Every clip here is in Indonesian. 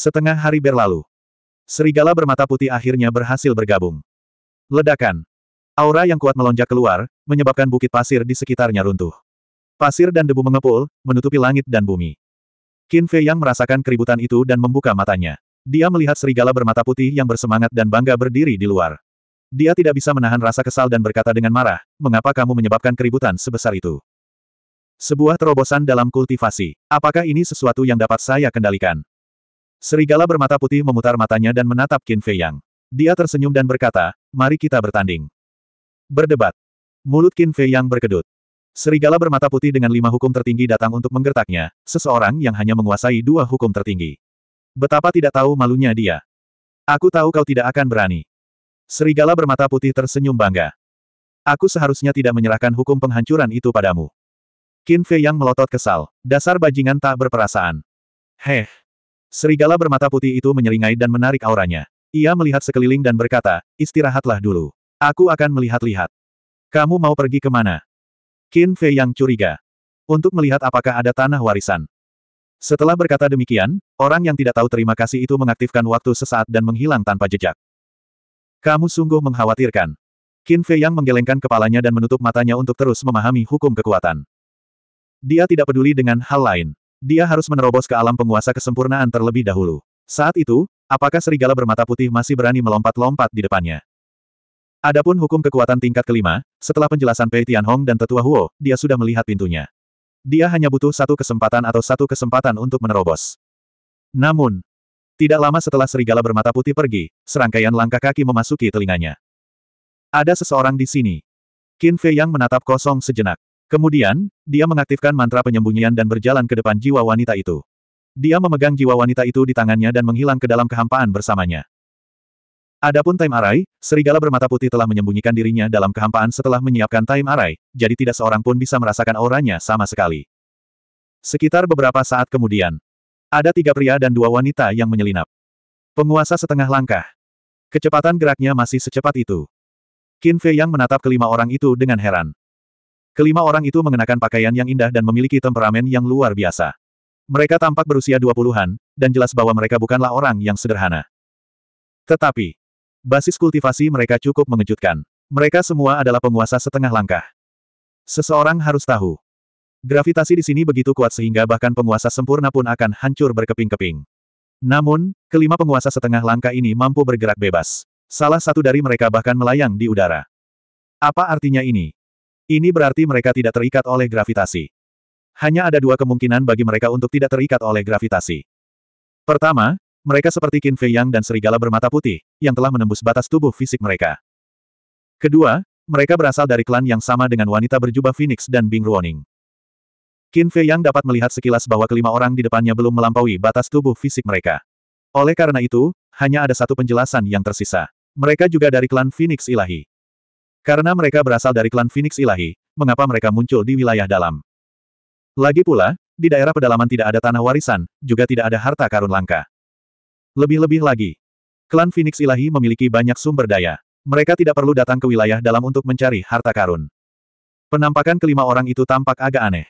Setengah hari berlalu. Serigala bermata putih akhirnya berhasil bergabung. Ledakan. Aura yang kuat melonjak keluar, menyebabkan bukit pasir di sekitarnya runtuh. Pasir dan debu mengepul, menutupi langit dan bumi. Qin Fei yang merasakan keributan itu dan membuka matanya. Dia melihat serigala bermata putih yang bersemangat dan bangga berdiri di luar. Dia tidak bisa menahan rasa kesal dan berkata dengan marah, mengapa kamu menyebabkan keributan sebesar itu? Sebuah terobosan dalam kultivasi. Apakah ini sesuatu yang dapat saya kendalikan? Serigala bermata putih memutar matanya dan menatap Qin Fei Yang. Dia tersenyum dan berkata, mari kita bertanding. Berdebat. Mulut Qin Fei Yang berkedut. Serigala bermata putih dengan lima hukum tertinggi datang untuk menggertaknya, seseorang yang hanya menguasai dua hukum tertinggi. Betapa tidak tahu malunya dia. Aku tahu kau tidak akan berani. Serigala bermata putih tersenyum bangga. Aku seharusnya tidak menyerahkan hukum penghancuran itu padamu. Qin Fei Yang melotot kesal. Dasar bajingan tak berperasaan. Heh, Serigala bermata putih itu menyeringai dan menarik auranya. Ia melihat sekeliling dan berkata, istirahatlah dulu. Aku akan melihat-lihat. Kamu mau pergi kemana? Qin Fei yang curiga. Untuk melihat apakah ada tanah warisan. Setelah berkata demikian, orang yang tidak tahu terima kasih itu mengaktifkan waktu sesaat dan menghilang tanpa jejak. Kamu sungguh mengkhawatirkan. Qin Fei yang menggelengkan kepalanya dan menutup matanya untuk terus memahami hukum kekuatan. Dia tidak peduli dengan hal lain. Dia harus menerobos ke alam penguasa kesempurnaan terlebih dahulu. Saat itu, apakah serigala bermata putih masih berani melompat-lompat di depannya? Adapun hukum kekuatan tingkat kelima, setelah penjelasan Pei Tianhong dan Tetua Huo, dia sudah melihat pintunya. Dia hanya butuh satu kesempatan atau satu kesempatan untuk menerobos. Namun, tidak lama setelah serigala bermata putih pergi, serangkaian langkah kaki memasuki telinganya. Ada seseorang di sini. Qin Fei yang menatap kosong sejenak. Kemudian, dia mengaktifkan mantra penyembunyian dan berjalan ke depan jiwa wanita itu. Dia memegang jiwa wanita itu di tangannya dan menghilang ke dalam kehampaan bersamanya. Adapun Time Array, serigala bermata putih telah menyembunyikan dirinya dalam kehampaan setelah menyiapkan Time Array, jadi tidak seorang pun bisa merasakan auranya sama sekali. Sekitar beberapa saat kemudian, ada tiga pria dan dua wanita yang menyelinap. Penguasa setengah langkah. Kecepatan geraknya masih secepat itu. Qin Fei yang menatap kelima orang itu dengan heran. Kelima orang itu mengenakan pakaian yang indah dan memiliki temperamen yang luar biasa. Mereka tampak berusia dua puluhan, dan jelas bahwa mereka bukanlah orang yang sederhana. Tetapi, basis kultivasi mereka cukup mengejutkan. Mereka semua adalah penguasa setengah langkah. Seseorang harus tahu. Gravitasi di sini begitu kuat sehingga bahkan penguasa sempurna pun akan hancur berkeping-keping. Namun, kelima penguasa setengah langkah ini mampu bergerak bebas. Salah satu dari mereka bahkan melayang di udara. Apa artinya ini? Ini berarti mereka tidak terikat oleh gravitasi. Hanya ada dua kemungkinan bagi mereka untuk tidak terikat oleh gravitasi. Pertama, mereka seperti Qin Fei Yang dan serigala bermata putih, yang telah menembus batas tubuh fisik mereka. Kedua, mereka berasal dari klan yang sama dengan wanita berjubah Phoenix dan Bing Ruoning. Qin Fei Yang dapat melihat sekilas bahwa kelima orang di depannya belum melampaui batas tubuh fisik mereka. Oleh karena itu, hanya ada satu penjelasan yang tersisa. Mereka juga dari klan Phoenix Ilahi. Karena mereka berasal dari klan Phoenix Ilahi, mengapa mereka muncul di wilayah dalam? Lagi pula, di daerah pedalaman tidak ada tanah warisan, juga tidak ada harta karun langka. Lebih-lebih lagi, klan Phoenix Ilahi memiliki banyak sumber daya. Mereka tidak perlu datang ke wilayah dalam untuk mencari harta karun. Penampakan kelima orang itu tampak agak aneh.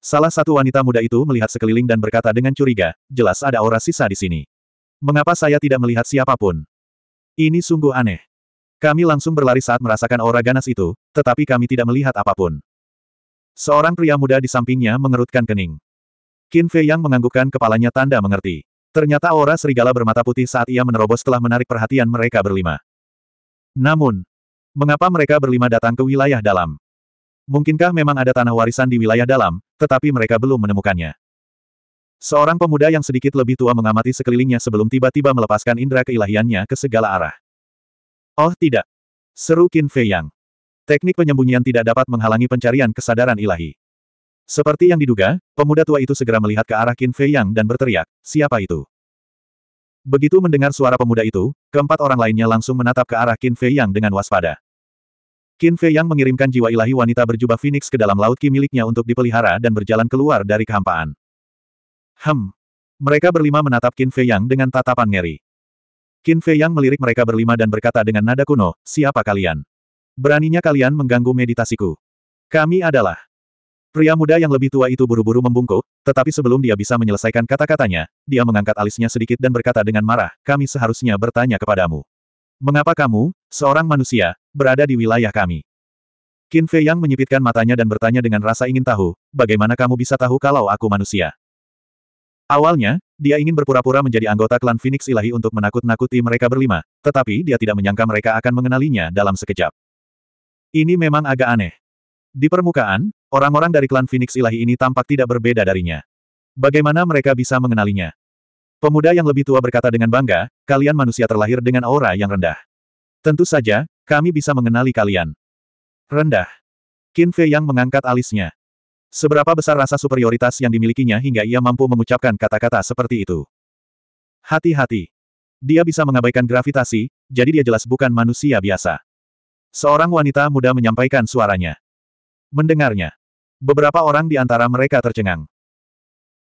Salah satu wanita muda itu melihat sekeliling dan berkata dengan curiga, jelas ada aura sisa di sini. Mengapa saya tidak melihat siapapun? Ini sungguh aneh. Kami langsung berlari saat merasakan aura ganas itu, tetapi kami tidak melihat apapun. Seorang pria muda di sampingnya mengerutkan kening. Qin Fei yang menganggukkan kepalanya tanda mengerti. Ternyata aura serigala bermata putih saat ia menerobos telah menarik perhatian mereka berlima. Namun, mengapa mereka berlima datang ke wilayah dalam? Mungkinkah memang ada tanah warisan di wilayah dalam, tetapi mereka belum menemukannya? Seorang pemuda yang sedikit lebih tua mengamati sekelilingnya sebelum tiba-tiba melepaskan indera keilahiannya ke segala arah. Oh tidak! Seru Qin Fei Yang. Teknik penyembunyian tidak dapat menghalangi pencarian kesadaran ilahi. Seperti yang diduga, pemuda tua itu segera melihat ke arah Qin Fei Yang dan berteriak, siapa itu? Begitu mendengar suara pemuda itu, keempat orang lainnya langsung menatap ke arah Qin Fei Yang dengan waspada. Qin Fei Yang mengirimkan jiwa ilahi wanita berjubah Phoenix ke dalam laut ki miliknya untuk dipelihara dan berjalan keluar dari kehampaan. Hem. Mereka berlima menatap Qin Fei Yang dengan tatapan ngeri. Qin Fei Yang melirik mereka berlima dan berkata dengan nada kuno, siapa kalian? Beraninya kalian mengganggu meditasiku. Kami adalah. Pria muda yang lebih tua itu buru-buru membungkuk, tetapi sebelum dia bisa menyelesaikan kata-katanya, dia mengangkat alisnya sedikit dan berkata dengan marah, kami seharusnya bertanya kepadamu. Mengapa kamu, seorang manusia, berada di wilayah kami? Qin Fei Yang menyipitkan matanya dan bertanya dengan rasa ingin tahu, bagaimana kamu bisa tahu kalau aku manusia? Awalnya, dia ingin berpura-pura menjadi anggota klan Phoenix Ilahi untuk menakut-nakuti mereka berlima, tetapi dia tidak menyangka mereka akan mengenalinya dalam sekejap. Ini memang agak aneh. Di permukaan, orang-orang dari klan Phoenix Ilahi ini tampak tidak berbeda darinya. Bagaimana mereka bisa mengenalinya? Pemuda yang lebih tua berkata dengan bangga, kalian manusia terlahir dengan aura yang rendah. Tentu saja, kami bisa mengenali kalian. Rendah. Qin Fei yang mengangkat alisnya. Seberapa besar rasa superioritas yang dimilikinya hingga ia mampu mengucapkan kata-kata seperti itu. Hati-hati. Dia bisa mengabaikan gravitasi, jadi dia jelas bukan manusia biasa. Seorang wanita muda menyampaikan suaranya. Mendengarnya. Beberapa orang di antara mereka tercengang.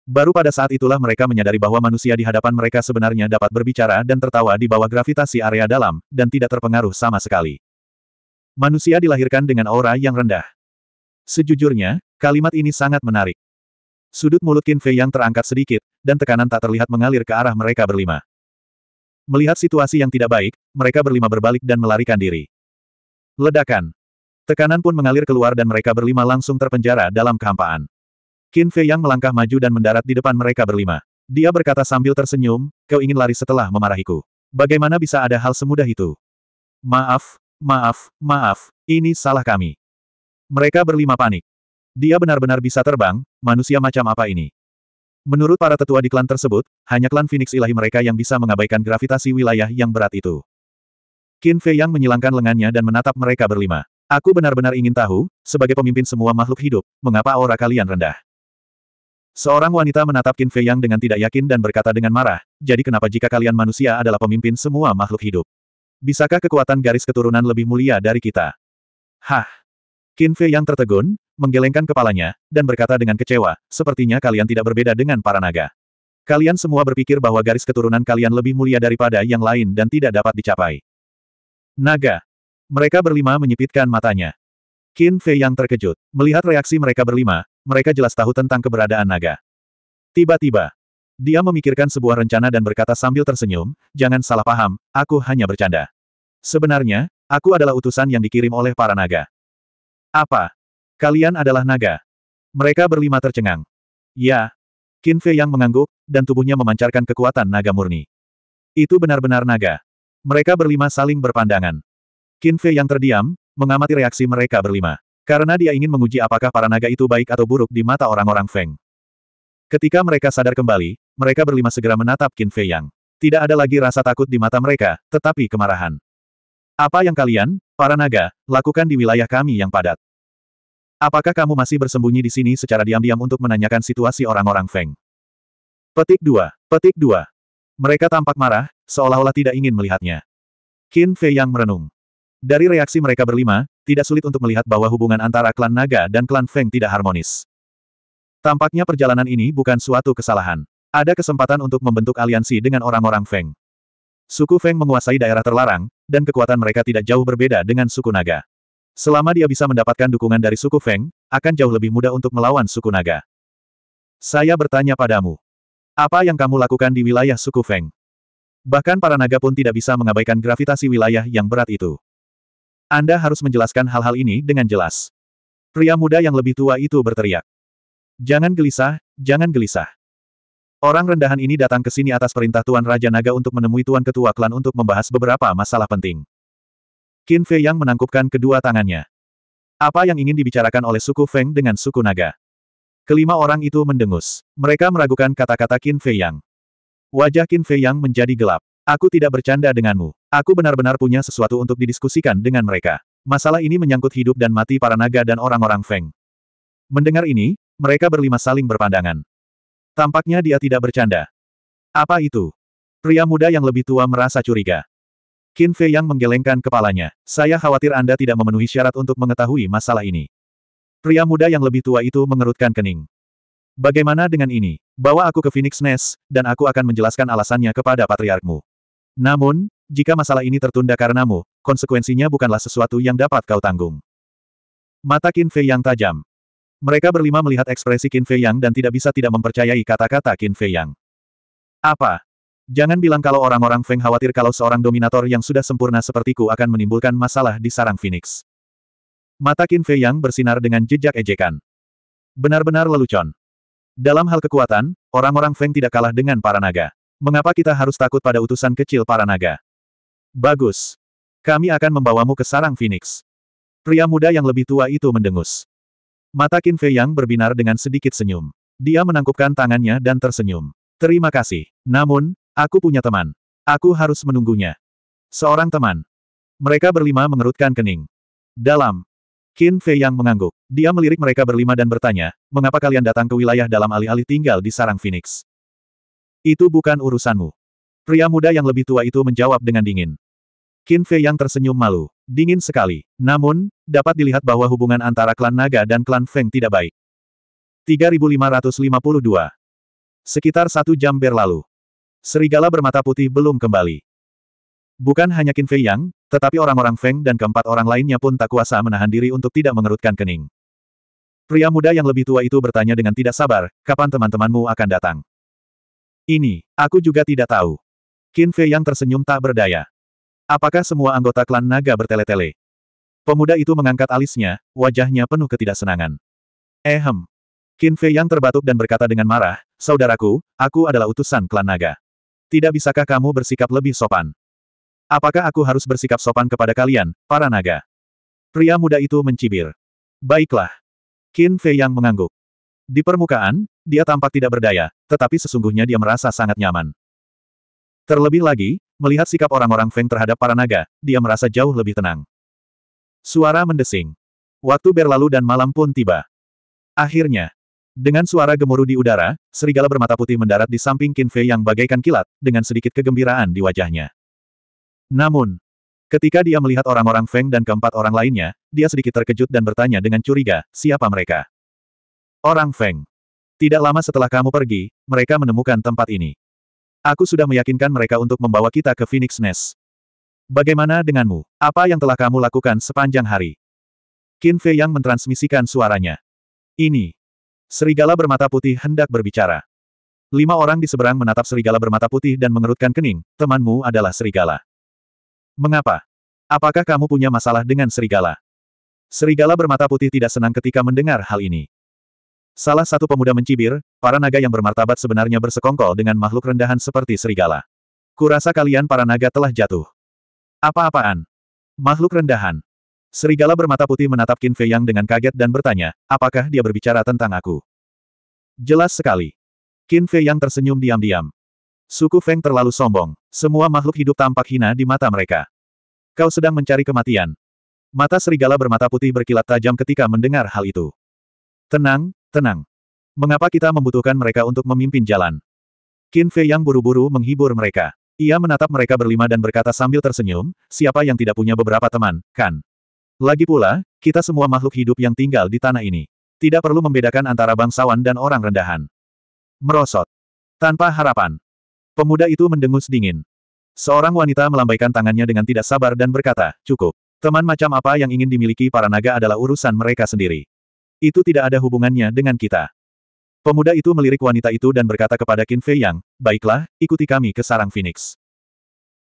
Baru pada saat itulah mereka menyadari bahwa manusia di hadapan mereka sebenarnya dapat berbicara dan tertawa di bawah gravitasi area dalam, dan tidak terpengaruh sama sekali. Manusia dilahirkan dengan aura yang rendah. Sejujurnya, Kalimat ini sangat menarik. Sudut mulut Qin Fei yang terangkat sedikit, dan tekanan tak terlihat mengalir ke arah mereka berlima. Melihat situasi yang tidak baik, mereka berlima berbalik dan melarikan diri. Ledakan. Tekanan pun mengalir keluar dan mereka berlima langsung terpenjara dalam kehampaan. Qin Fei yang melangkah maju dan mendarat di depan mereka berlima. Dia berkata sambil tersenyum, kau ingin lari setelah memarahiku. Bagaimana bisa ada hal semudah itu? Maaf, maaf, maaf, ini salah kami. Mereka berlima panik. Dia benar-benar bisa terbang, manusia macam apa ini? Menurut para tetua di klan tersebut, hanya klan Phoenix ilahi mereka yang bisa mengabaikan gravitasi wilayah yang berat itu. Qin Fei Yang menyilangkan lengannya dan menatap mereka berlima. Aku benar-benar ingin tahu, sebagai pemimpin semua makhluk hidup, mengapa aura kalian rendah? Seorang wanita menatap Qin Fei Yang dengan tidak yakin dan berkata dengan marah, jadi kenapa jika kalian manusia adalah pemimpin semua makhluk hidup? Bisakah kekuatan garis keturunan lebih mulia dari kita? Hah! Qin Fei Yang tertegun, menggelengkan kepalanya, dan berkata dengan kecewa, sepertinya kalian tidak berbeda dengan para naga. Kalian semua berpikir bahwa garis keturunan kalian lebih mulia daripada yang lain dan tidak dapat dicapai. Naga. Mereka berlima menyipitkan matanya. Qin Fei yang terkejut. Melihat reaksi mereka berlima, mereka jelas tahu tentang keberadaan naga. Tiba-tiba, dia memikirkan sebuah rencana dan berkata sambil tersenyum, jangan salah paham, aku hanya bercanda. Sebenarnya, aku adalah utusan yang dikirim oleh para naga. Apa? Kalian adalah naga. Mereka berlima tercengang. Ya. Qin Fei yang mengangguk, dan tubuhnya memancarkan kekuatan naga murni. Itu benar-benar naga. Mereka berlima saling berpandangan. Qin Fei yang terdiam, mengamati reaksi mereka berlima. Karena dia ingin menguji apakah para naga itu baik atau buruk di mata orang-orang Feng. Ketika mereka sadar kembali, mereka berlima segera menatap Qin Fei Yang. Tidak ada lagi rasa takut di mata mereka, tetapi kemarahan. Apa yang kalian, para naga, lakukan di wilayah kami yang padat? Apakah kamu masih bersembunyi di sini secara diam-diam untuk menanyakan situasi orang-orang Feng? Petik 2. Petik 2. Mereka tampak marah, seolah-olah tidak ingin melihatnya. Qin Fei yang merenung. Dari reaksi mereka berlima, tidak sulit untuk melihat bahwa hubungan antara klan Naga dan klan Feng tidak harmonis. Tampaknya perjalanan ini bukan suatu kesalahan. Ada kesempatan untuk membentuk aliansi dengan orang-orang Feng. Suku Feng menguasai daerah terlarang, dan kekuatan mereka tidak jauh berbeda dengan suku naga. Selama dia bisa mendapatkan dukungan dari suku Feng, akan jauh lebih mudah untuk melawan suku Naga. Saya bertanya padamu. Apa yang kamu lakukan di wilayah suku Feng? Bahkan para naga pun tidak bisa mengabaikan gravitasi wilayah yang berat itu. Anda harus menjelaskan hal-hal ini dengan jelas. Pria muda yang lebih tua itu berteriak. Jangan gelisah, jangan gelisah. Orang rendahan ini datang ke sini atas perintah Tuan Raja Naga untuk menemui Tuan Ketua Klan untuk membahas beberapa masalah penting. Qin Fei yang menangkupkan kedua tangannya. Apa yang ingin dibicarakan oleh suku Feng dengan suku Naga? Kelima orang itu mendengus. Mereka meragukan kata-kata Qin Fei Yang. Wajah Qin Fei Yang menjadi gelap. Aku tidak bercanda denganmu. Aku benar-benar punya sesuatu untuk didiskusikan dengan mereka. Masalah ini menyangkut hidup dan mati para naga dan orang-orang Feng. Mendengar ini, mereka berlima saling berpandangan. Tampaknya dia tidak bercanda. Apa itu? Pria muda yang lebih tua merasa curiga. Qin Fei yang menggelengkan kepalanya. Saya khawatir Anda tidak memenuhi syarat untuk mengetahui masalah ini. Pria muda yang lebih tua itu mengerutkan kening. Bagaimana dengan ini? Bawa aku ke Phoenix Nest, dan aku akan menjelaskan alasannya kepada patriarkmu. Namun, jika masalah ini tertunda karenamu, konsekuensinya bukanlah sesuatu yang dapat kau tanggung. Mata Qin Fei yang tajam. Mereka berlima melihat ekspresi Qin Fei Yang dan tidak bisa tidak mempercayai kata-kata Qin Fei Yang. Apa? Jangan bilang kalau orang-orang Feng khawatir kalau seorang dominator yang sudah sempurna sepertiku akan menimbulkan masalah di sarang Phoenix. Mata Qin Fei yang bersinar dengan jejak ejekan. Benar-benar lelucon. Dalam hal kekuatan, orang-orang Feng tidak kalah dengan para naga. Mengapa kita harus takut pada utusan kecil para naga? Bagus. Kami akan membawamu ke sarang Phoenix. Pria muda yang lebih tua itu mendengus. Mata Qin Fei yang berbinar dengan sedikit senyum. Dia menangkupkan tangannya dan tersenyum. Terima kasih. Namun, Aku punya teman. Aku harus menunggunya. Seorang teman. Mereka berlima mengerutkan kening. Dalam. Qin Fei yang mengangguk. Dia melirik mereka berlima dan bertanya, mengapa kalian datang ke wilayah dalam alih-alih tinggal di sarang Phoenix? Itu bukan urusanmu. Pria muda yang lebih tua itu menjawab dengan dingin. Qin Fei yang tersenyum malu. Dingin sekali. Namun, dapat dilihat bahwa hubungan antara klan naga dan klan Feng tidak baik. 3552 Sekitar satu jam berlalu serigala bermata putih belum kembali. Bukan hanya Qin Fei Yang, tetapi orang-orang Feng dan keempat orang lainnya pun tak kuasa menahan diri untuk tidak mengerutkan kening. Pria muda yang lebih tua itu bertanya dengan tidak sabar, kapan teman-temanmu akan datang? Ini, aku juga tidak tahu. Qin Fei Yang tersenyum tak berdaya. Apakah semua anggota klan naga bertele-tele? Pemuda itu mengangkat alisnya, wajahnya penuh ketidaksenangan. Ehem. Qin Fei Yang terbatuk dan berkata dengan marah, Saudaraku, aku adalah utusan klan naga. Tidak bisakah kamu bersikap lebih sopan? Apakah aku harus bersikap sopan kepada kalian, para naga? Pria muda itu mencibir. Baiklah. Qin Fei yang mengangguk. Di permukaan, dia tampak tidak berdaya, tetapi sesungguhnya dia merasa sangat nyaman. Terlebih lagi, melihat sikap orang-orang Feng terhadap para naga, dia merasa jauh lebih tenang. Suara mendesing. Waktu berlalu dan malam pun tiba. Akhirnya, dengan suara gemuruh di udara, serigala bermata putih mendarat di samping Qin Fei yang bagaikan kilat, dengan sedikit kegembiraan di wajahnya. Namun, ketika dia melihat orang-orang Feng dan keempat orang lainnya, dia sedikit terkejut dan bertanya dengan curiga, siapa mereka? Orang Feng. Tidak lama setelah kamu pergi, mereka menemukan tempat ini. Aku sudah meyakinkan mereka untuk membawa kita ke Phoenix Nest. Bagaimana denganmu? Apa yang telah kamu lakukan sepanjang hari? Qin Fei yang mentransmisikan suaranya. Ini, Serigala bermata putih hendak berbicara. Lima orang di seberang menatap serigala bermata putih dan mengerutkan kening, temanmu adalah serigala. Mengapa? Apakah kamu punya masalah dengan serigala? Serigala bermata putih tidak senang ketika mendengar hal ini. Salah satu pemuda mencibir, para naga yang bermartabat sebenarnya bersekongkol dengan makhluk rendahan seperti serigala. Kurasa kalian para naga telah jatuh. Apa-apaan? Makhluk rendahan. Serigala bermata putih menatap Qin Fei Yang dengan kaget dan bertanya, apakah dia berbicara tentang aku? Jelas sekali. Qin Fei Yang tersenyum diam-diam. Suku Feng terlalu sombong. Semua makhluk hidup tampak hina di mata mereka. Kau sedang mencari kematian. Mata serigala bermata putih berkilat tajam ketika mendengar hal itu. Tenang, tenang. Mengapa kita membutuhkan mereka untuk memimpin jalan? Qin Fei Yang buru-buru menghibur mereka. Ia menatap mereka berlima dan berkata sambil tersenyum, siapa yang tidak punya beberapa teman, kan? Lagi pula, kita semua makhluk hidup yang tinggal di tanah ini. Tidak perlu membedakan antara bangsawan dan orang rendahan. Merosot. Tanpa harapan. Pemuda itu mendengus dingin. Seorang wanita melambaikan tangannya dengan tidak sabar dan berkata, cukup. Teman macam apa yang ingin dimiliki para naga adalah urusan mereka sendiri. Itu tidak ada hubungannya dengan kita. Pemuda itu melirik wanita itu dan berkata kepada Qin Fei Yang, baiklah, ikuti kami ke sarang Phoenix.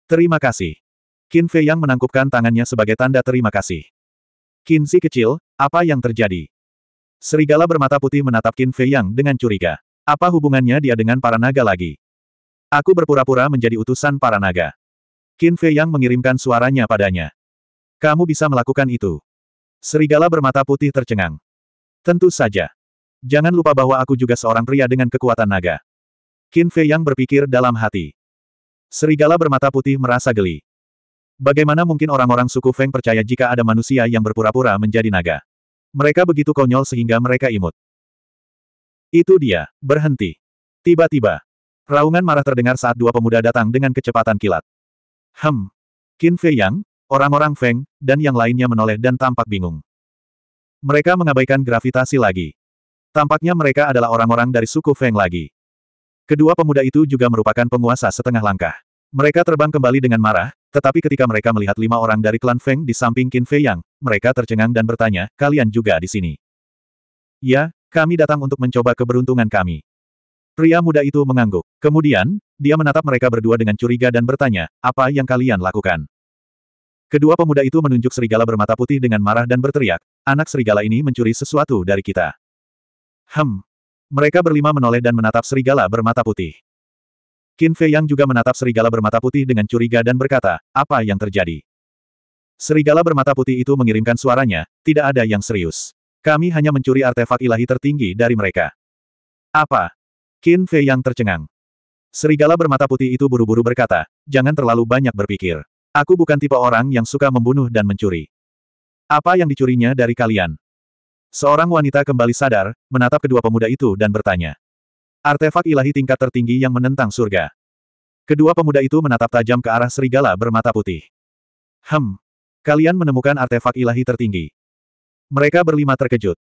Terima kasih. Qin Fei Yang menangkupkan tangannya sebagai tanda terima kasih. Kinzi kecil, apa yang terjadi? Serigala bermata putih menatap Qin Fei Yang dengan curiga. Apa hubungannya dia dengan para naga lagi? Aku berpura-pura menjadi utusan para naga. Qin Fei Yang mengirimkan suaranya padanya. Kamu bisa melakukan itu. Serigala bermata putih tercengang. Tentu saja. Jangan lupa bahwa aku juga seorang pria dengan kekuatan naga. Qin Fei Yang berpikir dalam hati. Serigala bermata putih merasa geli. Bagaimana mungkin orang-orang suku Feng percaya jika ada manusia yang berpura-pura menjadi naga? Mereka begitu konyol sehingga mereka imut. Itu dia, berhenti. Tiba-tiba, raungan marah terdengar saat dua pemuda datang dengan kecepatan kilat. Hem. Qin Fei Yang, orang-orang Feng, dan yang lainnya menoleh dan tampak bingung. Mereka mengabaikan gravitasi lagi. Tampaknya mereka adalah orang-orang dari suku Feng lagi. Kedua pemuda itu juga merupakan penguasa setengah langkah. Mereka terbang kembali dengan marah, tetapi ketika mereka melihat lima orang dari klan Feng di samping Qin Fei Yang, mereka tercengang dan bertanya, kalian juga di sini. Ya, kami datang untuk mencoba keberuntungan kami. Pria muda itu mengangguk. Kemudian, dia menatap mereka berdua dengan curiga dan bertanya, apa yang kalian lakukan? Kedua pemuda itu menunjuk serigala bermata putih dengan marah dan berteriak, anak serigala ini mencuri sesuatu dari kita. Hem. Mereka berlima menoleh dan menatap serigala bermata putih. Qin Fei Yang juga menatap serigala bermata putih dengan curiga dan berkata, apa yang terjadi? Serigala bermata putih itu mengirimkan suaranya, tidak ada yang serius. Kami hanya mencuri artefak ilahi tertinggi dari mereka. Apa? Qin Fei Yang tercengang. Serigala bermata putih itu buru-buru berkata, jangan terlalu banyak berpikir. Aku bukan tipe orang yang suka membunuh dan mencuri. Apa yang dicurinya dari kalian? Seorang wanita kembali sadar, menatap kedua pemuda itu dan bertanya. Artefak ilahi tingkat tertinggi yang menentang surga. Kedua pemuda itu menatap tajam ke arah serigala bermata putih. Hem. Kalian menemukan artefak ilahi tertinggi. Mereka berlima terkejut.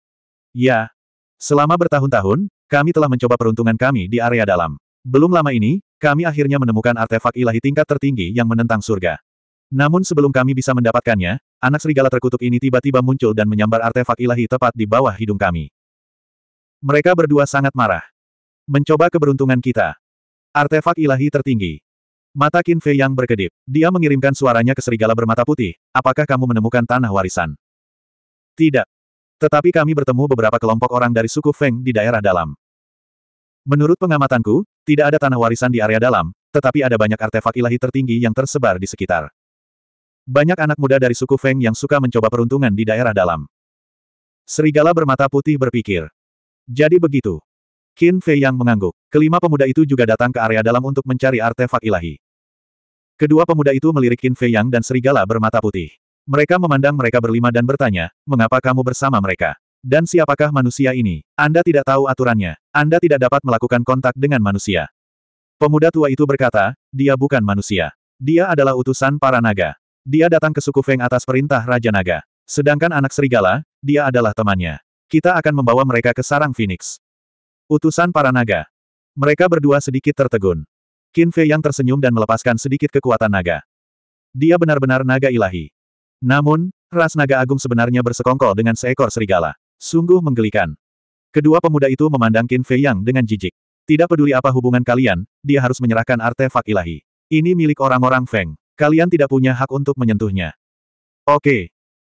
Ya. Selama bertahun-tahun, kami telah mencoba peruntungan kami di area dalam. Belum lama ini, kami akhirnya menemukan artefak ilahi tingkat tertinggi yang menentang surga. Namun sebelum kami bisa mendapatkannya, anak serigala terkutuk ini tiba-tiba muncul dan menyambar artefak ilahi tepat di bawah hidung kami. Mereka berdua sangat marah. Mencoba keberuntungan kita. Artefak ilahi tertinggi. Mata Qin Fei yang berkedip. Dia mengirimkan suaranya ke serigala bermata putih. Apakah kamu menemukan tanah warisan? Tidak. Tetapi kami bertemu beberapa kelompok orang dari suku Feng di daerah dalam. Menurut pengamatanku, tidak ada tanah warisan di area dalam, tetapi ada banyak artefak ilahi tertinggi yang tersebar di sekitar. Banyak anak muda dari suku Feng yang suka mencoba peruntungan di daerah dalam. Serigala bermata putih berpikir. Jadi begitu. Qin Fei yang mengangguk. Kelima pemuda itu juga datang ke area dalam untuk mencari artefak ilahi. Kedua pemuda itu melirik Qin Fei Yang dan serigala bermata putih. Mereka memandang mereka berlima dan bertanya, mengapa kamu bersama mereka? Dan siapakah manusia ini? Anda tidak tahu aturannya. Anda tidak dapat melakukan kontak dengan manusia. Pemuda tua itu berkata, dia bukan manusia. Dia adalah utusan para naga. Dia datang ke suku Feng atas perintah Raja Naga. Sedangkan anak serigala, dia adalah temannya. Kita akan membawa mereka ke sarang Phoenix. Utusan para naga. Mereka berdua sedikit tertegun. Qin Fei yang tersenyum dan melepaskan sedikit kekuatan naga. Dia benar-benar naga ilahi. Namun, ras naga agung sebenarnya bersekongkol dengan seekor serigala. Sungguh menggelikan. Kedua pemuda itu memandang Qin Fei Yang dengan jijik. Tidak peduli apa hubungan kalian, dia harus menyerahkan artefak ilahi. Ini milik orang-orang Feng. Kalian tidak punya hak untuk menyentuhnya. Oke.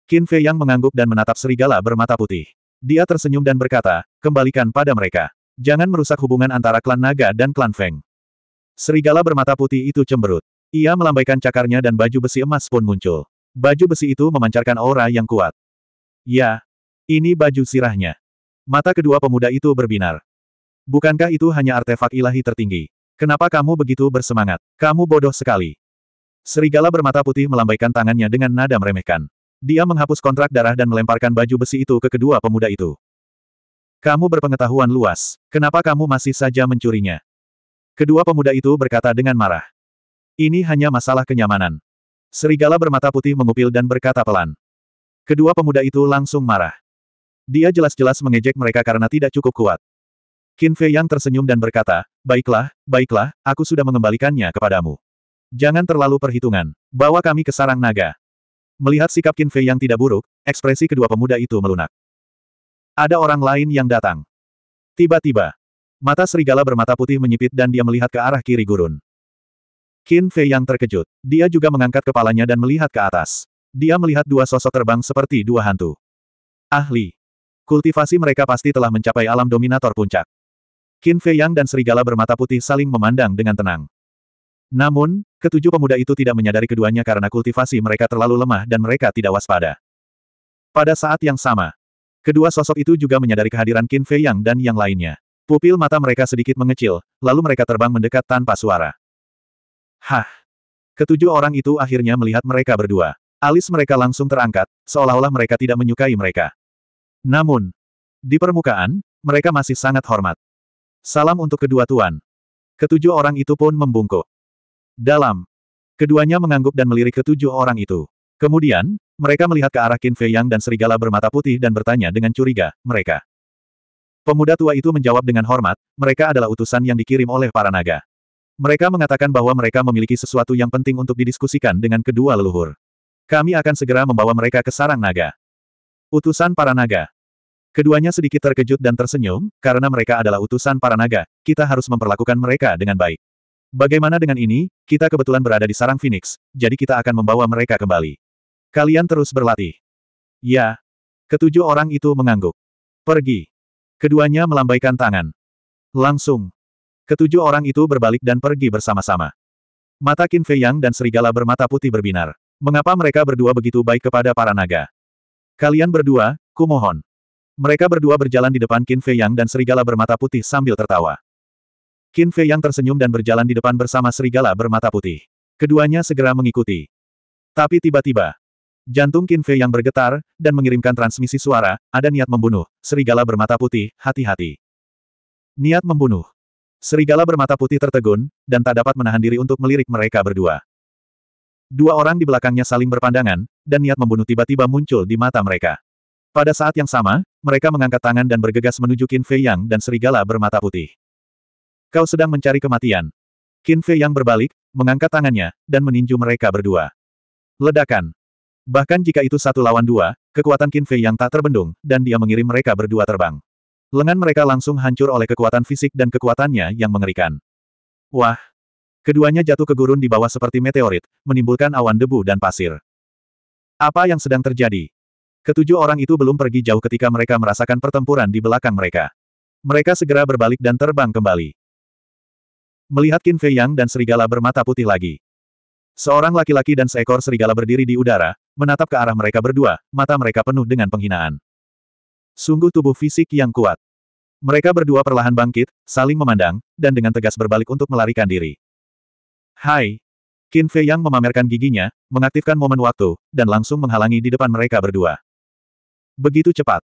Qin Fei Yang mengangguk dan menatap serigala bermata putih. Dia tersenyum dan berkata, kembalikan pada mereka. Jangan merusak hubungan antara klan naga dan klan Feng. Serigala bermata putih itu cemberut. Ia melambaikan cakarnya dan baju besi emas pun muncul. Baju besi itu memancarkan aura yang kuat. Ya, ini baju sirahnya. Mata kedua pemuda itu berbinar. Bukankah itu hanya artefak ilahi tertinggi? Kenapa kamu begitu bersemangat? Kamu bodoh sekali. Serigala bermata putih melambaikan tangannya dengan nada meremehkan. Dia menghapus kontrak darah dan melemparkan baju besi itu ke kedua pemuda itu. Kamu berpengetahuan luas, kenapa kamu masih saja mencurinya? Kedua pemuda itu berkata dengan marah. Ini hanya masalah kenyamanan. Serigala bermata putih mengupil dan berkata pelan. Kedua pemuda itu langsung marah. Dia jelas-jelas mengejek mereka karena tidak cukup kuat. Qin Fei yang tersenyum dan berkata, Baiklah, baiklah, aku sudah mengembalikannya kepadamu. Jangan terlalu perhitungan. Bawa kami ke sarang naga. Melihat sikap Qin Fei yang tidak buruk, ekspresi kedua pemuda itu melunak. Ada orang lain yang datang. Tiba-tiba, mata serigala bermata putih menyipit dan dia melihat ke arah kiri gurun. Qin Fei yang terkejut. Dia juga mengangkat kepalanya dan melihat ke atas. Dia melihat dua sosok terbang seperti dua hantu. Ahli. Kultivasi mereka pasti telah mencapai alam dominator puncak. Qin Fei Yang dan serigala bermata putih saling memandang dengan tenang. Namun, ketujuh pemuda itu tidak menyadari keduanya karena kultivasi mereka terlalu lemah dan mereka tidak waspada. Pada saat yang sama, Kedua sosok itu juga menyadari kehadiran Qin Fei Yang dan yang lainnya. Pupil mata mereka sedikit mengecil, lalu mereka terbang mendekat tanpa suara. Hah! Ketujuh orang itu akhirnya melihat mereka berdua. Alis mereka langsung terangkat, seolah-olah mereka tidak menyukai mereka. Namun, di permukaan, mereka masih sangat hormat. Salam untuk kedua tuan. Ketujuh orang itu pun membungkuk. Dalam. Keduanya mengangguk dan melirik ketujuh orang itu. Kemudian, mereka melihat ke arah Qin Fei Yang dan serigala bermata putih dan bertanya dengan curiga, mereka. Pemuda tua itu menjawab dengan hormat, mereka adalah utusan yang dikirim oleh para naga. Mereka mengatakan bahwa mereka memiliki sesuatu yang penting untuk didiskusikan dengan kedua leluhur. Kami akan segera membawa mereka ke sarang naga. Utusan para naga. Keduanya sedikit terkejut dan tersenyum, karena mereka adalah utusan para naga, kita harus memperlakukan mereka dengan baik. Bagaimana dengan ini, kita kebetulan berada di sarang Phoenix, jadi kita akan membawa mereka kembali. Kalian terus berlatih. Ya. Ketujuh orang itu mengangguk. Pergi. Keduanya melambaikan tangan. Langsung. Ketujuh orang itu berbalik dan pergi bersama-sama. Mata Qin Fei Yang dan serigala bermata putih berbinar. Mengapa mereka berdua begitu baik kepada para naga? Kalian berdua, kumohon. Mereka berdua berjalan di depan Qin Fei Yang dan serigala bermata putih sambil tertawa. Qin Fei Yang tersenyum dan berjalan di depan bersama serigala bermata putih. Keduanya segera mengikuti. Tapi tiba-tiba, Jantung Qin Fei yang bergetar, dan mengirimkan transmisi suara, ada niat membunuh, serigala bermata putih, hati-hati. Niat membunuh. Serigala bermata putih tertegun, dan tak dapat menahan diri untuk melirik mereka berdua. Dua orang di belakangnya saling berpandangan, dan niat membunuh tiba-tiba muncul di mata mereka. Pada saat yang sama, mereka mengangkat tangan dan bergegas menuju Qin Fei Yang dan serigala bermata putih. Kau sedang mencari kematian. Qin Fei Yang berbalik, mengangkat tangannya, dan meninju mereka berdua. Ledakan. Bahkan jika itu satu lawan dua, kekuatan Qin Fei yang tak terbendung, dan dia mengirim mereka berdua terbang. Lengan mereka langsung hancur oleh kekuatan fisik dan kekuatannya yang mengerikan. Wah! Keduanya jatuh ke gurun di bawah seperti meteorit, menimbulkan awan debu dan pasir. Apa yang sedang terjadi? Ketujuh orang itu belum pergi jauh ketika mereka merasakan pertempuran di belakang mereka. Mereka segera berbalik dan terbang kembali. Melihat Qin Fei Yang dan serigala bermata putih lagi. Seorang laki-laki dan seekor serigala berdiri di udara, menatap ke arah mereka berdua, mata mereka penuh dengan penghinaan. Sungguh tubuh fisik yang kuat. Mereka berdua perlahan bangkit, saling memandang, dan dengan tegas berbalik untuk melarikan diri. Hai! Qin Fei Yang memamerkan giginya, mengaktifkan momen waktu, dan langsung menghalangi di depan mereka berdua. Begitu cepat.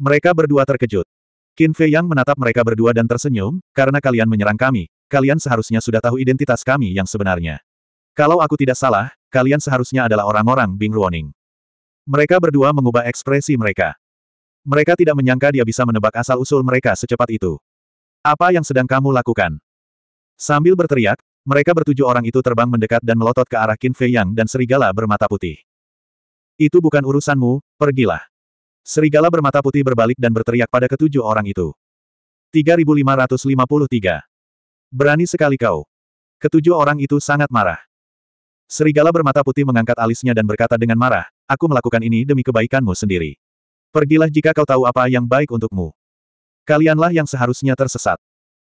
Mereka berdua terkejut. Qin Fei Yang menatap mereka berdua dan tersenyum, karena kalian menyerang kami, kalian seharusnya sudah tahu identitas kami yang sebenarnya. Kalau aku tidak salah, kalian seharusnya adalah orang-orang Bing Ruoning. Mereka berdua mengubah ekspresi mereka. Mereka tidak menyangka dia bisa menebak asal-usul mereka secepat itu. Apa yang sedang kamu lakukan? Sambil berteriak, mereka bertujuh orang itu terbang mendekat dan melotot ke arah Qin Fei Yang dan serigala bermata putih. Itu bukan urusanmu, pergilah. Serigala bermata putih berbalik dan berteriak pada ketujuh orang itu. 3553. Berani sekali kau. Ketujuh orang itu sangat marah. Serigala bermata putih mengangkat alisnya dan berkata dengan marah, aku melakukan ini demi kebaikanmu sendiri. Pergilah jika kau tahu apa yang baik untukmu. Kalianlah yang seharusnya tersesat.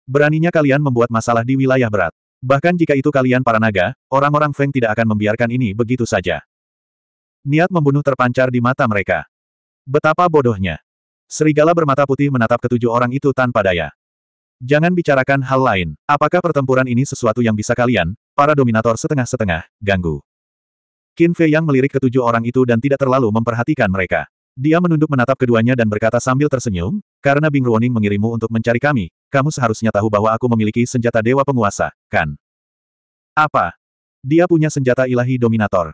Beraninya kalian membuat masalah di wilayah berat. Bahkan jika itu kalian para naga, orang-orang Feng tidak akan membiarkan ini begitu saja. Niat membunuh terpancar di mata mereka. Betapa bodohnya. Serigala bermata putih menatap ketujuh orang itu tanpa daya. Jangan bicarakan hal lain. Apakah pertempuran ini sesuatu yang bisa kalian Para dominator setengah-setengah, ganggu. Qin Fei Yang melirik ketujuh orang itu dan tidak terlalu memperhatikan mereka. Dia menunduk menatap keduanya dan berkata sambil tersenyum, karena Bing Ruoning mengirimu untuk mencari kami, kamu seharusnya tahu bahwa aku memiliki senjata dewa penguasa, kan? Apa? Dia punya senjata ilahi dominator.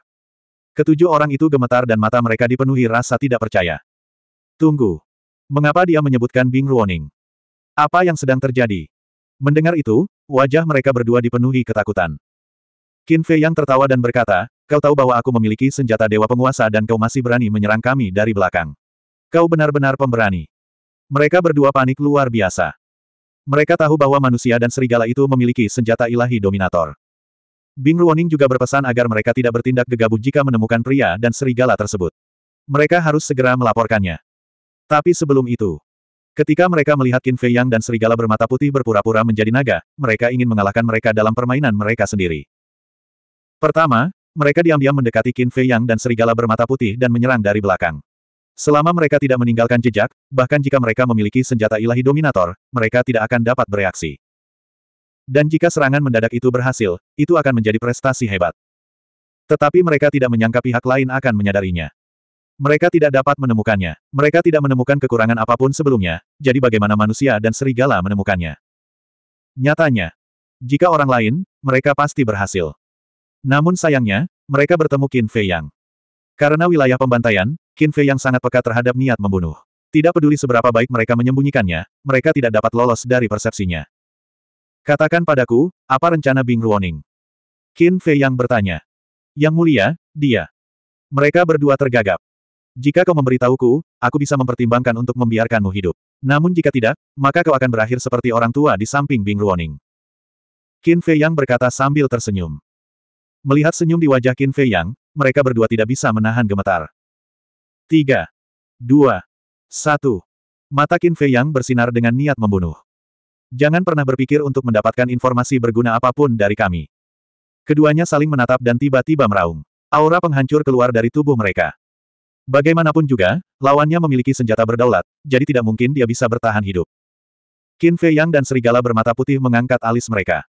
Ketujuh orang itu gemetar dan mata mereka dipenuhi rasa tidak percaya. Tunggu. Mengapa dia menyebutkan Bing Ruoning? Apa yang sedang terjadi? Mendengar itu, wajah mereka berdua dipenuhi ketakutan. Qin Fei yang tertawa dan berkata, kau tahu bahwa aku memiliki senjata dewa penguasa dan kau masih berani menyerang kami dari belakang. Kau benar-benar pemberani. Mereka berdua panik luar biasa. Mereka tahu bahwa manusia dan serigala itu memiliki senjata ilahi dominator. Bing Ruoning juga berpesan agar mereka tidak bertindak gegabah jika menemukan pria dan serigala tersebut. Mereka harus segera melaporkannya. Tapi sebelum itu, ketika mereka melihat Qin Fei Yang dan serigala bermata putih berpura-pura menjadi naga, mereka ingin mengalahkan mereka dalam permainan mereka sendiri. Pertama, mereka diam-diam mendekati Qin Fei Yang dan serigala bermata putih dan menyerang dari belakang. Selama mereka tidak meninggalkan jejak, bahkan jika mereka memiliki senjata ilahi dominator, mereka tidak akan dapat bereaksi. Dan jika serangan mendadak itu berhasil, itu akan menjadi prestasi hebat. Tetapi mereka tidak menyangka pihak lain akan menyadarinya. Mereka tidak dapat menemukannya. Mereka tidak menemukan kekurangan apapun sebelumnya, jadi bagaimana manusia dan serigala menemukannya? Nyatanya, jika orang lain, mereka pasti berhasil. Namun sayangnya, mereka bertemu Qin Fei Yang. Karena wilayah pembantaian, Qin Fei Yang sangat peka terhadap niat membunuh. Tidak peduli seberapa baik mereka menyembunyikannya, mereka tidak dapat lolos dari persepsinya. Katakan padaku, apa rencana Bing Ruoning? Qin Fei Yang bertanya. Yang mulia, dia. Mereka berdua tergagap. Jika kau memberitahuku, aku bisa mempertimbangkan untuk membiarkanmu hidup. Namun jika tidak, maka kau akan berakhir seperti orang tua di samping Bing Ruoning. Qin Fei Yang berkata sambil tersenyum. Melihat senyum di wajah Qin Fei Yang, mereka berdua tidak bisa menahan gemetar. Tiga, dua, satu. Mata Qin Fei Yang bersinar dengan niat membunuh. Jangan pernah berpikir untuk mendapatkan informasi berguna apapun dari kami. Keduanya saling menatap dan tiba-tiba meraung. Aura penghancur keluar dari tubuh mereka. Bagaimanapun juga, lawannya memiliki senjata berdaulat, jadi tidak mungkin dia bisa bertahan hidup. Qin Fei Yang dan Serigala bermata putih mengangkat alis mereka.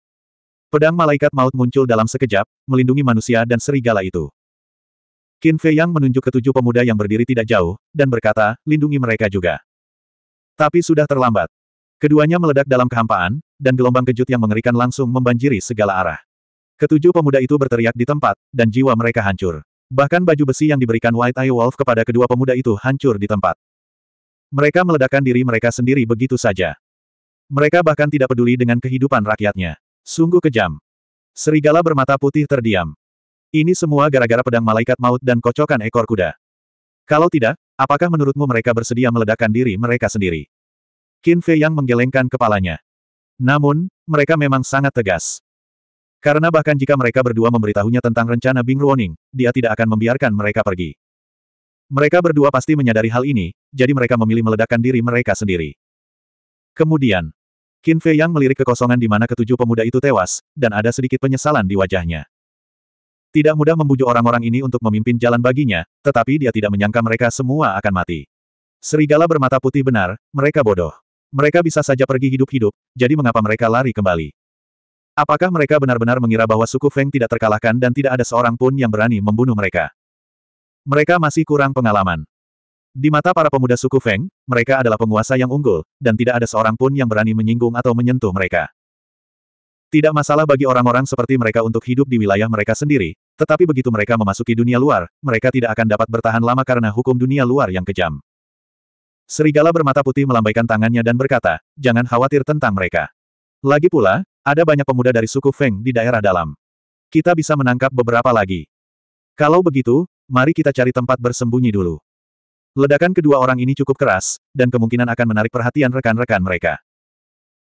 Pedang malaikat maut muncul dalam sekejap, melindungi manusia dan serigala itu. Qin Fei Yang menunjuk ketujuh pemuda yang berdiri tidak jauh, dan berkata, lindungi mereka juga. Tapi sudah terlambat. Keduanya meledak dalam kehampaan, dan gelombang kejut yang mengerikan langsung membanjiri segala arah. Ketujuh pemuda itu berteriak di tempat, dan jiwa mereka hancur. Bahkan baju besi yang diberikan White Eye Wolf kepada kedua pemuda itu hancur di tempat. Mereka meledakkan diri mereka sendiri begitu saja. Mereka bahkan tidak peduli dengan kehidupan rakyatnya. Sungguh kejam. Serigala bermata putih terdiam. Ini semua gara-gara pedang malaikat maut dan kocokan ekor kuda. Kalau tidak, apakah menurutmu mereka bersedia meledakkan diri mereka sendiri? Qin Fei yang menggelengkan kepalanya. Namun, mereka memang sangat tegas. Karena bahkan jika mereka berdua memberitahunya tentang rencana Bing Ruoning, dia tidak akan membiarkan mereka pergi. Mereka berdua pasti menyadari hal ini, jadi mereka memilih meledakkan diri mereka sendiri. Kemudian, Qin Fei Yang melirik kekosongan di mana ketujuh pemuda itu tewas, dan ada sedikit penyesalan di wajahnya. Tidak mudah membujuk orang-orang ini untuk memimpin jalan baginya, tetapi dia tidak menyangka mereka semua akan mati. Serigala bermata putih benar, mereka bodoh. Mereka bisa saja pergi hidup-hidup, jadi mengapa mereka lari kembali? Apakah mereka benar-benar mengira bahwa suku Feng tidak terkalahkan dan tidak ada seorang pun yang berani membunuh mereka? Mereka masih kurang pengalaman. Di mata para pemuda suku Feng, mereka adalah penguasa yang unggul, dan tidak ada seorang pun yang berani menyinggung atau menyentuh mereka. Tidak masalah bagi orang-orang seperti mereka untuk hidup di wilayah mereka sendiri, tetapi begitu mereka memasuki dunia luar, mereka tidak akan dapat bertahan lama karena hukum dunia luar yang kejam. Serigala bermata putih melambaikan tangannya dan berkata, jangan khawatir tentang mereka. Lagi pula, ada banyak pemuda dari suku Feng di daerah dalam. Kita bisa menangkap beberapa lagi. Kalau begitu, mari kita cari tempat bersembunyi dulu. Ledakan kedua orang ini cukup keras, dan kemungkinan akan menarik perhatian rekan-rekan mereka.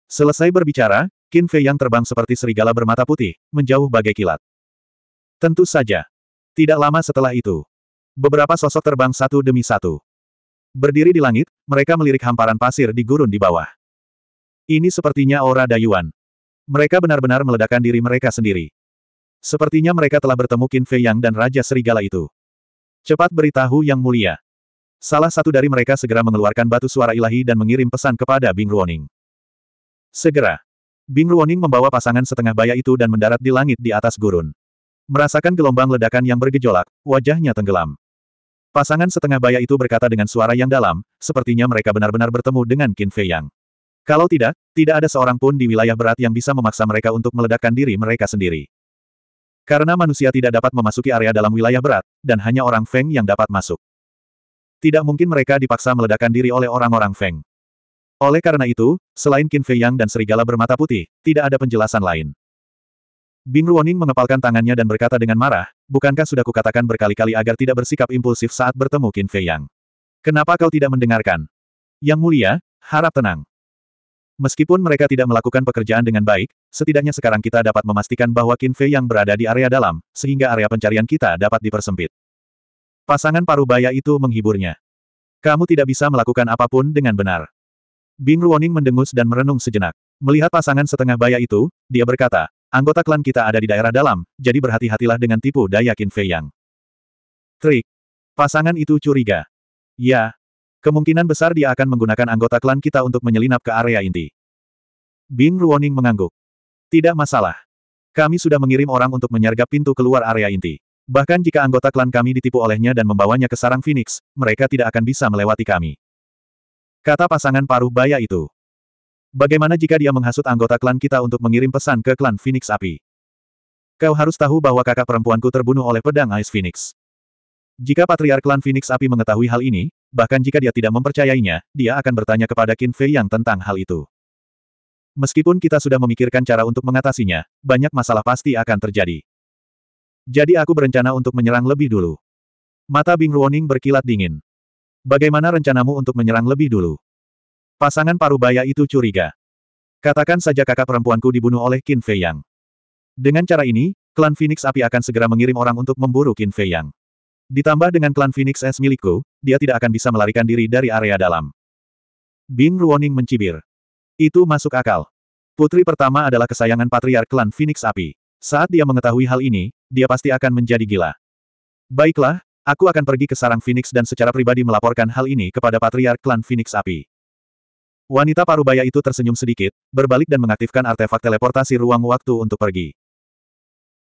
Selesai berbicara, Qin Fei yang terbang seperti serigala bermata putih, menjauh bagai kilat. Tentu saja. Tidak lama setelah itu, beberapa sosok terbang satu demi satu. Berdiri di langit, mereka melirik hamparan pasir di gurun di bawah. Ini sepertinya aura Dayuan. Mereka benar-benar meledakkan diri mereka sendiri. Sepertinya mereka telah bertemu Qin Fei Yang dan Raja Serigala itu. Cepat beritahu Yang Mulia. Salah satu dari mereka segera mengeluarkan batu suara ilahi dan mengirim pesan kepada Bing Ruoning. Segera. Bing Ruoning membawa pasangan setengah baya itu dan mendarat di langit di atas gurun. Merasakan gelombang ledakan yang bergejolak, wajahnya tenggelam. Pasangan setengah baya itu berkata dengan suara yang dalam, sepertinya mereka benar-benar bertemu dengan Qin Fei Yang. Kalau tidak, tidak ada seorang pun di wilayah berat yang bisa memaksa mereka untuk meledakkan diri mereka sendiri. Karena manusia tidak dapat memasuki area dalam wilayah berat, dan hanya orang Feng yang dapat masuk. Tidak mungkin mereka dipaksa meledakkan diri oleh orang-orang Feng. Oleh karena itu, selain Qin Fei Yang dan serigala bermata putih, tidak ada penjelasan lain. Bing Ruoning mengepalkan tangannya dan berkata dengan marah, bukankah sudah kukatakan berkali-kali agar tidak bersikap impulsif saat bertemu Qin Fei Yang? Kenapa kau tidak mendengarkan? Yang mulia, harap tenang. Meskipun mereka tidak melakukan pekerjaan dengan baik, setidaknya sekarang kita dapat memastikan bahwa Qin Fei Yang berada di area dalam, sehingga area pencarian kita dapat dipersempit. Pasangan parubaya itu menghiburnya. Kamu tidak bisa melakukan apapun dengan benar. Bing Ruoning mendengus dan merenung sejenak. Melihat pasangan setengah baya itu, dia berkata, anggota klan kita ada di daerah dalam, jadi berhati-hatilah dengan tipu daya Qin Fei Yang. Trik. Pasangan itu curiga. Ya. Kemungkinan besar dia akan menggunakan anggota klan kita untuk menyelinap ke area inti. Bing Ruoning mengangguk. Tidak masalah. Kami sudah mengirim orang untuk menyergap pintu keluar area inti. Bahkan jika anggota klan kami ditipu olehnya dan membawanya ke sarang Phoenix, mereka tidak akan bisa melewati kami. Kata pasangan paruh baya itu. Bagaimana jika dia menghasut anggota klan kita untuk mengirim pesan ke klan Phoenix Api? Kau harus tahu bahwa kakak perempuanku terbunuh oleh pedang Ice Phoenix. Jika patriark klan Phoenix Api mengetahui hal ini, bahkan jika dia tidak mempercayainya, dia akan bertanya kepada Qin Fei yang tentang hal itu. Meskipun kita sudah memikirkan cara untuk mengatasinya, banyak masalah pasti akan terjadi. Jadi aku berencana untuk menyerang lebih dulu. Mata Bing Ruoning berkilat dingin. Bagaimana rencanamu untuk menyerang lebih dulu? Pasangan parubaya itu curiga. Katakan saja kakak perempuanku dibunuh oleh Qin Fei Yang. Dengan cara ini, klan Phoenix Api akan segera mengirim orang untuk memburu Qin Fei Yang. Ditambah dengan klan Phoenix S milikku, dia tidak akan bisa melarikan diri dari area dalam. Bing Ruoning mencibir. Itu masuk akal. Putri pertama adalah kesayangan patriark klan Phoenix Api. Saat dia mengetahui hal ini, dia pasti akan menjadi gila. Baiklah, aku akan pergi ke sarang Phoenix dan secara pribadi melaporkan hal ini kepada Patriark Klan Phoenix Api. Wanita parubaya itu tersenyum sedikit, berbalik dan mengaktifkan artefak teleportasi ruang waktu untuk pergi.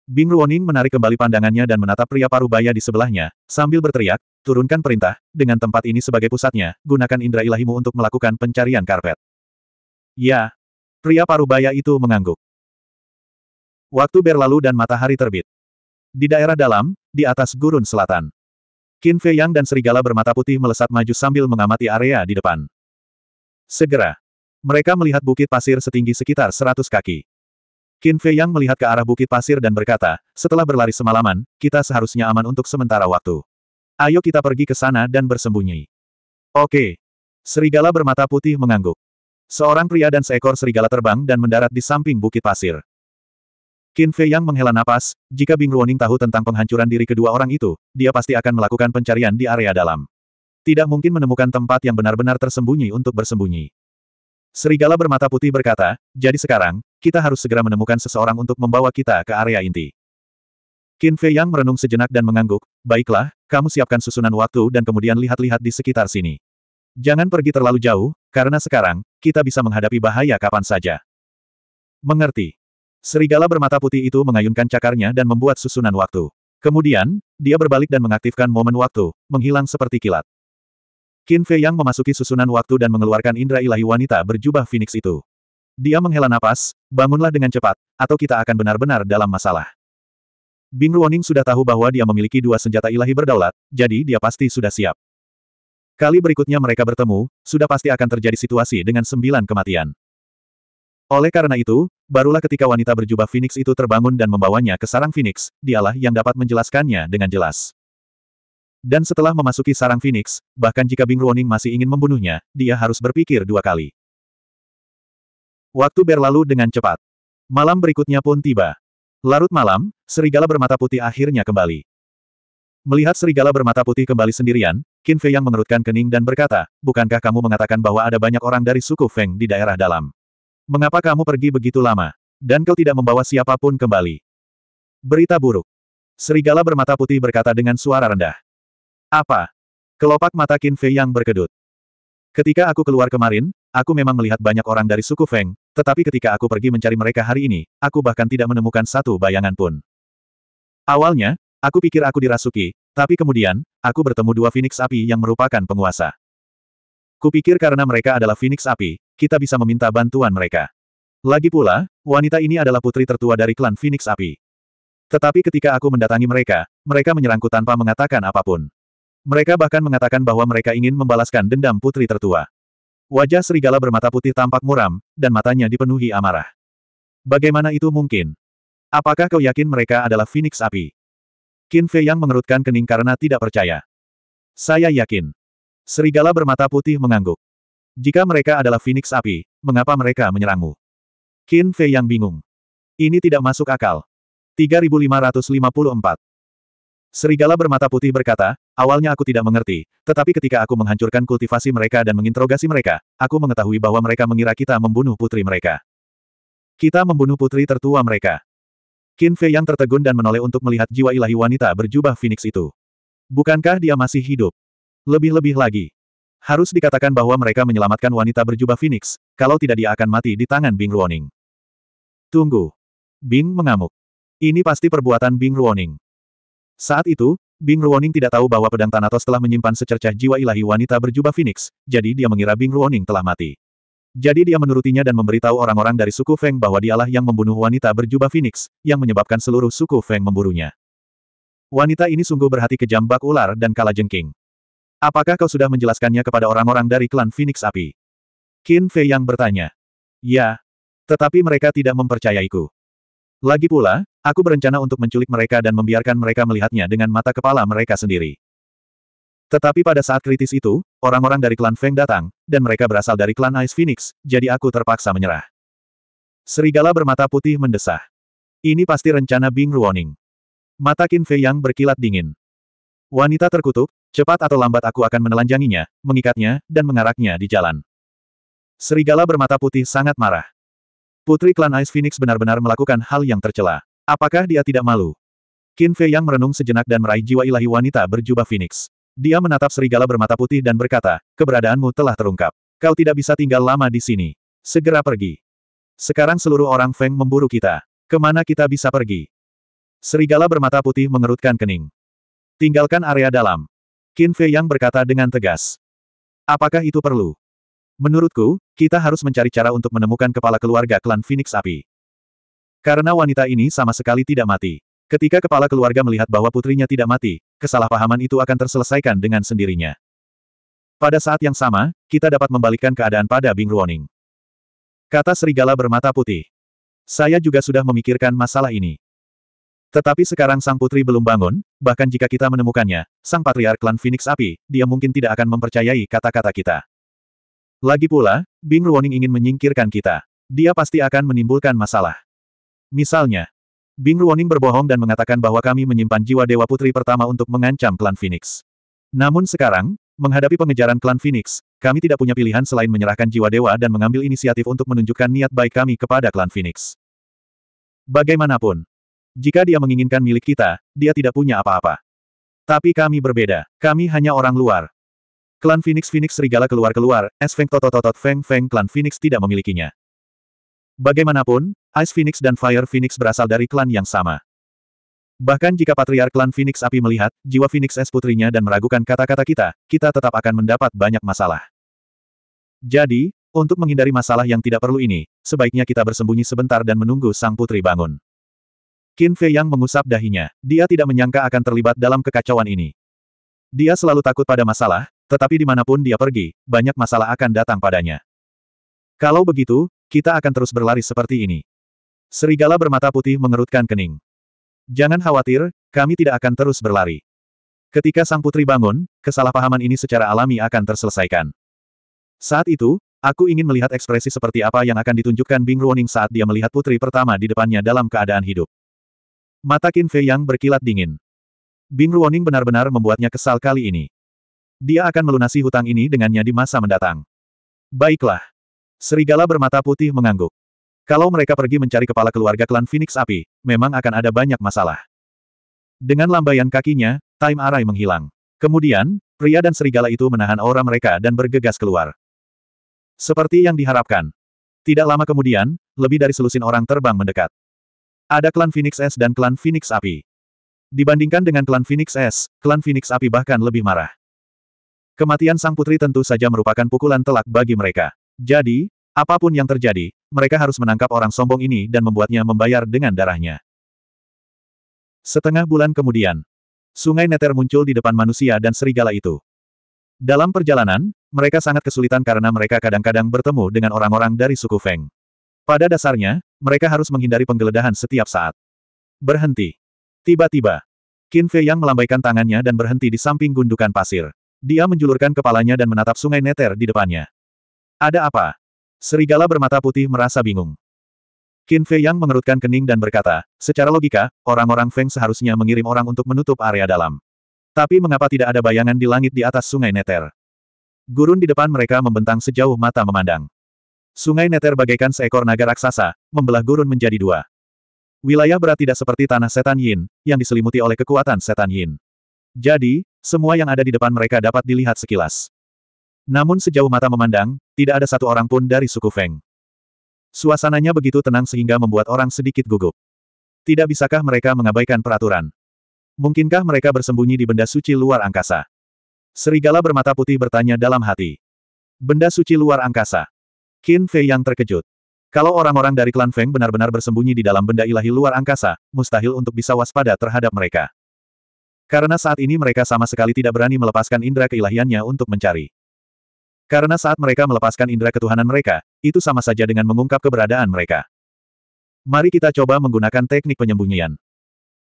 Bing Ruoning menarik kembali pandangannya dan menatap pria parubaya di sebelahnya, sambil berteriak, turunkan perintah, dengan tempat ini sebagai pusatnya, gunakan indera ilahimu untuk melakukan pencarian karpet. Ya. Pria parubaya itu mengangguk. Waktu berlalu dan matahari terbit. Di daerah dalam, di atas gurun selatan. Qin Fei Yang dan serigala bermata putih melesat maju sambil mengamati area di depan. Segera. Mereka melihat bukit pasir setinggi sekitar 100 kaki. Qin Fei Yang melihat ke arah bukit pasir dan berkata, setelah berlari semalaman, kita seharusnya aman untuk sementara waktu. Ayo kita pergi ke sana dan bersembunyi. Oke. Serigala bermata putih mengangguk. Seorang pria dan seekor serigala terbang dan mendarat di samping bukit pasir. Qin Fei Yang menghela napas, jika Bing Ruoning tahu tentang penghancuran diri kedua orang itu, dia pasti akan melakukan pencarian di area dalam. Tidak mungkin menemukan tempat yang benar-benar tersembunyi untuk bersembunyi. Serigala bermata putih berkata, jadi sekarang, kita harus segera menemukan seseorang untuk membawa kita ke area inti. Qin Fei Yang merenung sejenak dan mengangguk, baiklah, kamu siapkan susunan waktu dan kemudian lihat-lihat di sekitar sini. Jangan pergi terlalu jauh, karena sekarang, kita bisa menghadapi bahaya kapan saja. Mengerti. Serigala bermata putih itu mengayunkan cakarnya dan membuat susunan waktu. Kemudian, dia berbalik dan mengaktifkan momen waktu, menghilang seperti kilat. Qin Fei Yang memasuki susunan waktu dan mengeluarkan indera ilahi wanita berjubah Phoenix itu. Dia menghela napas, bangunlah dengan cepat, atau kita akan benar-benar dalam masalah. Bing Ruoning sudah tahu bahwa dia memiliki dua senjata ilahi berdaulat, jadi dia pasti sudah siap. Kali berikutnya mereka bertemu, sudah pasti akan terjadi situasi dengan sembilan kematian. Oleh karena itu, barulah ketika wanita berjubah Phoenix itu terbangun dan membawanya ke sarang Phoenix, dialah yang dapat menjelaskannya dengan jelas. Dan setelah memasuki sarang Phoenix, bahkan jika Bing Ruoning masih ingin membunuhnya, dia harus berpikir dua kali. Waktu berlalu dengan cepat. Malam berikutnya pun tiba. Larut malam, serigala bermata putih akhirnya kembali. Melihat serigala bermata putih kembali sendirian, Qin Fei yang mengerutkan kening dan berkata, Bukankah kamu mengatakan bahwa ada banyak orang dari suku Feng di daerah dalam? Mengapa kamu pergi begitu lama? Dan kau tidak membawa siapapun kembali. Berita buruk. Serigala bermata putih berkata dengan suara rendah. Apa? Kelopak mata Qin Fei yang berkedut. Ketika aku keluar kemarin, aku memang melihat banyak orang dari suku Feng, tetapi ketika aku pergi mencari mereka hari ini, aku bahkan tidak menemukan satu bayangan pun. Awalnya, aku pikir aku dirasuki, tapi kemudian, aku bertemu dua Phoenix api yang merupakan penguasa. Kupikir karena mereka adalah Phoenix Api, kita bisa meminta bantuan mereka. Lagi pula, wanita ini adalah putri tertua dari klan Phoenix Api. Tetapi ketika aku mendatangi mereka, mereka menyerangku tanpa mengatakan apapun. Mereka bahkan mengatakan bahwa mereka ingin membalaskan dendam putri tertua. Wajah serigala bermata putih tampak muram, dan matanya dipenuhi amarah. Bagaimana itu mungkin? Apakah kau yakin mereka adalah Phoenix Api? Qin Fei yang mengerutkan kening karena tidak percaya. Saya yakin. Serigala bermata putih mengangguk. Jika mereka adalah Phoenix Api, mengapa mereka menyerangmu? Qin Fei yang bingung. Ini tidak masuk akal. 3554 Serigala bermata putih berkata, awalnya aku tidak mengerti, tetapi ketika aku menghancurkan kultivasi mereka dan menginterogasi mereka, aku mengetahui bahwa mereka mengira kita membunuh putri mereka. Kita membunuh putri tertua mereka. Qin Fei yang tertegun dan menoleh untuk melihat jiwa ilahi wanita berjubah Phoenix itu. Bukankah dia masih hidup? Lebih-lebih lagi. Harus dikatakan bahwa mereka menyelamatkan wanita berjubah Phoenix, kalau tidak dia akan mati di tangan Bing Ruoning. Tunggu. Bing mengamuk. Ini pasti perbuatan Bing Ruoning. Saat itu, Bing Ruoning tidak tahu bahwa pedang Thanatos telah menyimpan secercah jiwa ilahi wanita berjubah Phoenix, jadi dia mengira Bing Ruoning telah mati. Jadi dia menurutinya dan memberitahu orang-orang dari suku Feng bahwa dialah yang membunuh wanita berjubah Phoenix, yang menyebabkan seluruh suku Feng memburunya. Wanita ini sungguh berhati kejam bak ular dan kalajengking. Apakah kau sudah menjelaskannya kepada orang-orang dari klan Phoenix Api? Qin Fei yang bertanya. Ya. Tetapi mereka tidak mempercayaiku. Lagi pula, aku berencana untuk menculik mereka dan membiarkan mereka melihatnya dengan mata kepala mereka sendiri. Tetapi pada saat kritis itu, orang-orang dari klan Feng datang, dan mereka berasal dari klan Ice Phoenix, jadi aku terpaksa menyerah. Serigala bermata putih mendesah. Ini pasti rencana Bing Ruoning. Mata Qin Fei yang berkilat dingin. Wanita terkutuk, cepat atau lambat aku akan menelanjanginya, mengikatnya, dan mengaraknya di jalan. Serigala bermata putih sangat marah. Putri klan Ice Phoenix benar-benar melakukan hal yang tercela. Apakah dia tidak malu? Qin Fei yang merenung sejenak dan meraih jiwa ilahi wanita berjubah Phoenix. Dia menatap serigala bermata putih dan berkata, keberadaanmu telah terungkap. Kau tidak bisa tinggal lama di sini. Segera pergi. Sekarang seluruh orang Feng memburu kita. Kemana kita bisa pergi? Serigala bermata putih mengerutkan kening. Tinggalkan area dalam. Qin Fei Yang berkata dengan tegas. Apakah itu perlu? Menurutku, kita harus mencari cara untuk menemukan kepala keluarga klan Phoenix Api. Karena wanita ini sama sekali tidak mati. Ketika kepala keluarga melihat bahwa putrinya tidak mati, kesalahpahaman itu akan terselesaikan dengan sendirinya. Pada saat yang sama, kita dapat membalikkan keadaan pada Bing Ruoning. Kata serigala bermata putih. Saya juga sudah memikirkan masalah ini. Tetapi sekarang sang putri belum bangun, bahkan jika kita menemukannya, sang patriark klan Phoenix Api, dia mungkin tidak akan mempercayai kata-kata kita. Lagi pula, Bing Ruoning ingin menyingkirkan kita. Dia pasti akan menimbulkan masalah. Misalnya, Bing Ruoning berbohong dan mengatakan bahwa kami menyimpan jiwa Dewa Putri pertama untuk mengancam klan Phoenix. Namun sekarang, menghadapi pengejaran klan Phoenix, kami tidak punya pilihan selain menyerahkan jiwa dewa dan mengambil inisiatif untuk menunjukkan niat baik kami kepada klan Phoenix. Bagaimanapun, jika dia menginginkan milik kita, dia tidak punya apa-apa. Tapi kami berbeda. Kami hanya orang luar. Klan Phoenix Phoenix Serigala keluar-keluar, Es Feng Totototot Feng Feng Klan Phoenix tidak memilikinya. Bagaimanapun, Ice Phoenix dan Fire Phoenix berasal dari klan yang sama. Bahkan jika Patriark klan Phoenix Api melihat jiwa Phoenix Es putrinya dan meragukan kata-kata kita, kita tetap akan mendapat banyak masalah. Jadi, untuk menghindari masalah yang tidak perlu ini, sebaiknya kita bersembunyi sebentar dan menunggu sang putri bangun. Qin Fei Yang mengusap dahinya. Dia tidak menyangka akan terlibat dalam kekacauan ini. Dia selalu takut pada masalah, tetapi dimanapun dia pergi, banyak masalah akan datang padanya. Kalau begitu, kita akan terus berlari seperti ini. Serigala bermata putih mengerutkan kening. Jangan khawatir, kami tidak akan terus berlari. Ketika sang putri bangun, kesalahpahaman ini secara alami akan terselesaikan. Saat itu, Aku ingin melihat ekspresi seperti apa yang akan ditunjukkan Bing Ruoning saat dia melihat putri pertama di depannya dalam keadaan hidup. Mata Qin Fei yang berkilat dingin. Bing Ruoning benar-benar membuatnya kesal kali ini. Dia akan melunasi hutang ini dengannya di masa mendatang. Baiklah. Serigala bermata putih mengangguk. Kalau mereka pergi mencari kepala keluarga klan Phoenix Api, memang akan ada banyak masalah. Dengan lambaian kakinya, Time Arai menghilang. Kemudian, pria dan serigala itu menahan aura mereka dan bergegas keluar. Seperti yang diharapkan. Tidak lama kemudian, lebih dari selusin orang terbang mendekat. Ada klan Phoenix S dan klan Phoenix Api. Dibandingkan dengan klan Phoenix S, klan Phoenix Api bahkan lebih marah. Kematian sang putri tentu saja merupakan pukulan telak bagi mereka. Jadi, apapun yang terjadi, mereka harus menangkap orang sombong ini dan membuatnya membayar dengan darahnya. Setengah bulan kemudian, sungai Neter muncul di depan manusia dan serigala itu. Dalam perjalanan, mereka sangat kesulitan karena mereka kadang-kadang bertemu dengan orang-orang dari suku Feng. Pada dasarnya, mereka harus menghindari penggeledahan setiap saat. Berhenti. Tiba-tiba, Qin Fei Yang melambaikan tangannya dan berhenti di samping gundukan pasir. Dia menjulurkan kepalanya dan menatap sungai Neter di depannya. Ada apa? Serigala bermata putih merasa bingung. Qin Fei Yang mengerutkan kening dan berkata, secara logika, orang-orang Feng seharusnya mengirim orang untuk menutup area dalam. Tapi mengapa tidak ada bayangan di langit di atas sungai Neter? Gurun di depan mereka membentang sejauh mata memandang. Sungai Neter bagaikan seekor naga raksasa, membelah gurun menjadi dua. Wilayah berat tidak seperti tanah setan Yin, yang diselimuti oleh kekuatan setan Yin. Jadi, semua yang ada di depan mereka dapat dilihat sekilas. Namun sejauh mata memandang, tidak ada satu orang pun dari suku Feng. Suasananya begitu tenang sehingga membuat orang sedikit gugup. Tidak bisakah mereka mengabaikan peraturan? Mungkinkah mereka bersembunyi di benda suci luar angkasa? Serigala bermata putih bertanya dalam hati. Benda suci luar angkasa. Qin Fei yang terkejut. Kalau orang-orang dari klan Feng benar-benar bersembunyi di dalam benda ilahi luar angkasa, mustahil untuk bisa waspada terhadap mereka. Karena saat ini mereka sama sekali tidak berani melepaskan indera keilahiannya untuk mencari. Karena saat mereka melepaskan indera ketuhanan mereka, itu sama saja dengan mengungkap keberadaan mereka. Mari kita coba menggunakan teknik penyembunyian.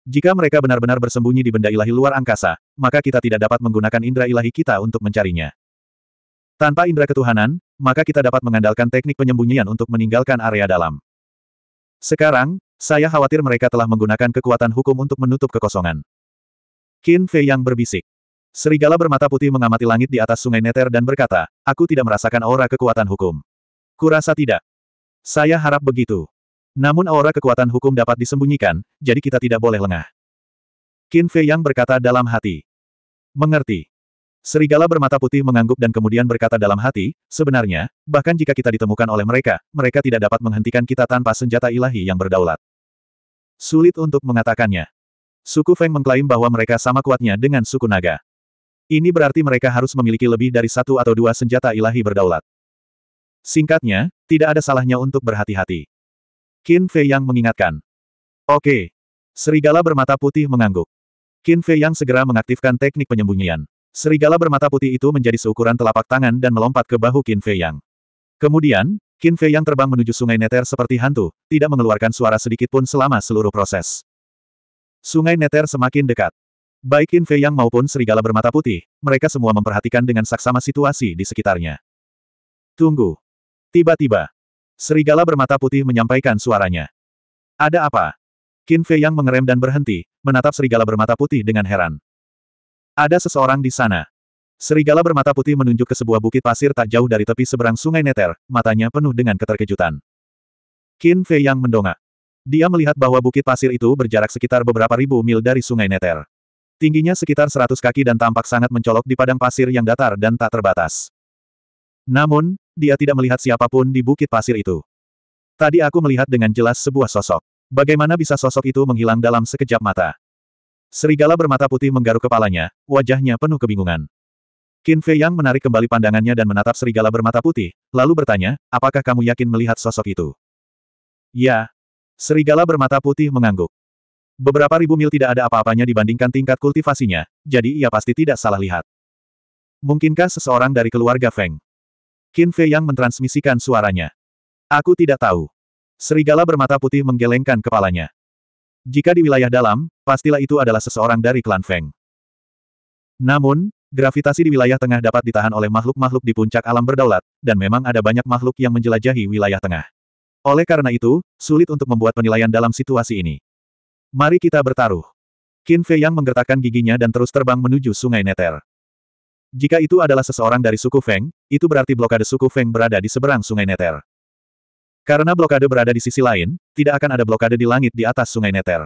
Jika mereka benar-benar bersembunyi di benda ilahi luar angkasa, maka kita tidak dapat menggunakan indera ilahi kita untuk mencarinya. Tanpa indera ketuhanan, maka kita dapat mengandalkan teknik penyembunyian untuk meninggalkan area dalam. Sekarang, saya khawatir mereka telah menggunakan kekuatan hukum untuk menutup kekosongan. Qin Fei yang berbisik. Serigala bermata putih mengamati langit di atas sungai Neter dan berkata, aku tidak merasakan aura kekuatan hukum. Kurasa tidak. Saya harap begitu. Namun aura kekuatan hukum dapat disembunyikan, jadi kita tidak boleh lengah. Qin Fei yang berkata dalam hati. Mengerti. Serigala bermata putih mengangguk dan kemudian berkata dalam hati, sebenarnya, bahkan jika kita ditemukan oleh mereka, mereka tidak dapat menghentikan kita tanpa senjata ilahi yang berdaulat. Sulit untuk mengatakannya. Suku Feng mengklaim bahwa mereka sama kuatnya dengan suku naga. Ini berarti mereka harus memiliki lebih dari satu atau dua senjata ilahi berdaulat. Singkatnya, tidak ada salahnya untuk berhati-hati. Qin Fei Yang mengingatkan. Oke. Serigala bermata putih mengangguk. Qin Fei Yang segera mengaktifkan teknik penyembunyian. Serigala bermata putih itu menjadi seukuran telapak tangan dan melompat ke bahu Qin Fei Yang. Kemudian, Qin Fei Yang terbang menuju sungai Neter seperti hantu, tidak mengeluarkan suara sedikit pun selama seluruh proses. Sungai Neter semakin dekat. Baik Qin Fei Yang maupun serigala bermata putih, mereka semua memperhatikan dengan saksama situasi di sekitarnya. Tunggu. Tiba-tiba, serigala bermata putih menyampaikan suaranya. Ada apa? Qin Fei Yang mengerem dan berhenti, menatap serigala bermata putih dengan heran. Ada seseorang di sana. Serigala bermata putih menunjuk ke sebuah bukit pasir tak jauh dari tepi seberang sungai Neter, matanya penuh dengan keterkejutan. Qin Fei yang mendongak. Dia melihat bahwa bukit pasir itu berjarak sekitar beberapa ribu mil dari sungai Neter. Tingginya sekitar seratus kaki dan tampak sangat mencolok di padang pasir yang datar dan tak terbatas. Namun, dia tidak melihat siapapun di bukit pasir itu. Tadi aku melihat dengan jelas sebuah sosok. Bagaimana bisa sosok itu menghilang dalam sekejap mata? Serigala bermata putih menggaruk kepalanya, wajahnya penuh kebingungan. Qin Fei Yang menarik kembali pandangannya dan menatap serigala bermata putih, lalu bertanya, apakah kamu yakin melihat sosok itu? Ya. Serigala bermata putih mengangguk. Beberapa ribu mil tidak ada apa-apanya dibandingkan tingkat kultivasinya, jadi ia pasti tidak salah lihat. Mungkinkah seseorang dari keluarga Feng? Qin Fei Yang mentransmisikan suaranya. Aku tidak tahu. Serigala bermata putih menggelengkan kepalanya. Jika di wilayah dalam, pastilah itu adalah seseorang dari klan Feng. Namun, gravitasi di wilayah tengah dapat ditahan oleh makhluk-makhluk di puncak alam berdaulat, dan memang ada banyak makhluk yang menjelajahi wilayah tengah. Oleh karena itu, sulit untuk membuat penilaian dalam situasi ini. Mari kita bertaruh. Qin Fei Yang menggertakkan giginya dan terus terbang menuju sungai Neter. Jika itu adalah seseorang dari suku Feng, itu berarti blokade suku Feng berada di seberang sungai Neter. Karena blokade berada di sisi lain, tidak akan ada blokade di langit di atas sungai Neter.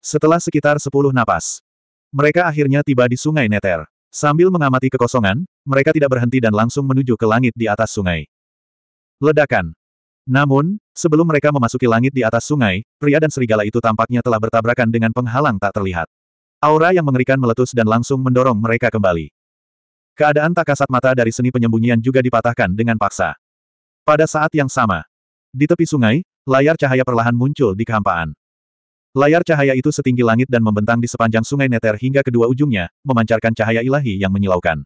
Setelah sekitar sepuluh napas, mereka akhirnya tiba di sungai Neter. Sambil mengamati kekosongan, mereka tidak berhenti dan langsung menuju ke langit di atas sungai. Ledakan. Namun, sebelum mereka memasuki langit di atas sungai, pria dan serigala itu tampaknya telah bertabrakan dengan penghalang tak terlihat. Aura yang mengerikan meletus dan langsung mendorong mereka kembali. Keadaan tak kasat mata dari seni penyembunyian juga dipatahkan dengan paksa. Pada saat yang sama, di tepi sungai, layar cahaya perlahan muncul di kehampaan. Layar cahaya itu setinggi langit dan membentang di sepanjang sungai Neter hingga kedua ujungnya, memancarkan cahaya ilahi yang menyilaukan.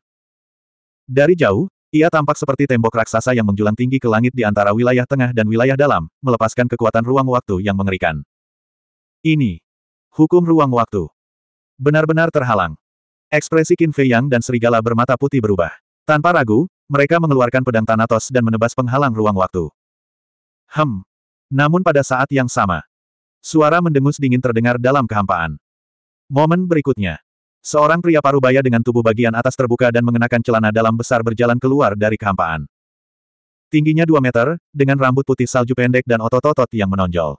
Dari jauh, ia tampak seperti tembok raksasa yang menjulang tinggi ke langit di antara wilayah tengah dan wilayah dalam, melepaskan kekuatan ruang waktu yang mengerikan. Ini. Hukum ruang waktu. Benar-benar terhalang. Ekspresi Qin Fei Yang dan serigala bermata putih berubah. Tanpa ragu, mereka mengeluarkan pedang Thanatos dan menebas penghalang ruang waktu. Hem. Namun pada saat yang sama, suara mendengus dingin terdengar dalam kehampaan. Momen berikutnya, seorang pria parubaya dengan tubuh bagian atas terbuka dan mengenakan celana dalam besar berjalan keluar dari kehampaan. Tingginya 2 meter, dengan rambut putih salju pendek dan otot-otot yang menonjol.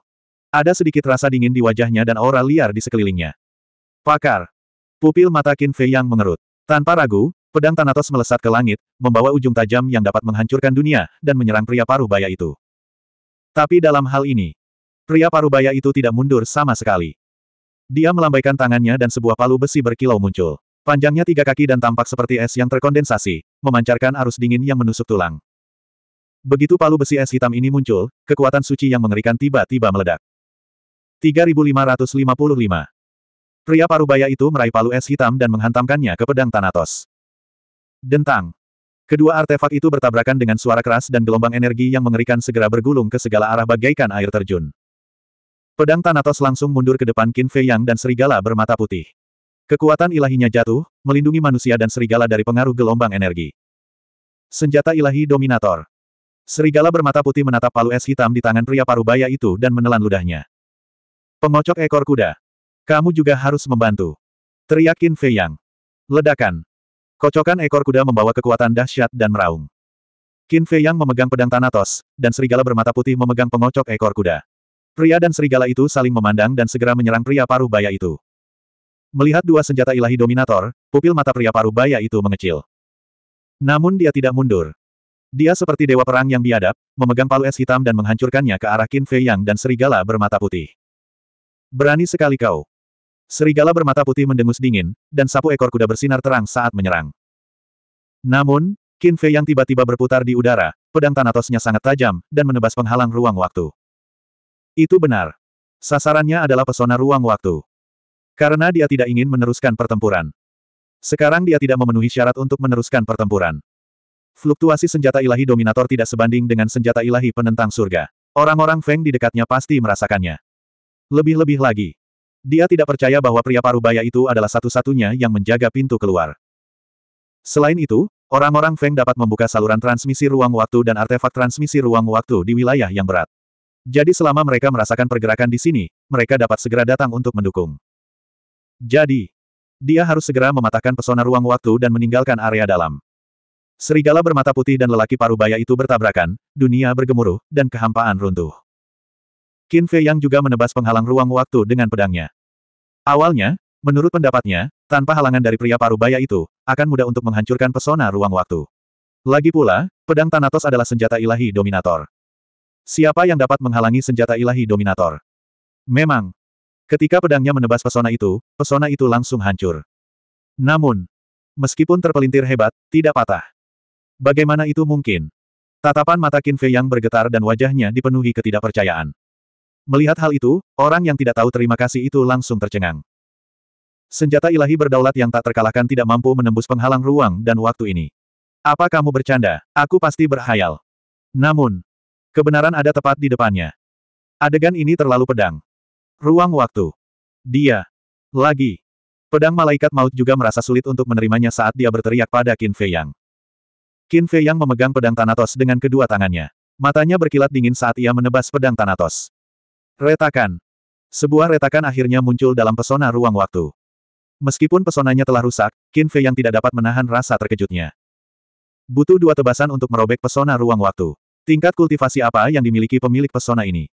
Ada sedikit rasa dingin di wajahnya dan aura liar di sekelilingnya. Pakar. Pupil mata Qin Fei yang mengerut. Tanpa ragu, Pedang Thanatos melesat ke langit, membawa ujung tajam yang dapat menghancurkan dunia, dan menyerang pria paruh baya itu. Tapi dalam hal ini, pria paruh baya itu tidak mundur sama sekali. Dia melambaikan tangannya dan sebuah palu besi berkilau muncul. Panjangnya tiga kaki dan tampak seperti es yang terkondensasi, memancarkan arus dingin yang menusuk tulang. Begitu palu besi es hitam ini muncul, kekuatan suci yang mengerikan tiba-tiba meledak. 3555 Pria baya itu meraih palu es hitam dan menghantamkannya ke pedang Thanatos. Dentang. Kedua artefak itu bertabrakan dengan suara keras dan gelombang energi yang mengerikan segera bergulung ke segala arah bagaikan air terjun. Pedang Thanatos langsung mundur ke depan Qin Fei Yang dan serigala bermata putih. Kekuatan ilahinya jatuh, melindungi manusia dan serigala dari pengaruh gelombang energi. Senjata ilahi Dominator. Serigala bermata putih menatap palu es hitam di tangan pria parubaya itu dan menelan ludahnya. Pengocok ekor kuda. Kamu juga harus membantu. Teriak Qin Fei Yang. Ledakan. Kocokan ekor kuda membawa kekuatan dahsyat dan meraung. Qin Fei yang memegang pedang Thanatos, dan serigala bermata putih memegang pengocok ekor kuda. Pria dan serigala itu saling memandang dan segera menyerang pria paruh baya itu. Melihat dua senjata ilahi dominator, pupil mata pria paruh baya itu mengecil. Namun dia tidak mundur. Dia seperti dewa perang yang biadab, memegang palu es hitam dan menghancurkannya ke arah Qin Fei Yang dan serigala bermata putih. Berani sekali kau. Serigala bermata putih mendengus dingin, dan sapu ekor kuda bersinar terang saat menyerang. Namun, Qin Fei yang tiba-tiba berputar di udara, pedang Thanatosnya sangat tajam, dan menebas penghalang ruang waktu. Itu benar. Sasarannya adalah pesona ruang waktu. Karena dia tidak ingin meneruskan pertempuran. Sekarang dia tidak memenuhi syarat untuk meneruskan pertempuran. Fluktuasi senjata ilahi dominator tidak sebanding dengan senjata ilahi penentang surga. Orang-orang Feng di dekatnya pasti merasakannya. Lebih-lebih lagi, dia tidak percaya bahwa pria parubaya itu adalah satu-satunya yang menjaga pintu keluar. Selain itu, orang-orang Feng dapat membuka saluran transmisi ruang waktu dan artefak transmisi ruang waktu di wilayah yang berat. Jadi selama mereka merasakan pergerakan di sini, mereka dapat segera datang untuk mendukung. Jadi, dia harus segera mematahkan pesona ruang waktu dan meninggalkan area dalam. Serigala bermata putih dan lelaki parubaya itu bertabrakan, dunia bergemuruh, dan kehampaan runtuh. Qin Fei Yang juga menebas penghalang ruang waktu dengan pedangnya. Awalnya, menurut pendapatnya, tanpa halangan dari pria paruh baya itu, akan mudah untuk menghancurkan pesona ruang waktu. Lagi pula, pedang Thanatos adalah senjata ilahi dominator. Siapa yang dapat menghalangi senjata ilahi dominator? Memang. Ketika pedangnya menebas pesona itu, pesona itu langsung hancur. Namun, meskipun terpelintir hebat, tidak patah. Bagaimana itu mungkin? Tatapan mata Qin Fei yang bergetar dan wajahnya dipenuhi ketidakpercayaan. Melihat hal itu, orang yang tidak tahu terima kasih itu langsung tercengang. Senjata ilahi berdaulat yang tak terkalahkan tidak mampu menembus penghalang ruang dan waktu ini. Apa kamu bercanda? Aku pasti berhayal. Namun, kebenaran ada tepat di depannya. Adegan ini terlalu pedang. Ruang waktu. Dia. Lagi. Pedang malaikat maut juga merasa sulit untuk menerimanya saat dia berteriak pada Qin Fei Yang. Qin Fei Yang memegang pedang Thanatos dengan kedua tangannya. Matanya berkilat dingin saat ia menebas pedang Thanatos. Retakan. Sebuah retakan akhirnya muncul dalam pesona ruang waktu. Meskipun pesonanya telah rusak, Qin Fei yang tidak dapat menahan rasa terkejutnya. Butuh dua tebasan untuk merobek pesona ruang waktu. Tingkat kultivasi apa yang dimiliki pemilik pesona ini?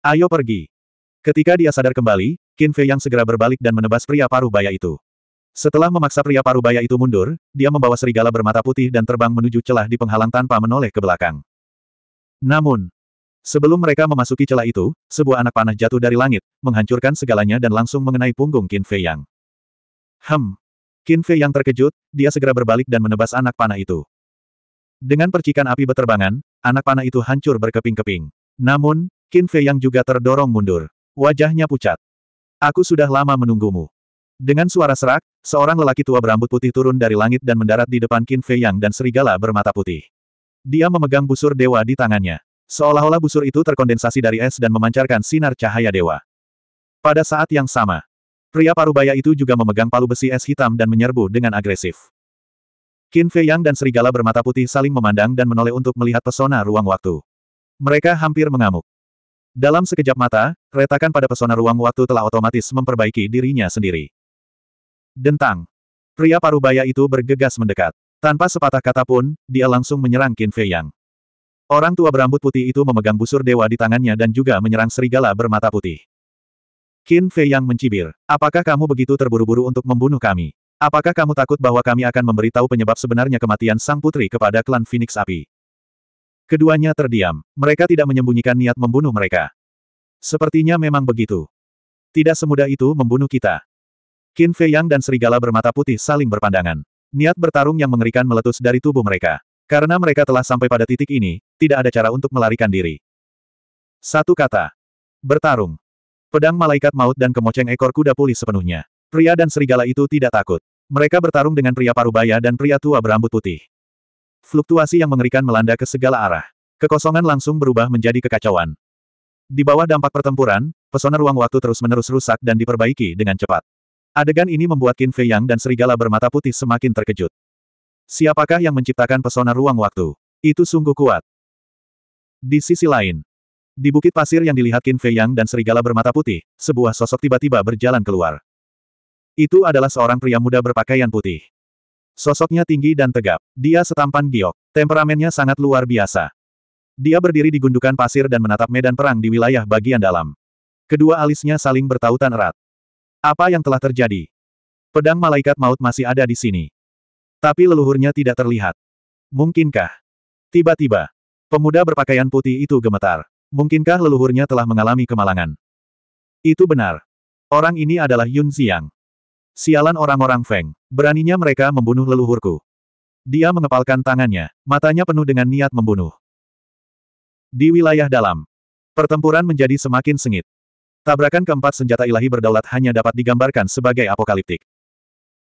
Ayo pergi. Ketika dia sadar kembali, Qin Fei yang segera berbalik dan menebas pria paruh baya itu. Setelah memaksa pria paruh baya itu mundur, dia membawa serigala bermata putih dan terbang menuju celah di penghalang tanpa menoleh ke belakang. Namun, Sebelum mereka memasuki celah itu, sebuah anak panah jatuh dari langit, menghancurkan segalanya dan langsung mengenai punggung Qin Fei Yang. Hem. Qin Fei Yang terkejut, dia segera berbalik dan menebas anak panah itu. Dengan percikan api beterbangan, anak panah itu hancur berkeping-keping. Namun, Qin Fei Yang juga terdorong mundur. Wajahnya pucat. Aku sudah lama menunggumu. Dengan suara serak, seorang lelaki tua berambut putih turun dari langit dan mendarat di depan Qin Fei Yang dan serigala bermata putih. Dia memegang busur dewa di tangannya. Seolah-olah busur itu terkondensasi dari es dan memancarkan sinar cahaya dewa. Pada saat yang sama, pria parubaya itu juga memegang palu besi es hitam dan menyerbu dengan agresif. Qin Fei Yang dan serigala bermata putih saling memandang dan menoleh untuk melihat pesona ruang waktu. Mereka hampir mengamuk. Dalam sekejap mata, retakan pada pesona ruang waktu telah otomatis memperbaiki dirinya sendiri. Dentang. Pria parubaya itu bergegas mendekat. Tanpa sepatah kata pun, dia langsung menyerang Qin Fei Yang. Orang tua berambut putih itu memegang busur dewa di tangannya dan juga menyerang serigala bermata putih. Qin Fei yang mencibir, apakah kamu begitu terburu-buru untuk membunuh kami? Apakah kamu takut bahwa kami akan memberitahu penyebab sebenarnya kematian sang putri kepada klan Phoenix Api? Keduanya terdiam, mereka tidak menyembunyikan niat membunuh mereka. Sepertinya memang begitu. Tidak semudah itu membunuh kita. Qin Fei Yang dan serigala bermata putih saling berpandangan. Niat bertarung yang mengerikan meletus dari tubuh mereka. Karena mereka telah sampai pada titik ini, tidak ada cara untuk melarikan diri. Satu kata. Bertarung. Pedang malaikat maut dan kemoceng ekor kuda pulih sepenuhnya. Pria dan serigala itu tidak takut. Mereka bertarung dengan pria parubaya dan pria tua berambut putih. Fluktuasi yang mengerikan melanda ke segala arah. Kekosongan langsung berubah menjadi kekacauan. Di bawah dampak pertempuran, pesona ruang waktu terus-menerus rusak dan diperbaiki dengan cepat. Adegan ini membuat Qin Fei Yang dan serigala bermata putih semakin terkejut. Siapakah yang menciptakan pesona ruang waktu? Itu sungguh kuat. Di sisi lain, di bukit pasir yang dilihat Qin Fei Yang dan serigala bermata putih, sebuah sosok tiba-tiba berjalan keluar. Itu adalah seorang pria muda berpakaian putih. Sosoknya tinggi dan tegap. Dia setampan giok. Temperamennya sangat luar biasa. Dia berdiri di gundukan pasir dan menatap medan perang di wilayah bagian dalam. Kedua alisnya saling bertautan erat. Apa yang telah terjadi? Pedang malaikat maut masih ada di sini. Tapi leluhurnya tidak terlihat. Mungkinkah? Tiba-tiba, pemuda berpakaian putih itu gemetar. Mungkinkah leluhurnya telah mengalami kemalangan? Itu benar. Orang ini adalah Yun Xiang. Sialan orang-orang Feng. Beraninya mereka membunuh leluhurku. Dia mengepalkan tangannya, matanya penuh dengan niat membunuh. Di wilayah dalam, pertempuran menjadi semakin sengit. Tabrakan keempat senjata ilahi berdaulat hanya dapat digambarkan sebagai apokaliptik.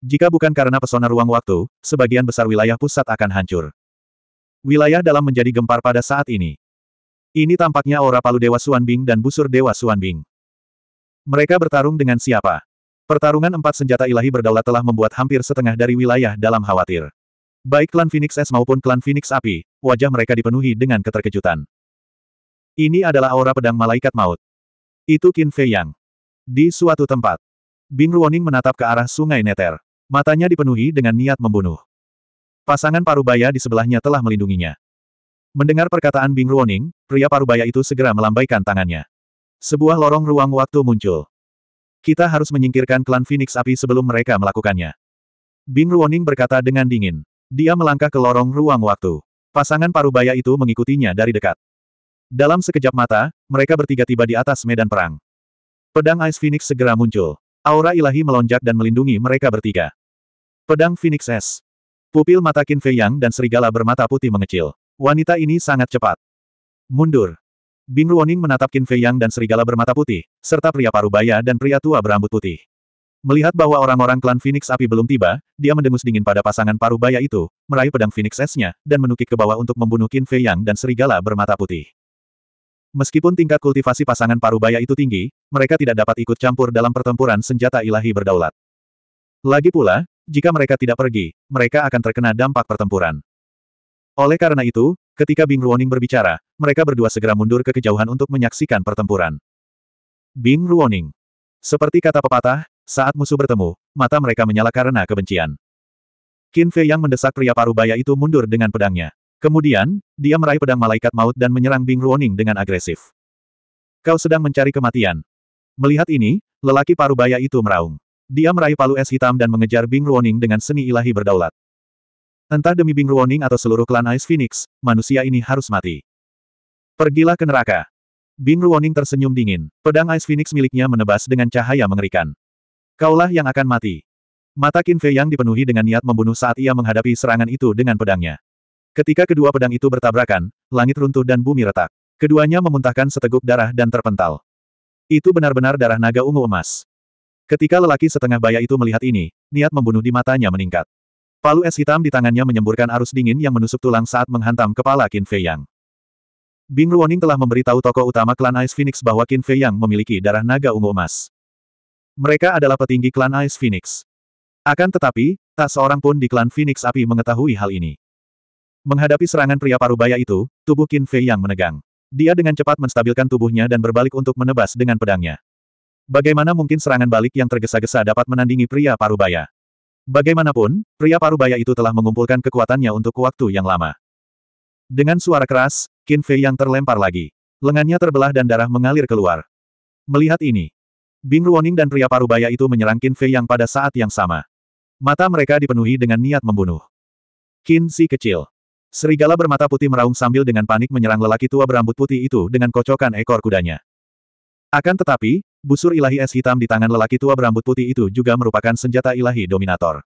Jika bukan karena pesona ruang waktu, sebagian besar wilayah pusat akan hancur. Wilayah dalam menjadi gempar pada saat ini. Ini tampaknya aura palu Dewa Suan Bing dan busur Dewa Suan Bing. Mereka bertarung dengan siapa? Pertarungan empat senjata ilahi berdaulat telah membuat hampir setengah dari wilayah dalam khawatir. Baik klan Phoenix S maupun klan Phoenix Api, wajah mereka dipenuhi dengan keterkejutan. Ini adalah aura pedang malaikat maut. Itu Qin Fei Yang. Di suatu tempat, Bing Ruoning menatap ke arah sungai Neter. Matanya dipenuhi dengan niat membunuh. Pasangan parubaya di sebelahnya telah melindunginya. Mendengar perkataan Bing Ruoning, pria parubaya itu segera melambaikan tangannya. Sebuah lorong ruang waktu muncul. Kita harus menyingkirkan klan Phoenix Api sebelum mereka melakukannya. Bing Ruoning berkata dengan dingin. Dia melangkah ke lorong ruang waktu. Pasangan parubaya itu mengikutinya dari dekat. Dalam sekejap mata, mereka bertiga tiba di atas medan perang. Pedang Ice Phoenix segera muncul. Aura ilahi melonjak dan melindungi mereka bertiga. Pedang Phoenix S. Pupil mata Qin Fei Yang dan serigala bermata putih mengecil. Wanita ini sangat cepat. Mundur. Bing Ruoning menatap Qin Fei Yang dan serigala bermata putih, serta pria parubaya dan pria tua berambut putih. Melihat bahwa orang-orang klan Phoenix Api belum tiba, dia mendengus dingin pada pasangan parubaya itu, meraih pedang Phoenix S-nya, dan menukik ke bawah untuk membunuh Qin Fei Yang dan serigala bermata putih. Meskipun tingkat kultivasi pasangan parubaya itu tinggi, mereka tidak dapat ikut campur dalam pertempuran senjata ilahi berdaulat. Lagi pula, jika mereka tidak pergi, mereka akan terkena dampak pertempuran. Oleh karena itu, ketika Bing Ruoning berbicara, mereka berdua segera mundur ke kejauhan untuk menyaksikan pertempuran. Bing Ruoning. Seperti kata pepatah, saat musuh bertemu, mata mereka menyala karena kebencian. Qin Fei yang mendesak pria parubaya itu mundur dengan pedangnya. Kemudian, dia meraih pedang malaikat maut dan menyerang Bing Ruoning dengan agresif. Kau sedang mencari kematian. Melihat ini, lelaki parubaya itu meraung. Dia meraih palu es hitam dan mengejar Bing Ruoning dengan seni ilahi berdaulat. Entah demi Bing Ruoning atau seluruh klan Ice Phoenix, manusia ini harus mati. Pergilah ke neraka. Bing Ruoning tersenyum dingin. Pedang Ice Phoenix miliknya menebas dengan cahaya mengerikan. Kaulah yang akan mati. Mata Qin Fei yang dipenuhi dengan niat membunuh saat ia menghadapi serangan itu dengan pedangnya. Ketika kedua pedang itu bertabrakan, langit runtuh dan bumi retak. Keduanya memuntahkan seteguk darah dan terpental. Itu benar-benar darah naga ungu emas. Ketika lelaki setengah baya itu melihat ini, niat membunuh di matanya meningkat. Palu es hitam di tangannya menyemburkan arus dingin yang menusuk tulang saat menghantam kepala Qin Fei Yang. Bing Ruoning telah memberitahu tokoh utama klan Ice Phoenix bahwa Qin Fei Yang memiliki darah naga ungu emas. Mereka adalah petinggi klan Ice Phoenix. Akan tetapi, tak seorang pun di klan Phoenix Api mengetahui hal ini. Menghadapi serangan pria parubaya itu, tubuh Qin Fei Yang menegang. Dia dengan cepat menstabilkan tubuhnya dan berbalik untuk menebas dengan pedangnya. Bagaimana mungkin serangan balik yang tergesa-gesa dapat menandingi pria parubaya? Bagaimanapun, pria parubaya itu telah mengumpulkan kekuatannya untuk waktu yang lama. Dengan suara keras, Qin Fei yang terlempar lagi. Lengannya terbelah dan darah mengalir keluar. Melihat ini, Bing Ruoning dan pria parubaya itu menyerang Qin Fei yang pada saat yang sama. Mata mereka dipenuhi dengan niat membunuh. Qin si kecil. Serigala bermata putih meraung sambil dengan panik menyerang lelaki tua berambut putih itu dengan kocokan ekor kudanya. Akan tetapi, Busur ilahi es hitam di tangan lelaki tua berambut putih itu juga merupakan senjata ilahi dominator.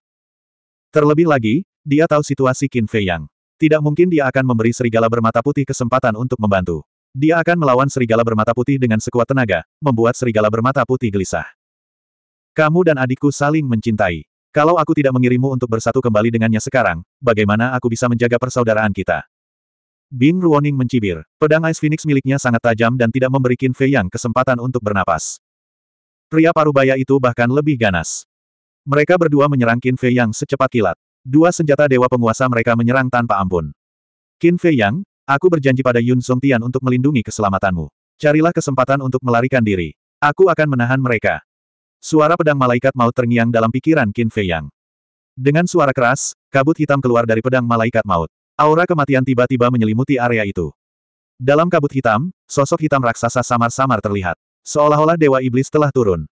Terlebih lagi, dia tahu situasi Qin Fei Yang. Tidak mungkin dia akan memberi serigala bermata putih kesempatan untuk membantu. Dia akan melawan serigala bermata putih dengan sekuat tenaga, membuat serigala bermata putih gelisah. Kamu dan adikku saling mencintai. Kalau aku tidak mengirimu untuk bersatu kembali dengannya sekarang, bagaimana aku bisa menjaga persaudaraan kita? Bing Ruoning mencibir. Pedang Ice Phoenix miliknya sangat tajam dan tidak memberi Qin Fei Yang kesempatan untuk bernapas. Pria parubaya itu bahkan lebih ganas. Mereka berdua menyerang Qin Fei Yang secepat kilat. Dua senjata dewa penguasa mereka menyerang tanpa ampun. Qin Fei Yang, aku berjanji pada Yun Song Tian untuk melindungi keselamatanmu. Carilah kesempatan untuk melarikan diri. Aku akan menahan mereka. Suara pedang malaikat maut terngiang dalam pikiran Qin Fei Yang. Dengan suara keras, kabut hitam keluar dari pedang malaikat maut. Aura kematian tiba-tiba menyelimuti area itu. Dalam kabut hitam, sosok hitam raksasa samar-samar terlihat. Seolah-olah Dewa Iblis telah turun.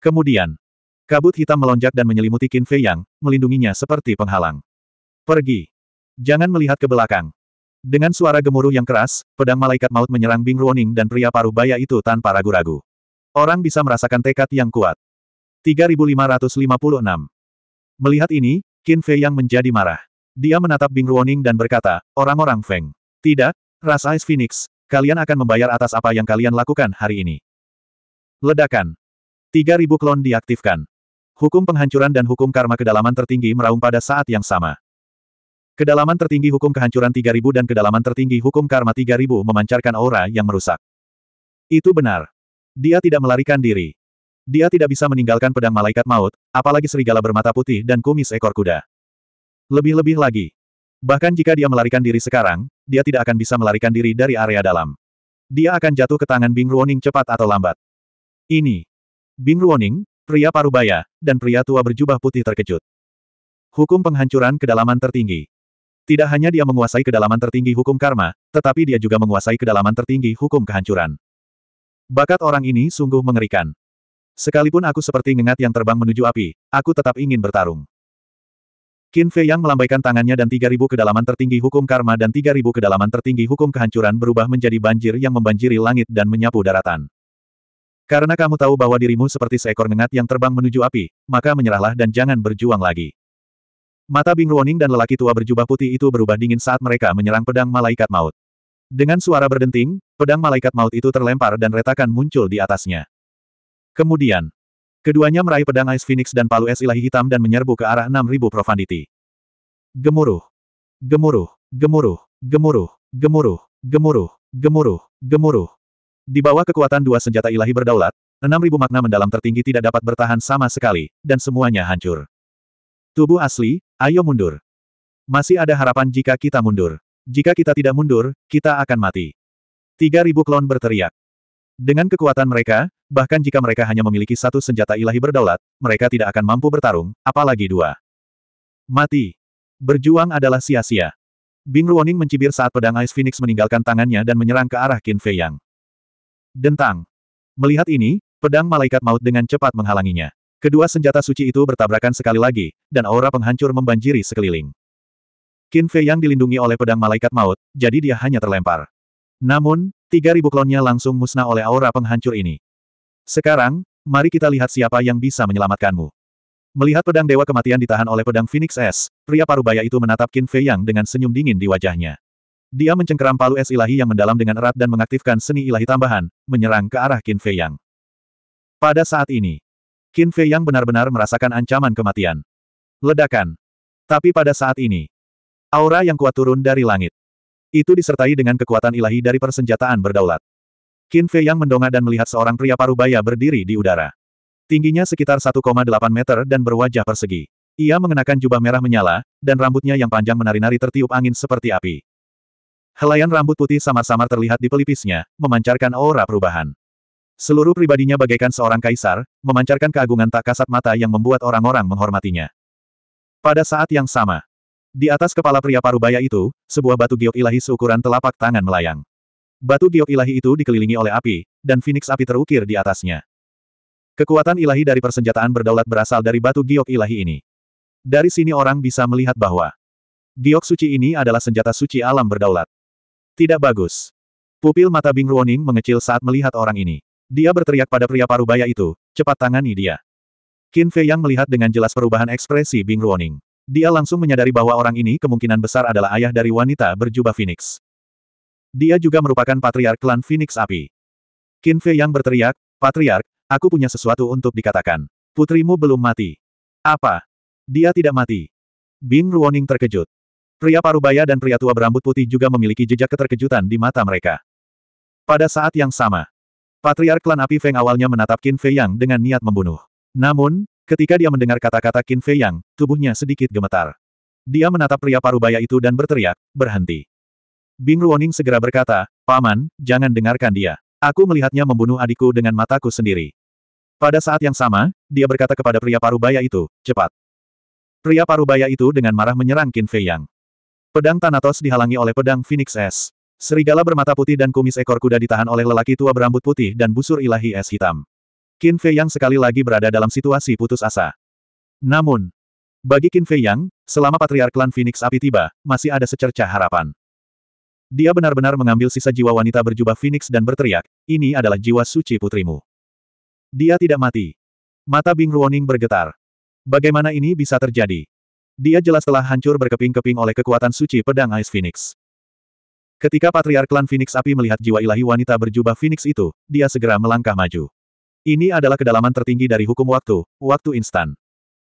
Kemudian, kabut hitam melonjak dan menyelimuti Qin Fei Yang, melindunginya seperti penghalang. Pergi! Jangan melihat ke belakang. Dengan suara gemuruh yang keras, pedang malaikat maut menyerang Bing Ruoning dan pria paruh baya itu tanpa ragu-ragu. Orang bisa merasakan tekad yang kuat. 3556 Melihat ini, Qin Fei Yang menjadi marah. Dia menatap Bing Ruoning dan berkata, orang-orang Feng. Tidak, ras Ice Phoenix, kalian akan membayar atas apa yang kalian lakukan hari ini. Ledakan. 3.000 klon diaktifkan. Hukum penghancuran dan hukum karma kedalaman tertinggi meraung pada saat yang sama. Kedalaman tertinggi hukum kehancuran 3.000 dan kedalaman tertinggi hukum karma 3.000 memancarkan aura yang merusak. Itu benar. Dia tidak melarikan diri. Dia tidak bisa meninggalkan pedang malaikat maut, apalagi serigala bermata putih dan kumis ekor kuda. Lebih-lebih lagi. Bahkan jika dia melarikan diri sekarang, dia tidak akan bisa melarikan diri dari area dalam. Dia akan jatuh ke tangan Bing Ruoning cepat atau lambat. Ini. Bing Ruoning, pria parubaya, dan pria tua berjubah putih terkejut. Hukum penghancuran kedalaman tertinggi. Tidak hanya dia menguasai kedalaman tertinggi hukum karma, tetapi dia juga menguasai kedalaman tertinggi hukum kehancuran. Bakat orang ini sungguh mengerikan. Sekalipun aku seperti ngengat yang terbang menuju api, aku tetap ingin bertarung. Qin Fei yang melambaikan tangannya dan 3000 kedalaman tertinggi hukum karma dan 3000 kedalaman tertinggi hukum kehancuran berubah menjadi banjir yang membanjiri langit dan menyapu daratan. Karena kamu tahu bahwa dirimu seperti seekor nengat yang terbang menuju api, maka menyerahlah dan jangan berjuang lagi. Mata Bing Ruoning dan lelaki tua berjubah putih itu berubah dingin saat mereka menyerang pedang malaikat maut. Dengan suara berdenting, pedang malaikat maut itu terlempar dan retakan muncul di atasnya. Kemudian, keduanya meraih pedang Ice Phoenix dan palu es ilahi hitam dan menyerbu ke arah 6000 ribu profanity. Gemuruh, gemuruh, gemuruh, gemuruh, gemuruh, gemuruh, gemuruh, gemuruh. Di bawah kekuatan dua senjata ilahi berdaulat, 6.000 makna mendalam tertinggi tidak dapat bertahan sama sekali, dan semuanya hancur. Tubuh asli, ayo mundur. Masih ada harapan jika kita mundur. Jika kita tidak mundur, kita akan mati. 3.000 klon berteriak. Dengan kekuatan mereka, bahkan jika mereka hanya memiliki satu senjata ilahi berdaulat, mereka tidak akan mampu bertarung, apalagi dua. Mati. Berjuang adalah sia-sia. Bing Ruoning mencibir saat pedang Ice Phoenix meninggalkan tangannya dan menyerang ke arah Qin Fei Yang. Dentang. Melihat ini, pedang malaikat maut dengan cepat menghalanginya. Kedua senjata suci itu bertabrakan sekali lagi, dan aura penghancur membanjiri sekeliling. Qin Fei yang dilindungi oleh pedang malaikat maut, jadi dia hanya terlempar. Namun, 3.000 klonnya langsung musnah oleh aura penghancur ini. Sekarang, mari kita lihat siapa yang bisa menyelamatkanmu. Melihat pedang dewa kematian ditahan oleh pedang Phoenix S, pria parubaya itu menatap Qin Fei Yang dengan senyum dingin di wajahnya. Dia mencengkeram palu es ilahi yang mendalam dengan erat dan mengaktifkan seni ilahi tambahan, menyerang ke arah Qin Fei Yang. Pada saat ini, Qin Fei Yang benar-benar merasakan ancaman kematian. Ledakan. Tapi pada saat ini, aura yang kuat turun dari langit. Itu disertai dengan kekuatan ilahi dari persenjataan berdaulat. Qin Fei Yang mendongak dan melihat seorang pria parubaya berdiri di udara. Tingginya sekitar 1,8 meter dan berwajah persegi. Ia mengenakan jubah merah menyala, dan rambutnya yang panjang menari-nari tertiup angin seperti api. Helaian rambut putih samar-samar terlihat di pelipisnya, memancarkan aura perubahan. Seluruh pribadinya bagaikan seorang kaisar, memancarkan keagungan tak kasat mata yang membuat orang-orang menghormatinya. Pada saat yang sama, di atas kepala pria parubaya itu, sebuah batu giok ilahi seukuran telapak tangan melayang. Batu giok ilahi itu dikelilingi oleh api, dan phoenix api terukir di atasnya. Kekuatan ilahi dari persenjataan berdaulat berasal dari batu giok ilahi ini. Dari sini orang bisa melihat bahwa giok suci ini adalah senjata suci alam berdaulat. Tidak bagus. Pupil mata Bing Ruoning mengecil saat melihat orang ini. Dia berteriak pada pria parubaya itu, cepat tangani dia. Qin Fei Yang melihat dengan jelas perubahan ekspresi Bing Ruoning. Dia langsung menyadari bahwa orang ini kemungkinan besar adalah ayah dari wanita berjubah Phoenix. Dia juga merupakan patriark klan Phoenix Api. Qin Fei Yang berteriak, Patriark, aku punya sesuatu untuk dikatakan. Putrimu belum mati. Apa? Dia tidak mati. Bing Ruoning terkejut. Pria parubaya dan pria tua berambut putih juga memiliki jejak keterkejutan di mata mereka. Pada saat yang sama, Patriark Klan Api Feng awalnya menatap Qin Fei Yang dengan niat membunuh. Namun, ketika dia mendengar kata-kata Qin Fei Yang, tubuhnya sedikit gemetar. Dia menatap pria parubaya itu dan berteriak, berhenti. Bing Ruoning segera berkata, Paman, jangan dengarkan dia. Aku melihatnya membunuh adikku dengan mataku sendiri. Pada saat yang sama, dia berkata kepada pria parubaya itu, cepat. Pria parubaya itu dengan marah menyerang Qin Fei Yang. Pedang Thanatos dihalangi oleh pedang Phoenix S. Serigala bermata putih dan kumis ekor kuda ditahan oleh lelaki tua berambut putih dan busur ilahi es hitam. Qin Fei Yang sekali lagi berada dalam situasi putus asa. Namun, bagi Qin Fei Yang, selama Patriark Klan Phoenix Api tiba, masih ada secerca harapan. Dia benar-benar mengambil sisa jiwa wanita berjubah Phoenix dan berteriak, ini adalah jiwa suci putrimu. Dia tidak mati. Mata Bing Ruoning bergetar. Bagaimana ini bisa terjadi? Dia jelas telah hancur berkeping-keping oleh kekuatan suci pedang Ice Phoenix. Ketika Patriark Klan Phoenix Api melihat jiwa ilahi wanita berjubah Phoenix itu, dia segera melangkah maju. Ini adalah kedalaman tertinggi dari hukum waktu, waktu instan.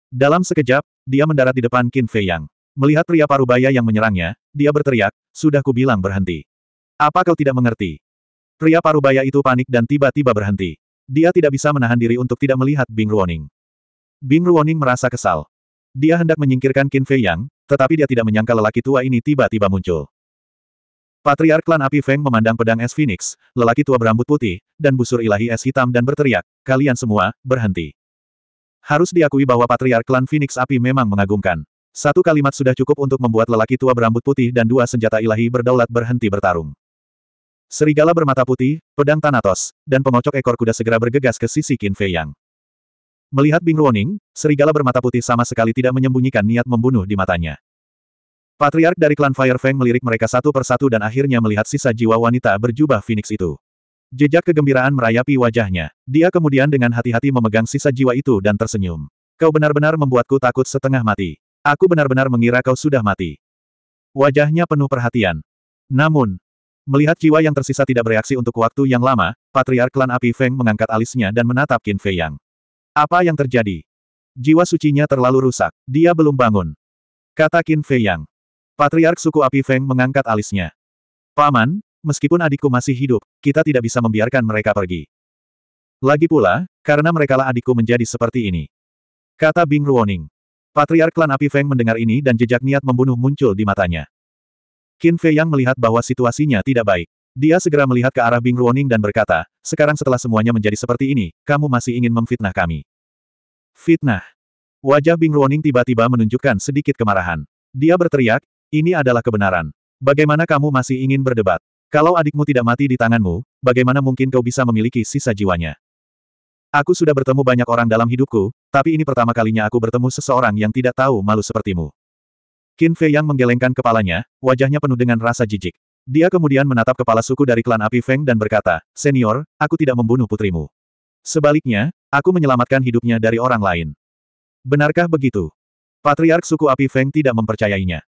Dalam sekejap, dia mendarat di depan Qin Fei Yang. Melihat pria parubaya yang menyerangnya, dia berteriak, sudah kubilang berhenti. Apa kau tidak mengerti? Pria parubaya itu panik dan tiba-tiba berhenti. Dia tidak bisa menahan diri untuk tidak melihat Bing Ruoning. Bing Ruoning merasa kesal. Dia hendak menyingkirkan Qin Fei Yang, tetapi dia tidak menyangka lelaki tua ini tiba-tiba muncul. Patriark klan api Feng memandang pedang es Phoenix, lelaki tua berambut putih, dan busur ilahi es hitam dan berteriak, kalian semua, berhenti. Harus diakui bahwa patriark klan Phoenix api memang mengagumkan. Satu kalimat sudah cukup untuk membuat lelaki tua berambut putih dan dua senjata ilahi berdaulat berhenti bertarung. Serigala bermata putih, pedang Thanatos, dan pengocok ekor kuda segera bergegas ke sisi Qin Fei Yang. Melihat Bing Ruoning, serigala bermata putih sama sekali tidak menyembunyikan niat membunuh di matanya. Patriark dari klan Fire Feng melirik mereka satu persatu dan akhirnya melihat sisa jiwa wanita berjubah Phoenix itu. Jejak kegembiraan merayapi wajahnya. Dia kemudian dengan hati-hati memegang sisa jiwa itu dan tersenyum. Kau benar-benar membuatku takut setengah mati. Aku benar-benar mengira kau sudah mati. Wajahnya penuh perhatian. Namun, melihat jiwa yang tersisa tidak bereaksi untuk waktu yang lama, Patriark Klan Api Feng mengangkat alisnya dan menatap Qin Fei Yang. Apa yang terjadi? Jiwa sucinya terlalu rusak. Dia belum bangun. Kata Qin Fei Yang. Patriark suku api Feng mengangkat alisnya. Paman, meskipun adikku masih hidup, kita tidak bisa membiarkan mereka pergi. Lagi pula, karena merekalah adikku menjadi seperti ini. Kata Bing Ruoning. Patriark klan api Feng mendengar ini dan jejak niat membunuh muncul di matanya. Qin Fei Yang melihat bahwa situasinya tidak baik. Dia segera melihat ke arah Bing Ruoning dan berkata, sekarang setelah semuanya menjadi seperti ini, kamu masih ingin memfitnah kami. Fitnah. Wajah Bing Ruoning tiba-tiba menunjukkan sedikit kemarahan. Dia berteriak, ini adalah kebenaran. Bagaimana kamu masih ingin berdebat? Kalau adikmu tidak mati di tanganmu, bagaimana mungkin kau bisa memiliki sisa jiwanya? Aku sudah bertemu banyak orang dalam hidupku, tapi ini pertama kalinya aku bertemu seseorang yang tidak tahu malu sepertimu. Qin Fei yang menggelengkan kepalanya, wajahnya penuh dengan rasa jijik. Dia kemudian menatap kepala suku dari klan api Feng dan berkata, Senior, aku tidak membunuh putrimu. Sebaliknya, aku menyelamatkan hidupnya dari orang lain. Benarkah begitu? Patriark suku api Feng tidak mempercayainya.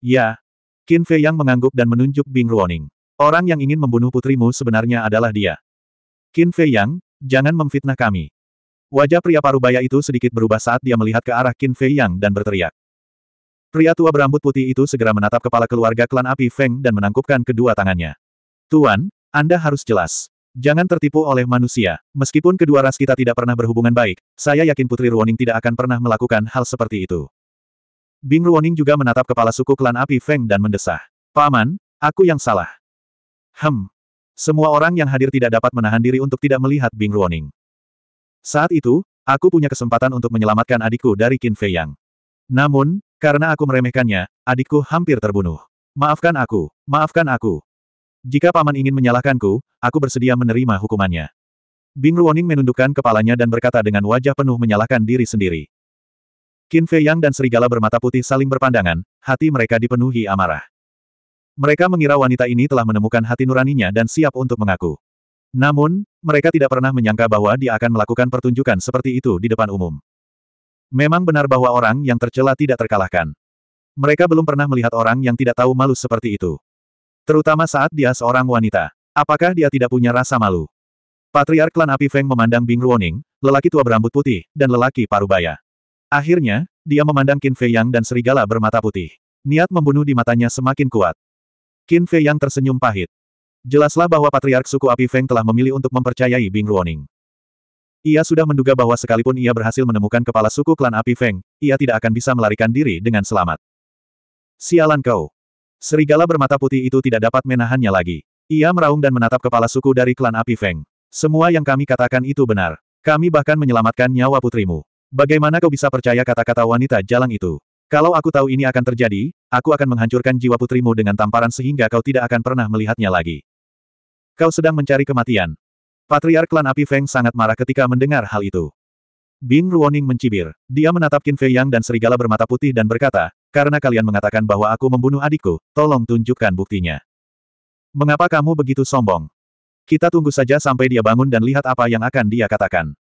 Ya. Qin Fei yang mengangguk dan menunjuk Bing Ruoning. Orang yang ingin membunuh putrimu sebenarnya adalah dia. Qin Fei Yang, jangan memfitnah kami. Wajah pria parubaya itu sedikit berubah saat dia melihat ke arah Qin Fei Yang dan berteriak. Pria tua berambut putih itu segera menatap kepala keluarga klan api Feng dan menangkupkan kedua tangannya. Tuan, Anda harus jelas. Jangan tertipu oleh manusia. Meskipun kedua ras kita tidak pernah berhubungan baik, saya yakin Putri Ruoning tidak akan pernah melakukan hal seperti itu. Bing Ruoning juga menatap kepala suku klan api Feng dan mendesah. Paman, aku yang salah. Hem. Semua orang yang hadir tidak dapat menahan diri untuk tidak melihat Bing Ruoning. Saat itu, aku punya kesempatan untuk menyelamatkan adikku dari Qin Fei Yang. Namun, karena aku meremehkannya, adikku hampir terbunuh. Maafkan aku, maafkan aku. Jika paman ingin menyalahkanku, aku bersedia menerima hukumannya. Bing Ruoning menundukkan kepalanya dan berkata dengan wajah penuh menyalahkan diri sendiri. Qin Fei Yang dan serigala bermata putih saling berpandangan, hati mereka dipenuhi amarah. Mereka mengira wanita ini telah menemukan hati nuraninya dan siap untuk mengaku. Namun, mereka tidak pernah menyangka bahwa dia akan melakukan pertunjukan seperti itu di depan umum. Memang benar bahwa orang yang tercela tidak terkalahkan. Mereka belum pernah melihat orang yang tidak tahu malu seperti itu. Terutama saat dia seorang wanita. Apakah dia tidak punya rasa malu? Patriark klan api Feng memandang Bing Ruoning, lelaki tua berambut putih, dan lelaki parubaya. Akhirnya, dia memandang Qin Fei Yang dan serigala bermata putih. Niat membunuh di matanya semakin kuat. Qin Fei Yang tersenyum pahit. Jelaslah bahwa Patriark suku api Feng telah memilih untuk mempercayai Bing Ruoning. Ia sudah menduga bahwa sekalipun ia berhasil menemukan kepala suku klan api Feng, ia tidak akan bisa melarikan diri dengan selamat. Sialan kau. Serigala bermata putih itu tidak dapat menahannya lagi. Ia meraung dan menatap kepala suku dari klan api Feng. Semua yang kami katakan itu benar. Kami bahkan menyelamatkan nyawa putrimu. Bagaimana kau bisa percaya kata-kata wanita jalang itu? Kalau aku tahu ini akan terjadi, aku akan menghancurkan jiwa putrimu dengan tamparan sehingga kau tidak akan pernah melihatnya lagi. Kau sedang mencari kematian. Patriark klan api Feng sangat marah ketika mendengar hal itu. Bing Ruoning mencibir. Dia menatap Qin Fei Yang dan serigala bermata putih dan berkata, karena kalian mengatakan bahwa aku membunuh adikku, tolong tunjukkan buktinya. Mengapa kamu begitu sombong? Kita tunggu saja sampai dia bangun dan lihat apa yang akan dia katakan.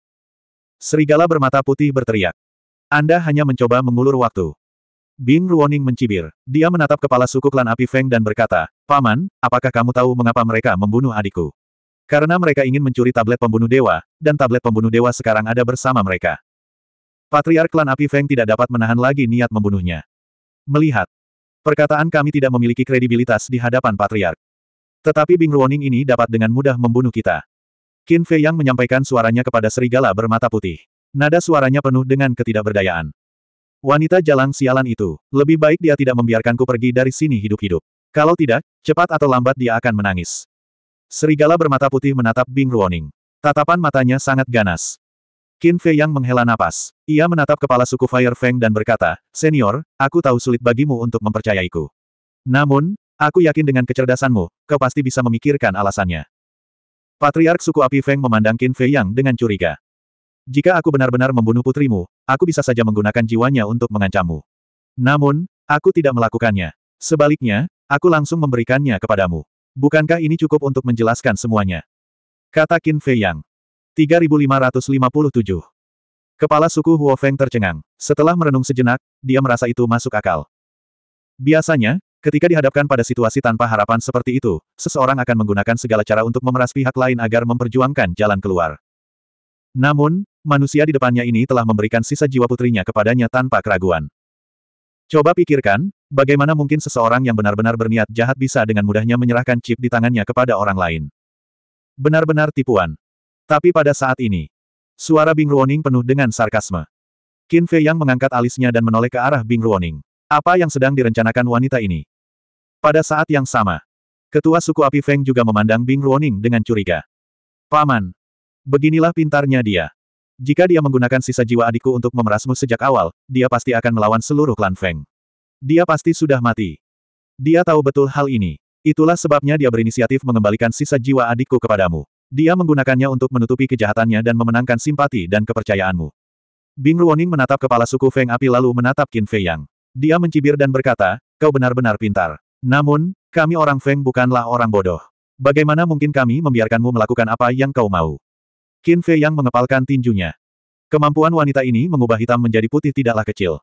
Serigala bermata putih berteriak. Anda hanya mencoba mengulur waktu. Bing Ruoning mencibir. Dia menatap kepala suku klan api Feng dan berkata, Paman, apakah kamu tahu mengapa mereka membunuh adikku? Karena mereka ingin mencuri tablet pembunuh dewa, dan tablet pembunuh dewa sekarang ada bersama mereka. Patriark klan api Feng tidak dapat menahan lagi niat membunuhnya. Melihat. Perkataan kami tidak memiliki kredibilitas di hadapan Patriark. Tetapi Bing Ruoning ini dapat dengan mudah membunuh kita. Qin Fei Yang menyampaikan suaranya kepada serigala bermata putih. Nada suaranya penuh dengan ketidakberdayaan. Wanita jalang sialan itu, lebih baik dia tidak membiarkanku pergi dari sini hidup-hidup. Kalau tidak, cepat atau lambat dia akan menangis. Serigala bermata putih menatap Bing Ruoning. Tatapan matanya sangat ganas. Qin Fei yang menghela napas. Ia menatap kepala suku Fire Feng dan berkata, Senior, aku tahu sulit bagimu untuk mempercayaiku. Namun, aku yakin dengan kecerdasanmu, kau pasti bisa memikirkan alasannya. Patriark suku api Feng memandang Qin Fei Yang dengan curiga. Jika aku benar-benar membunuh putrimu, aku bisa saja menggunakan jiwanya untuk mengancammu. Namun, aku tidak melakukannya. Sebaliknya, aku langsung memberikannya kepadamu. Bukankah ini cukup untuk menjelaskan semuanya? Kata Qin Fei Yang. 3557. Kepala suku Huo Feng tercengang. Setelah merenung sejenak, dia merasa itu masuk akal. Biasanya, Ketika dihadapkan pada situasi tanpa harapan seperti itu, seseorang akan menggunakan segala cara untuk memeras pihak lain agar memperjuangkan jalan keluar. Namun, manusia di depannya ini telah memberikan sisa jiwa putrinya kepadanya tanpa keraguan. Coba pikirkan, bagaimana mungkin seseorang yang benar-benar berniat jahat bisa dengan mudahnya menyerahkan chip di tangannya kepada orang lain. Benar-benar tipuan. Tapi pada saat ini, suara Bing Ruoning penuh dengan sarkasme. Qin Fei Yang mengangkat alisnya dan menoleh ke arah Bing Ruoning. Apa yang sedang direncanakan wanita ini? Pada saat yang sama, ketua suku api Feng juga memandang Bing Ruoning dengan curiga. Paman, beginilah pintarnya dia. Jika dia menggunakan sisa jiwa adikku untuk memerasmu sejak awal, dia pasti akan melawan seluruh klan Feng. Dia pasti sudah mati. Dia tahu betul hal ini. Itulah sebabnya dia berinisiatif mengembalikan sisa jiwa adikku kepadamu. Dia menggunakannya untuk menutupi kejahatannya dan memenangkan simpati dan kepercayaanmu. Bing Ruoning menatap kepala suku Feng Api lalu menatap Qin Fei Yang. Dia mencibir dan berkata, kau benar-benar pintar. Namun, kami orang Feng bukanlah orang bodoh. Bagaimana mungkin kami membiarkanmu melakukan apa yang kau mau? Qin Fei yang mengepalkan tinjunya. Kemampuan wanita ini mengubah hitam menjadi putih tidaklah kecil.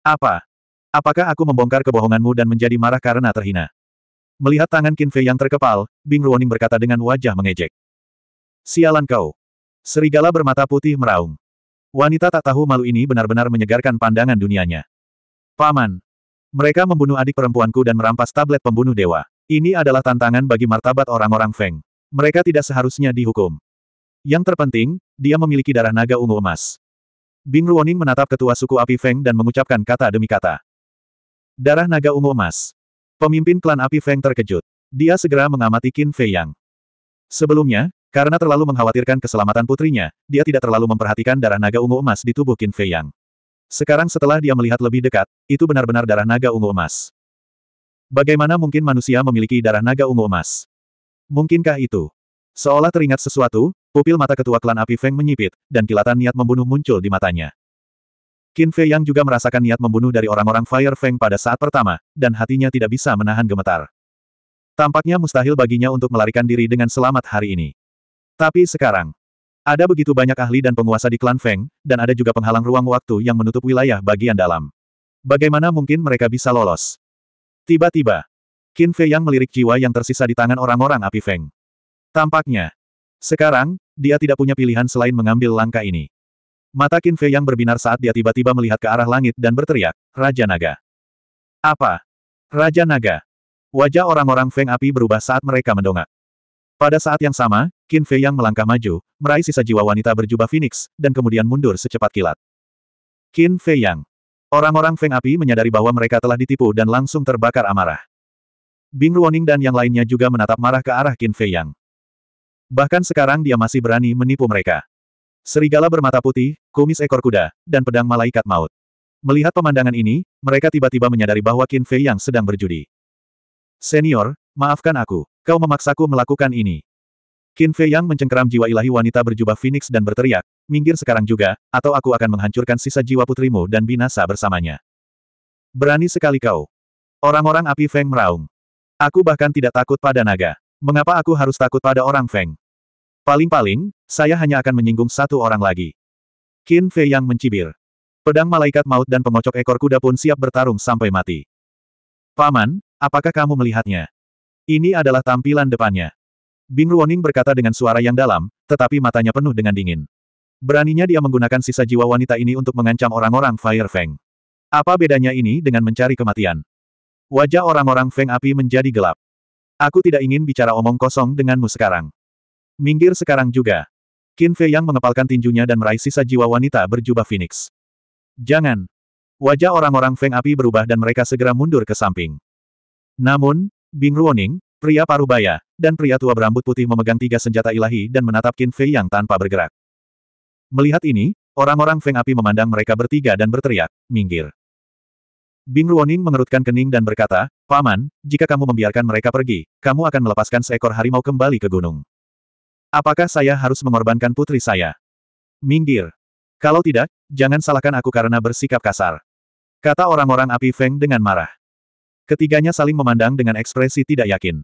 Apa? Apakah aku membongkar kebohonganmu dan menjadi marah karena terhina? Melihat tangan Qin Fei yang terkepal, Bing Ruoning berkata dengan wajah mengejek. Sialan kau. Serigala bermata putih meraung. Wanita tak tahu malu ini benar-benar menyegarkan pandangan dunianya. Paman. Mereka membunuh adik perempuanku dan merampas tablet pembunuh dewa. Ini adalah tantangan bagi martabat orang-orang Feng. Mereka tidak seharusnya dihukum. Yang terpenting, dia memiliki darah naga ungu emas. Bing Ruoning menatap ketua suku Api Feng dan mengucapkan kata demi kata. Darah naga ungu emas. Pemimpin klan Api Feng terkejut. Dia segera mengamati Qin Fei Yang. Sebelumnya, karena terlalu mengkhawatirkan keselamatan putrinya, dia tidak terlalu memperhatikan darah naga ungu emas di tubuh Qin Fei Yang. Sekarang setelah dia melihat lebih dekat, itu benar-benar darah naga ungu emas. Bagaimana mungkin manusia memiliki darah naga ungu emas? Mungkinkah itu? Seolah teringat sesuatu, pupil mata ketua klan api Feng menyipit, dan kilatan niat membunuh muncul di matanya. Qin Fei yang juga merasakan niat membunuh dari orang-orang Fire Feng pada saat pertama, dan hatinya tidak bisa menahan gemetar. Tampaknya mustahil baginya untuk melarikan diri dengan selamat hari ini. Tapi sekarang, ada begitu banyak ahli dan penguasa di klan Feng, dan ada juga penghalang ruang waktu yang menutup wilayah bagian dalam. Bagaimana mungkin mereka bisa lolos? Tiba-tiba, Qin Fei yang melirik jiwa yang tersisa di tangan orang-orang api Feng. Tampaknya. Sekarang, dia tidak punya pilihan selain mengambil langkah ini. Mata Qin Fei yang berbinar saat dia tiba-tiba melihat ke arah langit dan berteriak, Raja Naga. Apa? Raja Naga. Wajah orang-orang Feng Api berubah saat mereka mendongak. Pada saat yang sama, Qin Fei yang melangkah maju, meraih sisa jiwa wanita berjubah Phoenix, dan kemudian mundur secepat kilat. Qin Fei yang. Orang-orang Feng Api menyadari bahwa mereka telah ditipu dan langsung terbakar amarah. Bing Ruoning dan yang lainnya juga menatap marah ke arah Qin Fei Yang. Bahkan sekarang dia masih berani menipu mereka. Serigala bermata putih, kumis ekor kuda, dan pedang malaikat maut. Melihat pemandangan ini, mereka tiba-tiba menyadari bahwa Qin Fei yang sedang berjudi. Senior, maafkan aku. Kau memaksaku melakukan ini. Qin Fei yang mencengkeram jiwa ilahi wanita berjubah Phoenix dan berteriak, minggir sekarang juga, atau aku akan menghancurkan sisa jiwa putrimu dan binasa bersamanya. Berani sekali kau. Orang-orang api Feng meraung. Aku bahkan tidak takut pada naga. Mengapa aku harus takut pada orang Feng? Paling-paling, saya hanya akan menyinggung satu orang lagi. Qin Fei yang mencibir. Pedang malaikat maut dan pengocok ekor kuda pun siap bertarung sampai mati. Paman, apakah kamu melihatnya? Ini adalah tampilan depannya. Bing Ruoning berkata dengan suara yang dalam, tetapi matanya penuh dengan dingin. Beraninya dia menggunakan sisa jiwa wanita ini untuk mengancam orang-orang Fire Feng? Apa bedanya ini dengan mencari kematian? Wajah orang-orang Feng api menjadi gelap. Aku tidak ingin bicara omong kosong denganmu sekarang. Minggir sekarang juga. Qin Fei yang mengepalkan tinjunya dan meraih sisa jiwa wanita berjubah Phoenix. Jangan. Wajah orang-orang Feng Api berubah dan mereka segera mundur ke samping. Namun, Bing Ruoning, pria parubaya, dan pria tua berambut putih memegang tiga senjata ilahi dan menatap Qin Fei yang tanpa bergerak. Melihat ini, orang-orang Feng Api memandang mereka bertiga dan berteriak, minggir. Bing Ruoning mengerutkan kening dan berkata, Paman, jika kamu membiarkan mereka pergi, kamu akan melepaskan seekor harimau kembali ke gunung. Apakah saya harus mengorbankan putri saya? Minggir. Kalau tidak, jangan salahkan aku karena bersikap kasar. Kata orang-orang api Feng dengan marah. Ketiganya saling memandang dengan ekspresi tidak yakin.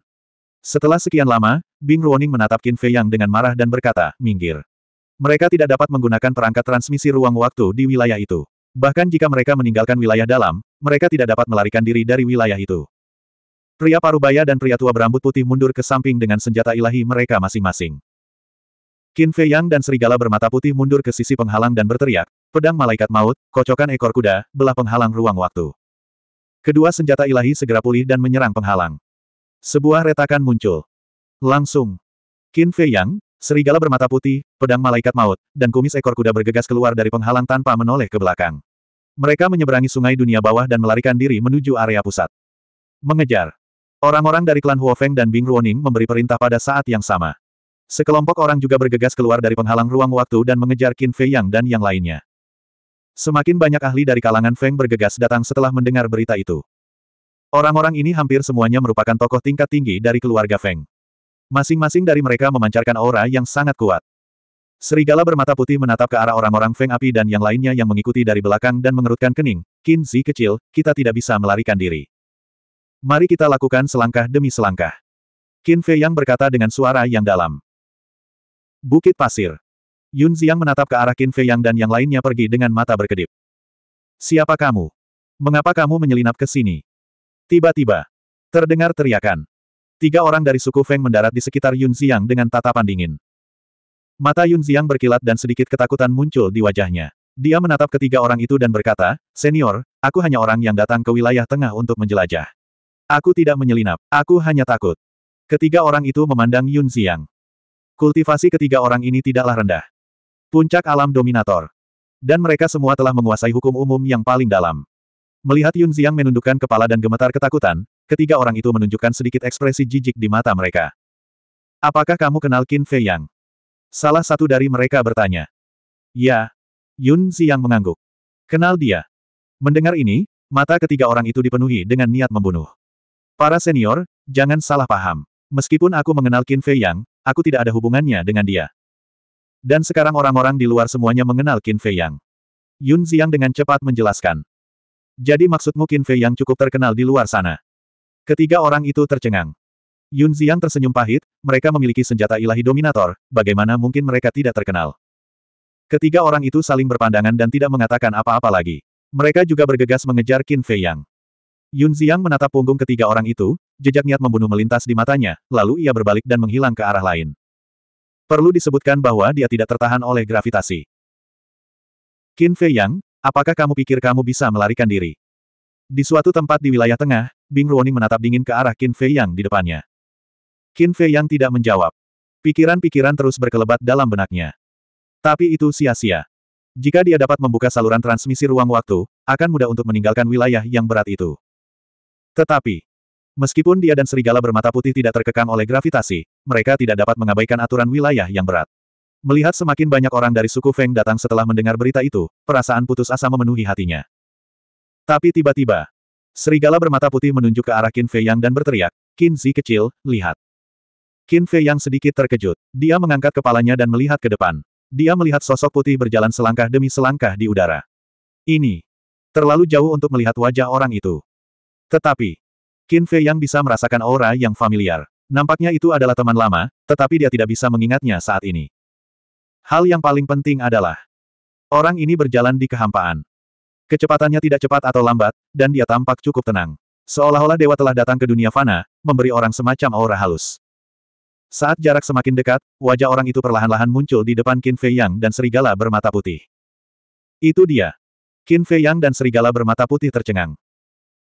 Setelah sekian lama, Bing Ruoning menatap Qin Fei Yang dengan marah dan berkata, minggir. Mereka tidak dapat menggunakan perangkat transmisi ruang waktu di wilayah itu. Bahkan jika mereka meninggalkan wilayah dalam, mereka tidak dapat melarikan diri dari wilayah itu. Pria parubaya dan pria tua berambut putih mundur ke samping dengan senjata ilahi mereka masing-masing. Qin Fei Yang dan serigala bermata putih mundur ke sisi penghalang dan berteriak, pedang malaikat maut, kocokan ekor kuda, belah penghalang ruang waktu. Kedua senjata ilahi segera pulih dan menyerang penghalang. Sebuah retakan muncul. Langsung. Qin Fei Yang, Serigala bermata putih, pedang malaikat maut, dan kumis ekor kuda bergegas keluar dari penghalang tanpa menoleh ke belakang. Mereka menyeberangi sungai dunia bawah dan melarikan diri menuju area pusat. Mengejar. Orang-orang dari klan Huofeng dan Bing Ruoning memberi perintah pada saat yang sama. Sekelompok orang juga bergegas keluar dari penghalang ruang waktu dan mengejar Qin Fei Yang dan yang lainnya. Semakin banyak ahli dari kalangan Feng bergegas datang setelah mendengar berita itu. Orang-orang ini hampir semuanya merupakan tokoh tingkat tinggi dari keluarga Feng. Masing-masing dari mereka memancarkan aura yang sangat kuat. Serigala bermata putih menatap ke arah orang-orang Feng Api dan yang lainnya yang mengikuti dari belakang dan mengerutkan kening. Qin Zi kecil, kita tidak bisa melarikan diri. Mari kita lakukan selangkah demi selangkah. Qin Fei Yang berkata dengan suara yang dalam. Bukit Pasir. Yun Ziang menatap ke arah Qin Fei Yang dan yang lainnya pergi dengan mata berkedip. Siapa kamu? Mengapa kamu menyelinap ke sini? Tiba-tiba. Terdengar teriakan. Tiga orang dari suku Feng mendarat di sekitar Yun Xiang dengan tatapan dingin. Mata Yun Xiang berkilat dan sedikit ketakutan muncul di wajahnya. Dia menatap ketiga orang itu dan berkata, Senior, aku hanya orang yang datang ke wilayah tengah untuk menjelajah. Aku tidak menyelinap, aku hanya takut. Ketiga orang itu memandang Yun Xiang. Kultivasi ketiga orang ini tidaklah rendah. Puncak alam dominator. Dan mereka semua telah menguasai hukum umum yang paling dalam. Melihat Yun Ziang menundukkan kepala dan gemetar ketakutan, ketiga orang itu menunjukkan sedikit ekspresi jijik di mata mereka. Apakah kamu kenal Qin Fei Yang? Salah satu dari mereka bertanya. Ya. Yun Ziang mengangguk. Kenal dia. Mendengar ini, mata ketiga orang itu dipenuhi dengan niat membunuh. Para senior, jangan salah paham. Meskipun aku mengenal Qin Fei Yang, aku tidak ada hubungannya dengan dia. Dan sekarang orang-orang di luar semuanya mengenal Qin Fei Yang. Yun Ziang dengan cepat menjelaskan. Jadi maksudmu Qin Fei yang cukup terkenal di luar sana. Ketiga orang itu tercengang. Yun Ziang tersenyum pahit, mereka memiliki senjata ilahi dominator, bagaimana mungkin mereka tidak terkenal. Ketiga orang itu saling berpandangan dan tidak mengatakan apa-apa lagi. Mereka juga bergegas mengejar Qin Fei Yang. Yun Ziang menatap punggung ketiga orang itu, jejak niat membunuh melintas di matanya, lalu ia berbalik dan menghilang ke arah lain. Perlu disebutkan bahwa dia tidak tertahan oleh gravitasi. Qin Fei Yang, Apakah kamu pikir kamu bisa melarikan diri? Di suatu tempat di wilayah tengah, Bing Ruoning menatap dingin ke arah Qin Fei Yang di depannya. Qin Fei Yang tidak menjawab. Pikiran-pikiran terus berkelebat dalam benaknya. Tapi itu sia-sia. Jika dia dapat membuka saluran transmisi ruang waktu, akan mudah untuk meninggalkan wilayah yang berat itu. Tetapi, meskipun dia dan serigala bermata putih tidak terkekang oleh gravitasi, mereka tidak dapat mengabaikan aturan wilayah yang berat. Melihat semakin banyak orang dari suku Feng datang setelah mendengar berita itu, perasaan putus asa memenuhi hatinya. Tapi tiba-tiba, serigala bermata putih menunjuk ke arah Qin Fei Yang dan berteriak, Qin Zi kecil, lihat. Qin Fei Yang sedikit terkejut. Dia mengangkat kepalanya dan melihat ke depan. Dia melihat sosok putih berjalan selangkah demi selangkah di udara. Ini terlalu jauh untuk melihat wajah orang itu. Tetapi, Qin Fei Yang bisa merasakan aura yang familiar. Nampaknya itu adalah teman lama, tetapi dia tidak bisa mengingatnya saat ini. Hal yang paling penting adalah orang ini berjalan di kehampaan. Kecepatannya tidak cepat atau lambat, dan dia tampak cukup tenang. Seolah-olah dewa telah datang ke dunia fana, memberi orang semacam aura halus. Saat jarak semakin dekat, wajah orang itu perlahan-lahan muncul di depan Qin Fei Yang dan serigala bermata putih. Itu dia. Qin Fei Yang dan serigala bermata putih tercengang.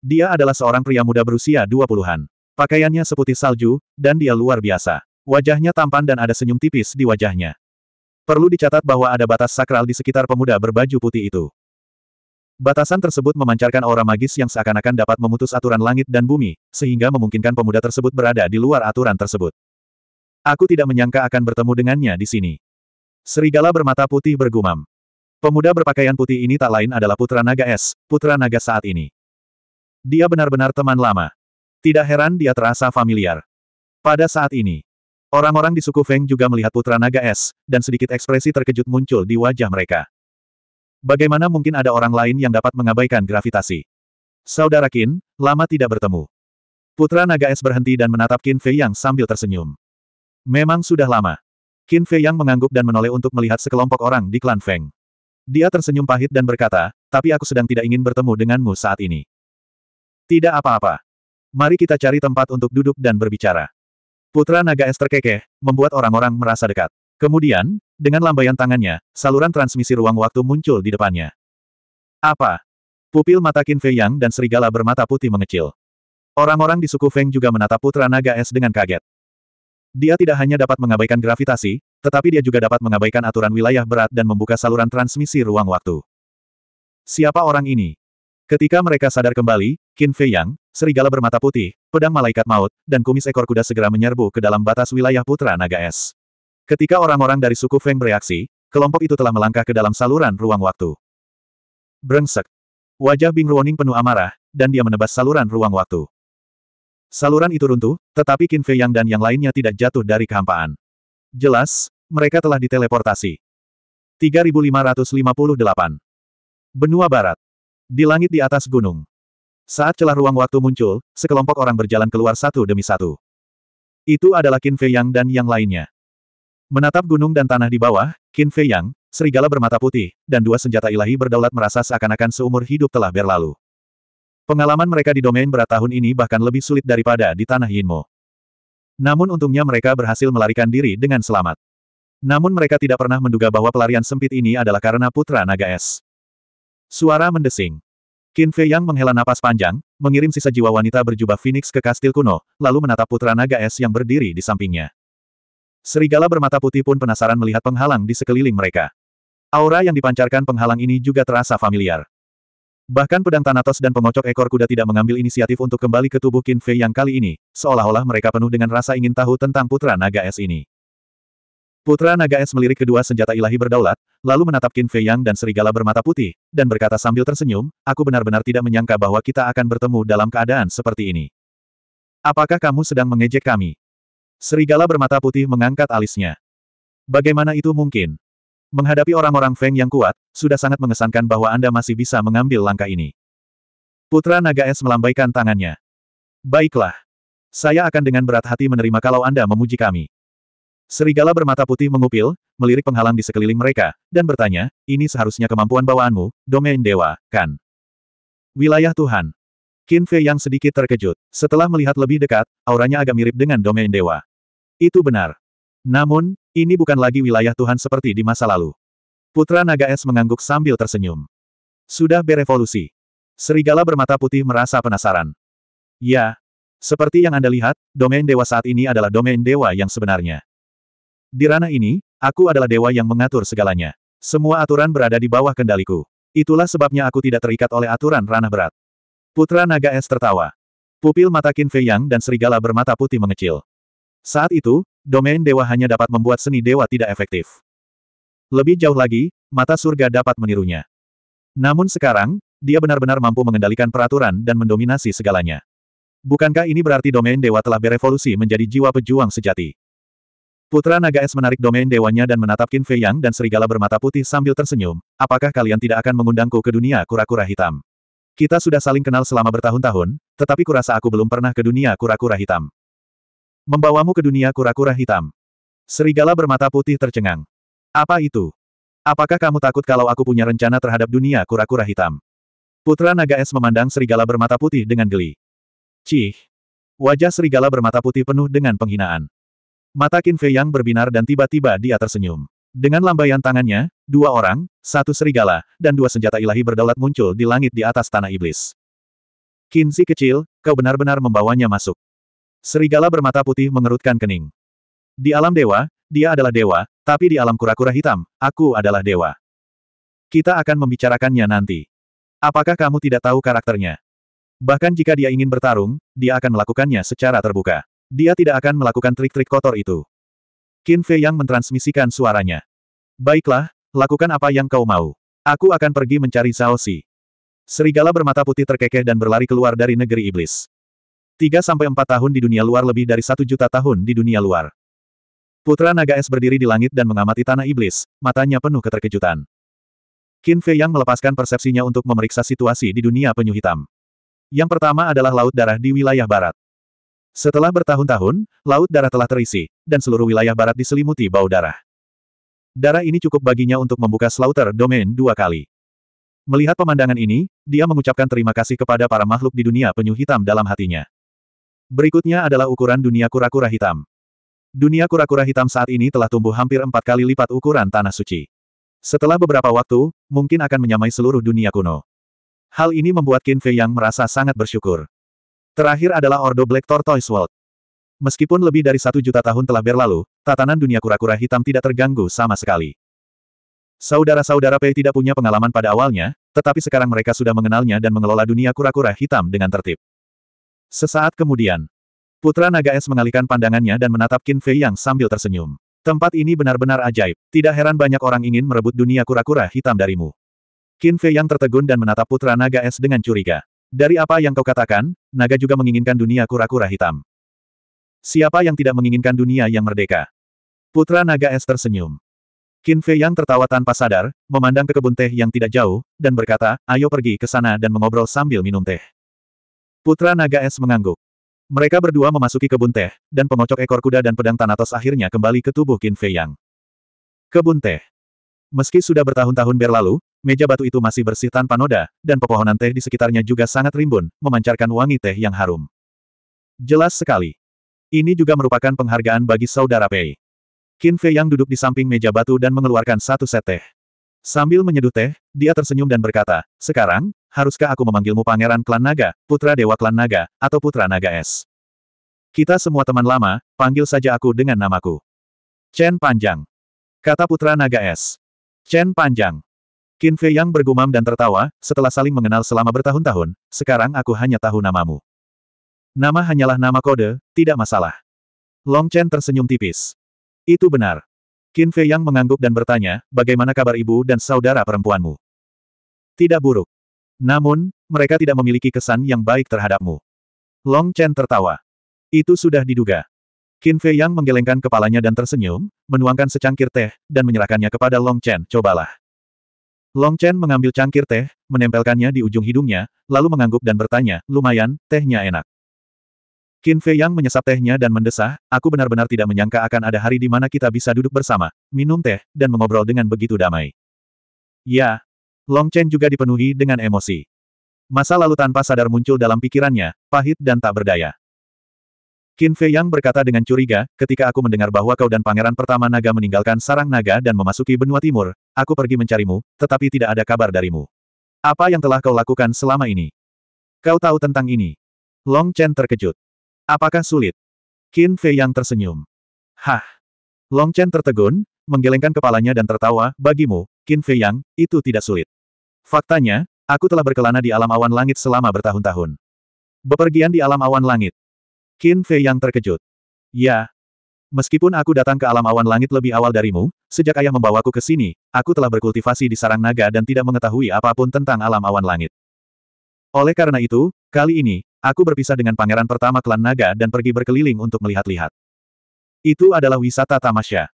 Dia adalah seorang pria muda berusia 20-an. Pakaiannya seputih salju, dan dia luar biasa. Wajahnya tampan dan ada senyum tipis di wajahnya. Perlu dicatat bahwa ada batas sakral di sekitar pemuda berbaju putih itu. Batasan tersebut memancarkan aura magis yang seakan-akan dapat memutus aturan langit dan bumi, sehingga memungkinkan pemuda tersebut berada di luar aturan tersebut. Aku tidak menyangka akan bertemu dengannya di sini. Serigala bermata putih bergumam. Pemuda berpakaian putih ini tak lain adalah putra naga es, putra naga saat ini. Dia benar-benar teman lama. Tidak heran dia terasa familiar. Pada saat ini, Orang-orang di suku Feng juga melihat putra naga es, dan sedikit ekspresi terkejut muncul di wajah mereka. Bagaimana mungkin ada orang lain yang dapat mengabaikan gravitasi? Saudara Qin, lama tidak bertemu. Putra naga es berhenti dan menatap Qin Fei Yang sambil tersenyum. Memang sudah lama. Qin Fei Yang mengangguk dan menoleh untuk melihat sekelompok orang di klan Feng. Dia tersenyum pahit dan berkata, tapi aku sedang tidak ingin bertemu denganmu saat ini. Tidak apa-apa. Mari kita cari tempat untuk duduk dan berbicara. Putra naga es terkekeh, membuat orang-orang merasa dekat. Kemudian, dengan lambaian tangannya, saluran transmisi ruang waktu muncul di depannya. Apa? Pupil mata Qin Fei Yang dan serigala bermata putih mengecil. Orang-orang di suku Feng juga menatap putra naga es dengan kaget. Dia tidak hanya dapat mengabaikan gravitasi, tetapi dia juga dapat mengabaikan aturan wilayah berat dan membuka saluran transmisi ruang waktu. Siapa orang ini? Ketika mereka sadar kembali, Qin Fei Yang, serigala bermata putih, pedang malaikat maut, dan kumis ekor kuda segera menyerbu ke dalam batas wilayah Putra Naga Es. Ketika orang-orang dari suku Feng bereaksi, kelompok itu telah melangkah ke dalam saluran ruang waktu. Brengsek. Wajah Bing Ruoning penuh amarah, dan dia menebas saluran ruang waktu. Saluran itu runtuh, tetapi Qin Fei Yang dan yang lainnya tidak jatuh dari kehampaan. Jelas, mereka telah diteleportasi. 3558 Benua Barat di langit di atas gunung. Saat celah ruang waktu muncul, sekelompok orang berjalan keluar satu demi satu. Itu adalah Qin Fei Yang dan yang lainnya. Menatap gunung dan tanah di bawah, Qin Fei Yang, serigala bermata putih, dan dua senjata ilahi berdaulat merasa seakan-akan seumur hidup telah berlalu. Pengalaman mereka di domain berat tahun ini bahkan lebih sulit daripada di tanah Yinmo. Namun untungnya mereka berhasil melarikan diri dengan selamat. Namun mereka tidak pernah menduga bahwa pelarian sempit ini adalah karena putra naga es. Suara mendesing. Qin Fei Yang menghela napas panjang, mengirim sisa jiwa wanita berjubah Phoenix ke kastil kuno, lalu menatap putra naga es yang berdiri di sampingnya. Serigala bermata putih pun penasaran melihat penghalang di sekeliling mereka. Aura yang dipancarkan penghalang ini juga terasa familiar. Bahkan pedang Thanatos dan pengocok ekor kuda tidak mengambil inisiatif untuk kembali ke tubuh Qin Fei yang kali ini, seolah-olah mereka penuh dengan rasa ingin tahu tentang putra naga es ini. Putra Naga Es melirik kedua senjata ilahi berdaulat, lalu menatap Qin Fei Yang dan serigala bermata putih, dan berkata sambil tersenyum, aku benar-benar tidak menyangka bahwa kita akan bertemu dalam keadaan seperti ini. Apakah kamu sedang mengejek kami? Serigala bermata putih mengangkat alisnya. Bagaimana itu mungkin? Menghadapi orang-orang Feng yang kuat, sudah sangat mengesankan bahwa Anda masih bisa mengambil langkah ini. Putra Naga Es melambaikan tangannya. Baiklah. Saya akan dengan berat hati menerima kalau Anda memuji kami. Serigala bermata putih mengupil, melirik penghalang di sekeliling mereka, dan bertanya, ini seharusnya kemampuan bawaanmu, domain dewa, kan? Wilayah Tuhan. Qin Fei yang sedikit terkejut. Setelah melihat lebih dekat, auranya agak mirip dengan domain dewa. Itu benar. Namun, ini bukan lagi wilayah Tuhan seperti di masa lalu. Putra Naga Es mengangguk sambil tersenyum. Sudah berevolusi. Serigala bermata putih merasa penasaran. Ya. Seperti yang Anda lihat, domain dewa saat ini adalah domain dewa yang sebenarnya. Di ranah ini, aku adalah dewa yang mengatur segalanya. Semua aturan berada di bawah kendaliku. Itulah sebabnya aku tidak terikat oleh aturan ranah berat. Putra Naga Es tertawa. Pupil mata Qin Fei Yang dan serigala bermata putih mengecil. Saat itu, domain dewa hanya dapat membuat seni dewa tidak efektif. Lebih jauh lagi, mata surga dapat menirunya. Namun sekarang, dia benar-benar mampu mengendalikan peraturan dan mendominasi segalanya. Bukankah ini berarti domain dewa telah berevolusi menjadi jiwa pejuang sejati? Putra Naga Es menarik domain dewanya dan menatap Qin Fei Yang dan serigala bermata putih sambil tersenyum, apakah kalian tidak akan mengundangku ke dunia kura-kura hitam? Kita sudah saling kenal selama bertahun-tahun, tetapi kurasa aku belum pernah ke dunia kura-kura hitam. Membawamu ke dunia kura-kura hitam. Serigala bermata putih tercengang. Apa itu? Apakah kamu takut kalau aku punya rencana terhadap dunia kura-kura hitam? Putra Naga Es memandang serigala bermata putih dengan geli. Cih! Wajah serigala bermata putih penuh dengan penghinaan. Mata Qin Fei Yang berbinar dan tiba-tiba dia tersenyum. Dengan lambaian tangannya, dua orang, satu serigala, dan dua senjata ilahi berdaulat muncul di langit di atas tanah iblis. Qin si kecil, kau benar-benar membawanya masuk. Serigala bermata putih mengerutkan kening. Di alam dewa, dia adalah dewa, tapi di alam kura-kura hitam, aku adalah dewa. Kita akan membicarakannya nanti. Apakah kamu tidak tahu karakternya? Bahkan jika dia ingin bertarung, dia akan melakukannya secara terbuka. Dia tidak akan melakukan trik-trik kotor itu. Qin Fei yang mentransmisikan suaranya. Baiklah, lakukan apa yang kau mau. Aku akan pergi mencari Zhao Xi. Serigala bermata putih terkekeh dan berlari keluar dari negeri iblis. Tiga sampai empat tahun di dunia luar lebih dari satu juta tahun di dunia luar. Putra naga es berdiri di langit dan mengamati tanah iblis, matanya penuh keterkejutan. Qin Fei yang melepaskan persepsinya untuk memeriksa situasi di dunia penyu hitam. Yang pertama adalah Laut Darah di wilayah barat. Setelah bertahun-tahun, Laut Darah telah terisi, dan seluruh wilayah barat diselimuti bau darah. Darah ini cukup baginya untuk membuka Slaughter Domain dua kali. Melihat pemandangan ini, dia mengucapkan terima kasih kepada para makhluk di dunia penyu hitam dalam hatinya. Berikutnya adalah ukuran dunia kura-kura hitam. Dunia kura-kura hitam saat ini telah tumbuh hampir empat kali lipat ukuran tanah suci. Setelah beberapa waktu, mungkin akan menyamai seluruh dunia kuno. Hal ini membuat Qin Fei Yang merasa sangat bersyukur. Terakhir adalah Ordo Black Tortoise World. Meskipun lebih dari satu juta tahun telah berlalu, tatanan dunia kura-kura hitam tidak terganggu sama sekali. Saudara-saudara Pei tidak punya pengalaman pada awalnya, tetapi sekarang mereka sudah mengenalnya dan mengelola dunia kura-kura hitam dengan tertib. Sesaat kemudian, Putra Naga Es mengalihkan pandangannya dan menatap Qin Fei Yang sambil tersenyum. Tempat ini benar-benar ajaib, tidak heran banyak orang ingin merebut dunia kura-kura hitam darimu. Qin Fei Yang tertegun dan menatap Putra Naga Es dengan curiga. Dari apa yang kau katakan, naga juga menginginkan dunia kura-kura hitam. Siapa yang tidak menginginkan dunia yang merdeka? Putra naga es tersenyum. Qin Fei yang tertawa tanpa sadar, memandang ke kebun teh yang tidak jauh, dan berkata, ayo pergi ke sana dan mengobrol sambil minum teh. Putra naga es mengangguk. Mereka berdua memasuki kebun teh, dan pengocok ekor kuda dan pedang Thanatos akhirnya kembali ke tubuh Qin Fei Yang. Kebun teh. Meski sudah bertahun-tahun berlalu, meja batu itu masih bersih tanpa noda, dan pepohonan teh di sekitarnya juga sangat rimbun, memancarkan wangi teh yang harum. Jelas sekali. Ini juga merupakan penghargaan bagi saudara Pei. Qin Fei yang duduk di samping meja batu dan mengeluarkan satu set teh. Sambil menyeduh teh, dia tersenyum dan berkata, Sekarang, haruskah aku memanggilmu pangeran klan naga, putra dewa klan naga, atau putra naga es? Kita semua teman lama, panggil saja aku dengan namaku. Chen Panjang. Kata putra naga es. Chen panjang. Qin Fei Yang bergumam dan tertawa, setelah saling mengenal selama bertahun-tahun, sekarang aku hanya tahu namamu. Nama hanyalah nama kode, tidak masalah. Long Chen tersenyum tipis. Itu benar. Qin Fei Yang mengangguk dan bertanya, bagaimana kabar ibu dan saudara perempuanmu? Tidak buruk. Namun, mereka tidak memiliki kesan yang baik terhadapmu. Long Chen tertawa. Itu sudah diduga. Qin Fei Yang menggelengkan kepalanya dan tersenyum, menuangkan secangkir teh, dan menyerahkannya kepada Long Chen, cobalah. Long Chen mengambil cangkir teh, menempelkannya di ujung hidungnya, lalu mengangguk dan bertanya, lumayan, tehnya enak. Qin Fei Yang menyesap tehnya dan mendesah, aku benar-benar tidak menyangka akan ada hari di mana kita bisa duduk bersama, minum teh, dan mengobrol dengan begitu damai. Ya. Long Chen juga dipenuhi dengan emosi. Masa lalu tanpa sadar muncul dalam pikirannya, pahit dan tak berdaya. Qin Fei Yang berkata dengan curiga, ketika aku mendengar bahwa kau dan Pangeran Pertama Naga meninggalkan sarang naga dan memasuki benua timur, aku pergi mencarimu, tetapi tidak ada kabar darimu. Apa yang telah kau lakukan selama ini? Kau tahu tentang ini? Long Chen terkejut. Apakah sulit? Qin Fei Yang tersenyum. Hah! Long Chen tertegun, menggelengkan kepalanya dan tertawa, bagimu, Qin Fei Yang, itu tidak sulit. Faktanya, aku telah berkelana di alam awan langit selama bertahun-tahun. Bepergian di alam awan langit, Qin Fei yang terkejut. Ya. Meskipun aku datang ke alam awan langit lebih awal darimu, sejak ayah membawaku ke sini, aku telah berkultivasi di sarang naga dan tidak mengetahui apapun tentang alam awan langit. Oleh karena itu, kali ini, aku berpisah dengan pangeran pertama klan naga dan pergi berkeliling untuk melihat-lihat. Itu adalah wisata tamasya.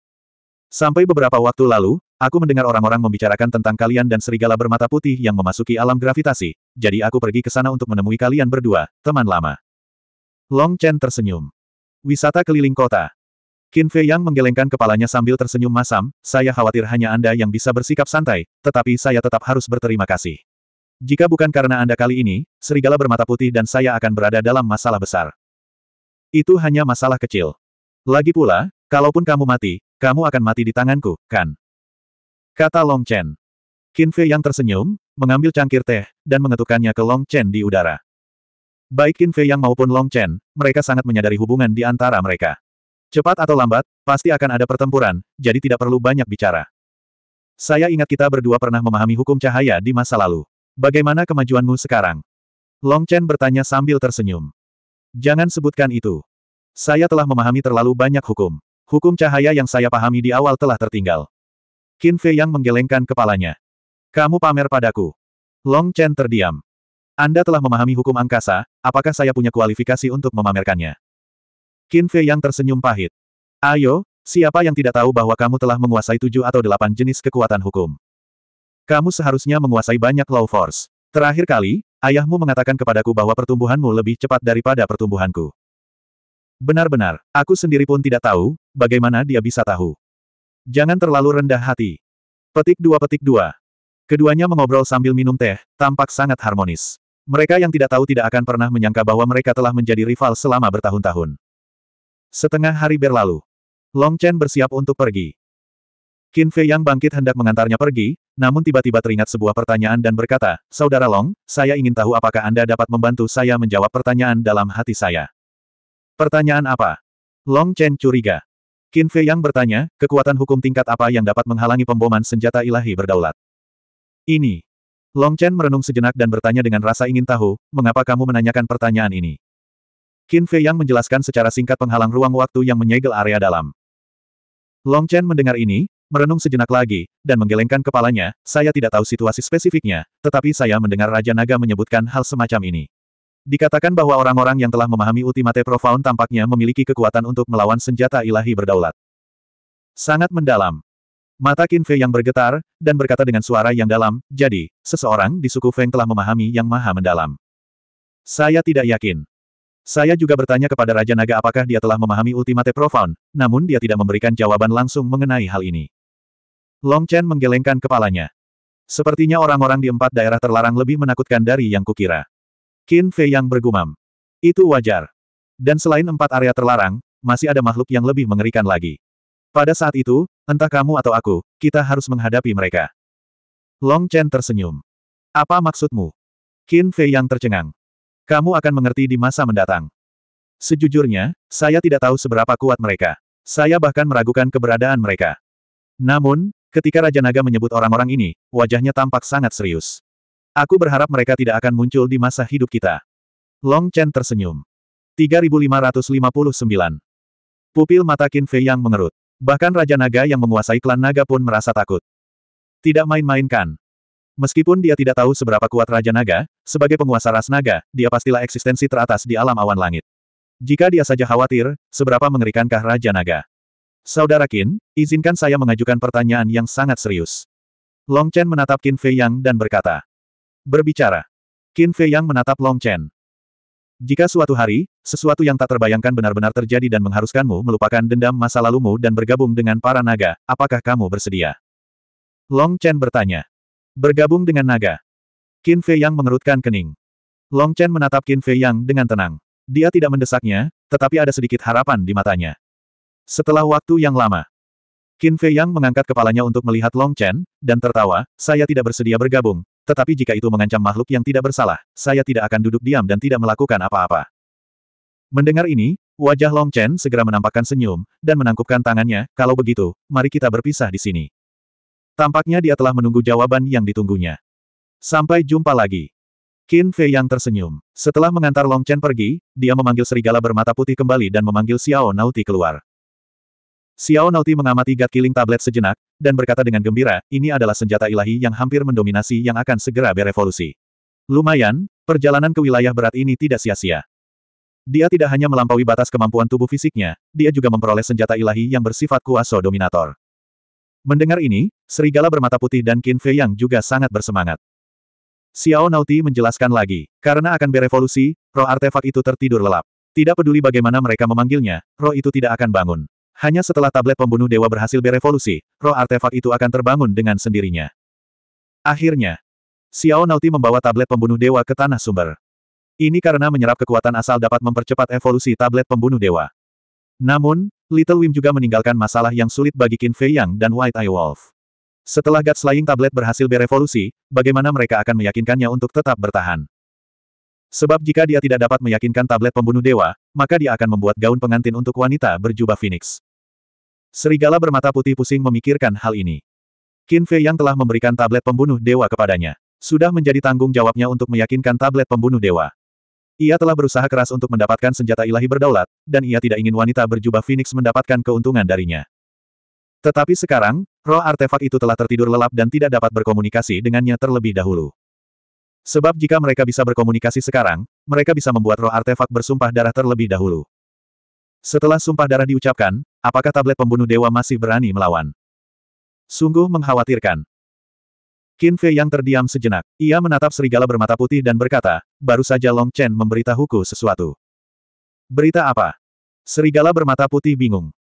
Sampai beberapa waktu lalu, aku mendengar orang-orang membicarakan tentang kalian dan serigala bermata putih yang memasuki alam gravitasi, jadi aku pergi ke sana untuk menemui kalian berdua, teman lama. Long Chen tersenyum. Wisata keliling kota. Qin Fei Yang menggelengkan kepalanya sambil tersenyum masam, saya khawatir hanya Anda yang bisa bersikap santai, tetapi saya tetap harus berterima kasih. Jika bukan karena Anda kali ini, serigala bermata putih dan saya akan berada dalam masalah besar. Itu hanya masalah kecil. Lagi pula, kalaupun kamu mati, kamu akan mati di tanganku, kan? Kata Long Chen. Qin Fei Yang tersenyum, mengambil cangkir teh, dan mengetukkannya ke Long Chen di udara. Baik Qin Fei Yang maupun Long Chen, mereka sangat menyadari hubungan di antara mereka. Cepat atau lambat, pasti akan ada pertempuran, jadi tidak perlu banyak bicara. Saya ingat kita berdua pernah memahami hukum cahaya di masa lalu. Bagaimana kemajuanmu sekarang? Long Chen bertanya sambil tersenyum. Jangan sebutkan itu. Saya telah memahami terlalu banyak hukum. Hukum cahaya yang saya pahami di awal telah tertinggal. Qin Fei Yang menggelengkan kepalanya. Kamu pamer padaku. Long Chen terdiam. Anda telah memahami hukum angkasa, apakah saya punya kualifikasi untuk memamerkannya? Qin Fei yang tersenyum pahit. Ayo, siapa yang tidak tahu bahwa kamu telah menguasai tujuh atau delapan jenis kekuatan hukum? Kamu seharusnya menguasai banyak law force. Terakhir kali, ayahmu mengatakan kepadaku bahwa pertumbuhanmu lebih cepat daripada pertumbuhanku. Benar-benar, aku sendiri pun tidak tahu, bagaimana dia bisa tahu. Jangan terlalu rendah hati. Petik dua petik dua. Keduanya mengobrol sambil minum teh, tampak sangat harmonis. Mereka yang tidak tahu tidak akan pernah menyangka bahwa mereka telah menjadi rival selama bertahun-tahun. Setengah hari berlalu. Long Chen bersiap untuk pergi. Qin Fei yang bangkit hendak mengantarnya pergi, namun tiba-tiba teringat sebuah pertanyaan dan berkata, Saudara Long, saya ingin tahu apakah Anda dapat membantu saya menjawab pertanyaan dalam hati saya. Pertanyaan apa? Long Chen curiga. Qin Fei yang bertanya, kekuatan hukum tingkat apa yang dapat menghalangi pemboman senjata ilahi berdaulat? Ini. Long Chen merenung sejenak dan bertanya dengan rasa ingin tahu, mengapa kamu menanyakan pertanyaan ini? Qin Fei Yang menjelaskan secara singkat penghalang ruang waktu yang menyegel area dalam. Long Chen mendengar ini, merenung sejenak lagi, dan menggelengkan kepalanya, saya tidak tahu situasi spesifiknya, tetapi saya mendengar Raja Naga menyebutkan hal semacam ini. Dikatakan bahwa orang-orang yang telah memahami Ultimate Profound tampaknya memiliki kekuatan untuk melawan senjata ilahi berdaulat. Sangat mendalam. Mata Qin Fei yang bergetar, dan berkata dengan suara yang dalam, jadi, seseorang di suku Feng telah memahami yang maha mendalam. Saya tidak yakin. Saya juga bertanya kepada Raja Naga apakah dia telah memahami Ultimate Profound, namun dia tidak memberikan jawaban langsung mengenai hal ini. Long Chen menggelengkan kepalanya. Sepertinya orang-orang di empat daerah terlarang lebih menakutkan dari yang kukira. Qin Fei yang bergumam. Itu wajar. Dan selain empat area terlarang, masih ada makhluk yang lebih mengerikan lagi. Pada saat itu, entah kamu atau aku, kita harus menghadapi mereka. Long Chen tersenyum. Apa maksudmu? Qin Fei yang tercengang. Kamu akan mengerti di masa mendatang. Sejujurnya, saya tidak tahu seberapa kuat mereka. Saya bahkan meragukan keberadaan mereka. Namun, ketika Raja Naga menyebut orang-orang ini, wajahnya tampak sangat serius. Aku berharap mereka tidak akan muncul di masa hidup kita. Long Chen tersenyum. 3559. Pupil mata Qin Fei yang mengerut. Bahkan Raja Naga yang menguasai klan Naga pun merasa takut. Tidak main-mainkan. Meskipun dia tidak tahu seberapa kuat Raja Naga, sebagai penguasa ras naga, dia pastilah eksistensi teratas di alam awan langit. Jika dia saja khawatir, seberapa mengerikankah Raja Naga? Saudara Qin, izinkan saya mengajukan pertanyaan yang sangat serius. Long Chen menatap Qin Fei Yang dan berkata. Berbicara. Qin Fei Yang menatap Long Chen. Jika suatu hari, sesuatu yang tak terbayangkan benar-benar terjadi dan mengharuskanmu melupakan dendam masa lalumu dan bergabung dengan para naga, apakah kamu bersedia? Long Chen bertanya. Bergabung dengan naga. Qin Fei Yang mengerutkan kening. Long Chen menatap Qin Fei Yang dengan tenang. Dia tidak mendesaknya, tetapi ada sedikit harapan di matanya. Setelah waktu yang lama, Qin Fei Yang mengangkat kepalanya untuk melihat Long Chen, dan tertawa, saya tidak bersedia bergabung, tetapi jika itu mengancam makhluk yang tidak bersalah, saya tidak akan duduk diam dan tidak melakukan apa-apa. Mendengar ini, wajah Long Chen segera menampakkan senyum, dan menangkupkan tangannya, kalau begitu, mari kita berpisah di sini. Tampaknya dia telah menunggu jawaban yang ditunggunya. Sampai jumpa lagi. Qin Fei yang tersenyum. Setelah mengantar Long Chen pergi, dia memanggil serigala bermata putih kembali dan memanggil Xiao Nauti keluar. Xiao Nauti mengamati gat killing tablet sejenak, dan berkata dengan gembira, ini adalah senjata ilahi yang hampir mendominasi yang akan segera berevolusi. Lumayan, perjalanan ke wilayah berat ini tidak sia-sia. Dia tidak hanya melampaui batas kemampuan tubuh fisiknya, dia juga memperoleh senjata ilahi yang bersifat kuasa dominator. Mendengar ini, serigala bermata putih dan Qin Fei yang juga sangat bersemangat. Xiao Nauti menjelaskan lagi, karena akan berevolusi, roh artefak itu tertidur lelap. Tidak peduli bagaimana mereka memanggilnya, roh itu tidak akan bangun. Hanya setelah tablet pembunuh dewa berhasil berevolusi, roh artefak itu akan terbangun dengan sendirinya. Akhirnya, Xiao Nauti membawa tablet pembunuh dewa ke tanah sumber. Ini karena menyerap kekuatan asal dapat mempercepat evolusi tablet pembunuh dewa. Namun, Little Wim juga meninggalkan masalah yang sulit bagi Qin Fei Yang dan White Eye Wolf. Setelah God Slaying tablet berhasil berevolusi, bagaimana mereka akan meyakinkannya untuk tetap bertahan? Sebab jika dia tidak dapat meyakinkan tablet pembunuh dewa, maka dia akan membuat gaun pengantin untuk wanita berjubah phoenix. Serigala bermata putih pusing memikirkan hal ini. Qin Fei yang telah memberikan tablet pembunuh dewa kepadanya. Sudah menjadi tanggung jawabnya untuk meyakinkan tablet pembunuh dewa. Ia telah berusaha keras untuk mendapatkan senjata ilahi berdaulat, dan ia tidak ingin wanita berjubah phoenix mendapatkan keuntungan darinya. Tetapi sekarang, roh artefak itu telah tertidur lelap dan tidak dapat berkomunikasi dengannya terlebih dahulu. Sebab jika mereka bisa berkomunikasi sekarang, mereka bisa membuat roh artefak bersumpah darah terlebih dahulu. Setelah sumpah darah diucapkan, apakah tablet pembunuh dewa masih berani melawan? Sungguh mengkhawatirkan. Qin Fei yang terdiam sejenak, ia menatap serigala bermata putih dan berkata, baru saja Long Chen memberitahuku sesuatu. Berita apa? Serigala bermata putih bingung.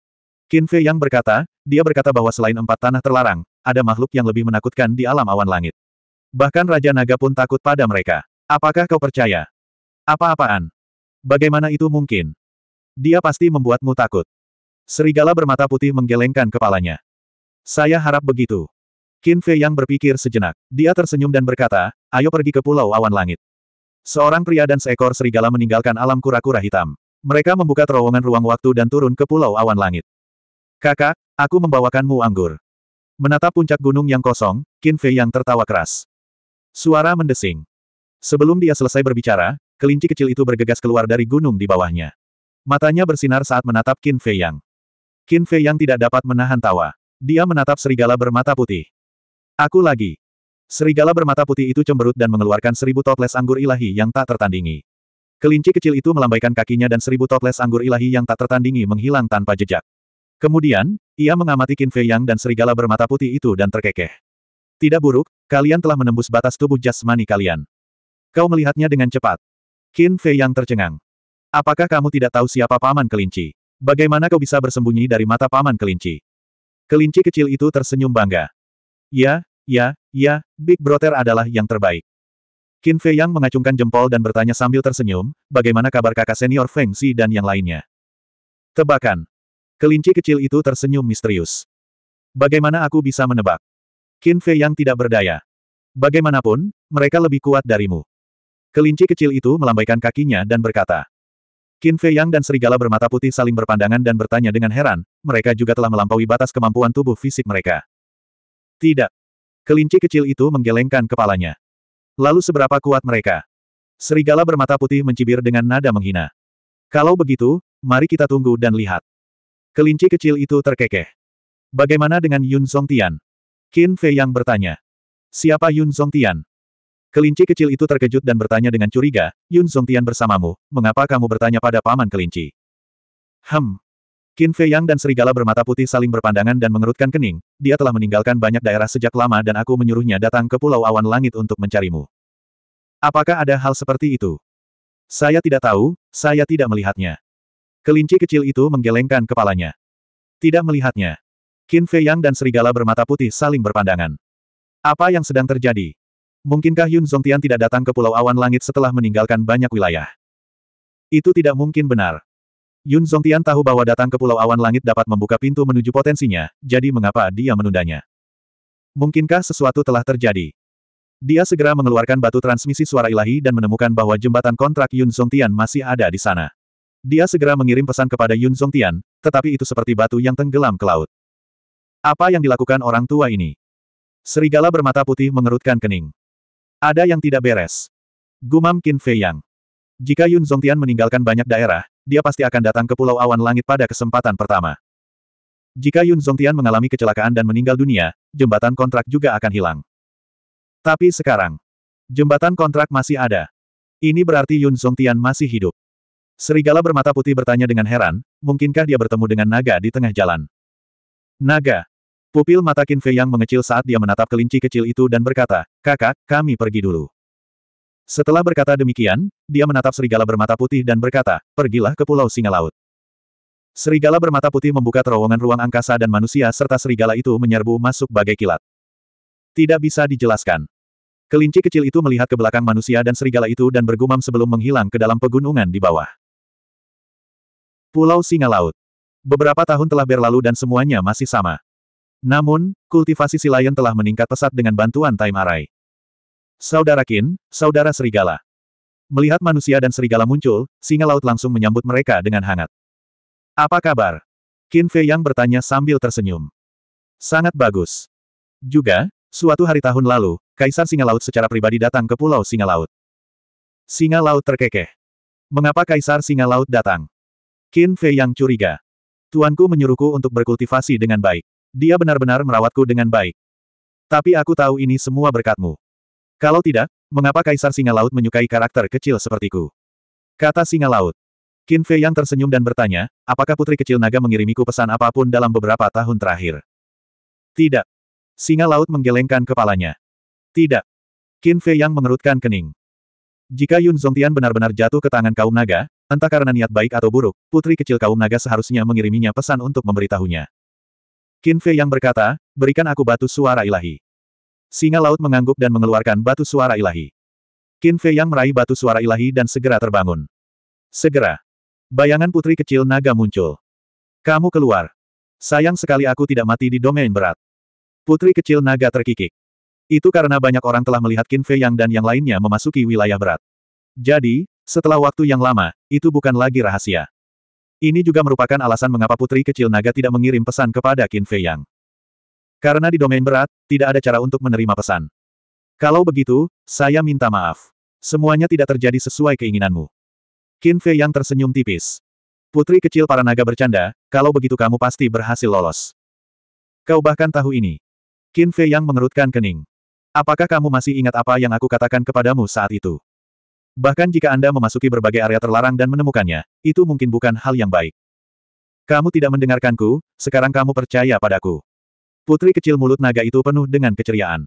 Qin Fei yang berkata, dia berkata bahwa selain empat tanah terlarang, ada makhluk yang lebih menakutkan di alam awan langit. Bahkan Raja Naga pun takut pada mereka. Apakah kau percaya? Apa-apaan? Bagaimana itu mungkin? Dia pasti membuatmu takut. Serigala bermata putih menggelengkan kepalanya. Saya harap begitu. Qin Fei yang berpikir sejenak. Dia tersenyum dan berkata, ayo pergi ke Pulau Awan Langit. Seorang pria dan seekor serigala meninggalkan alam kura-kura hitam. Mereka membuka terowongan ruang waktu dan turun ke Pulau Awan Langit. Kakak, aku membawakanmu anggur. Menatap puncak gunung yang kosong, Qin Fei yang tertawa keras. Suara mendesing. Sebelum dia selesai berbicara, kelinci kecil itu bergegas keluar dari gunung di bawahnya. Matanya bersinar saat menatap Qin Fei Yang. Qin Fei Yang tidak dapat menahan tawa. Dia menatap serigala bermata putih. Aku lagi. Serigala bermata putih itu cemberut dan mengeluarkan seribu toples anggur ilahi yang tak tertandingi. Kelinci kecil itu melambaikan kakinya dan seribu toples anggur ilahi yang tak tertandingi menghilang tanpa jejak. Kemudian, ia mengamati Qin Fei Yang dan serigala bermata putih itu dan terkekeh. Tidak buruk, kalian telah menembus batas tubuh jasmani kalian. Kau melihatnya dengan cepat. Qin Fei yang tercengang. Apakah kamu tidak tahu siapa paman kelinci? Bagaimana kau bisa bersembunyi dari mata paman kelinci? Kelinci kecil itu tersenyum bangga. Ya, ya, ya, Big Brother adalah yang terbaik. Qin Fei Yang mengacungkan jempol dan bertanya sambil tersenyum, bagaimana kabar kakak senior Feng Xi dan yang lainnya? Tebakan. Kelinci kecil itu tersenyum misterius. Bagaimana aku bisa menebak? Qin Fei yang tidak berdaya. Bagaimanapun, mereka lebih kuat darimu. Kelinci kecil itu melambaikan kakinya dan berkata. Qin Fei Yang dan serigala bermata putih saling berpandangan dan bertanya dengan heran, mereka juga telah melampaui batas kemampuan tubuh fisik mereka. Tidak. Kelinci kecil itu menggelengkan kepalanya. Lalu seberapa kuat mereka? Serigala bermata putih mencibir dengan nada menghina. Kalau begitu, mari kita tunggu dan lihat. Kelinci kecil itu terkekeh. Bagaimana dengan Yun Song Tian? Qin Fei yang bertanya. Siapa Yun Tian? Kelinci kecil itu terkejut dan bertanya dengan curiga, Yun Tian bersamamu, mengapa kamu bertanya pada paman kelinci? Hem. Qin Fei Yang dan serigala bermata putih saling berpandangan dan mengerutkan kening, dia telah meninggalkan banyak daerah sejak lama dan aku menyuruhnya datang ke Pulau Awan Langit untuk mencarimu. Apakah ada hal seperti itu? Saya tidak tahu, saya tidak melihatnya. Kelinci kecil itu menggelengkan kepalanya. Tidak melihatnya. Qin Fei Yang dan serigala bermata putih saling berpandangan. Apa yang sedang terjadi? Mungkinkah Yun Zongtian tidak datang ke Pulau Awan Langit setelah meninggalkan banyak wilayah? Itu tidak mungkin benar. Yun Zongtian tahu bahwa datang ke Pulau Awan Langit dapat membuka pintu menuju potensinya, jadi mengapa dia menundanya? Mungkinkah sesuatu telah terjadi? Dia segera mengeluarkan batu transmisi suara ilahi dan menemukan bahwa jembatan kontrak Yun Zongtian masih ada di sana. Dia segera mengirim pesan kepada Yun Zongtian, tetapi itu seperti batu yang tenggelam ke laut. Apa yang dilakukan orang tua ini? Serigala bermata putih mengerutkan kening. Ada yang tidak beres. Gumam Qin Fei Yang. Jika Yun Zongtian meninggalkan banyak daerah, dia pasti akan datang ke Pulau Awan Langit pada kesempatan pertama. Jika Yun Zongtian mengalami kecelakaan dan meninggal dunia, jembatan kontrak juga akan hilang. Tapi sekarang, jembatan kontrak masih ada. Ini berarti Yun Zongtian masih hidup. Serigala bermata putih bertanya dengan heran, mungkinkah dia bertemu dengan naga di tengah jalan? Naga, Pupil mata Qin Fei yang mengecil saat dia menatap kelinci kecil itu dan berkata, kakak, kami pergi dulu. Setelah berkata demikian, dia menatap serigala bermata putih dan berkata, pergilah ke Pulau Singa Laut. Serigala bermata putih membuka terowongan ruang angkasa dan manusia serta serigala itu menyerbu masuk bagai kilat. Tidak bisa dijelaskan. Kelinci kecil itu melihat ke belakang manusia dan serigala itu dan bergumam sebelum menghilang ke dalam pegunungan di bawah. Pulau Singa Laut. Beberapa tahun telah berlalu dan semuanya masih sama. Namun, kultivasi Silayan telah meningkat pesat dengan bantuan Time Array. Saudara Kin, Saudara Serigala. Melihat manusia dan serigala muncul, singa laut langsung menyambut mereka dengan hangat. Apa kabar? Qin Fei Yang bertanya sambil tersenyum. Sangat bagus. Juga, suatu hari tahun lalu, Kaisar Singa Laut secara pribadi datang ke Pulau Singa Laut. Singa Laut terkekeh. Mengapa Kaisar Singa Laut datang? Qin Fei Yang curiga. Tuanku menyuruhku untuk berkultivasi dengan baik. Dia benar-benar merawatku dengan baik. Tapi aku tahu ini semua berkatmu. Kalau tidak, mengapa Kaisar Singa Laut menyukai karakter kecil sepertiku? Kata Singa Laut. Qin Fei yang tersenyum dan bertanya, apakah putri kecil naga mengirimiku pesan apapun dalam beberapa tahun terakhir? Tidak. Singa Laut menggelengkan kepalanya. Tidak. Qin Fei yang mengerutkan kening. Jika Yun Zongtian benar-benar jatuh ke tangan kaum naga, entah karena niat baik atau buruk, putri kecil kaum naga seharusnya mengiriminya pesan untuk memberitahunya. Qin Fei yang berkata, berikan aku batu suara ilahi. Singa laut mengangguk dan mengeluarkan batu suara ilahi. Qin Fei yang meraih batu suara ilahi dan segera terbangun. Segera. Bayangan putri kecil naga muncul. Kamu keluar. Sayang sekali aku tidak mati di domain berat. Putri kecil naga terkikik. Itu karena banyak orang telah melihat Qin Fei Yang dan yang lainnya memasuki wilayah berat. Jadi, setelah waktu yang lama, itu bukan lagi rahasia. Ini juga merupakan alasan mengapa putri kecil naga tidak mengirim pesan kepada Qin Fei Yang. Karena di domain berat, tidak ada cara untuk menerima pesan. Kalau begitu, saya minta maaf. Semuanya tidak terjadi sesuai keinginanmu. Qin Fei Yang tersenyum tipis. Putri kecil para naga bercanda, kalau begitu kamu pasti berhasil lolos. Kau bahkan tahu ini. Qin Fei Yang mengerutkan kening. Apakah kamu masih ingat apa yang aku katakan kepadamu saat itu? Bahkan jika Anda memasuki berbagai area terlarang dan menemukannya, itu mungkin bukan hal yang baik. Kamu tidak mendengarkanku, sekarang kamu percaya padaku. Putri kecil mulut naga itu penuh dengan keceriaan.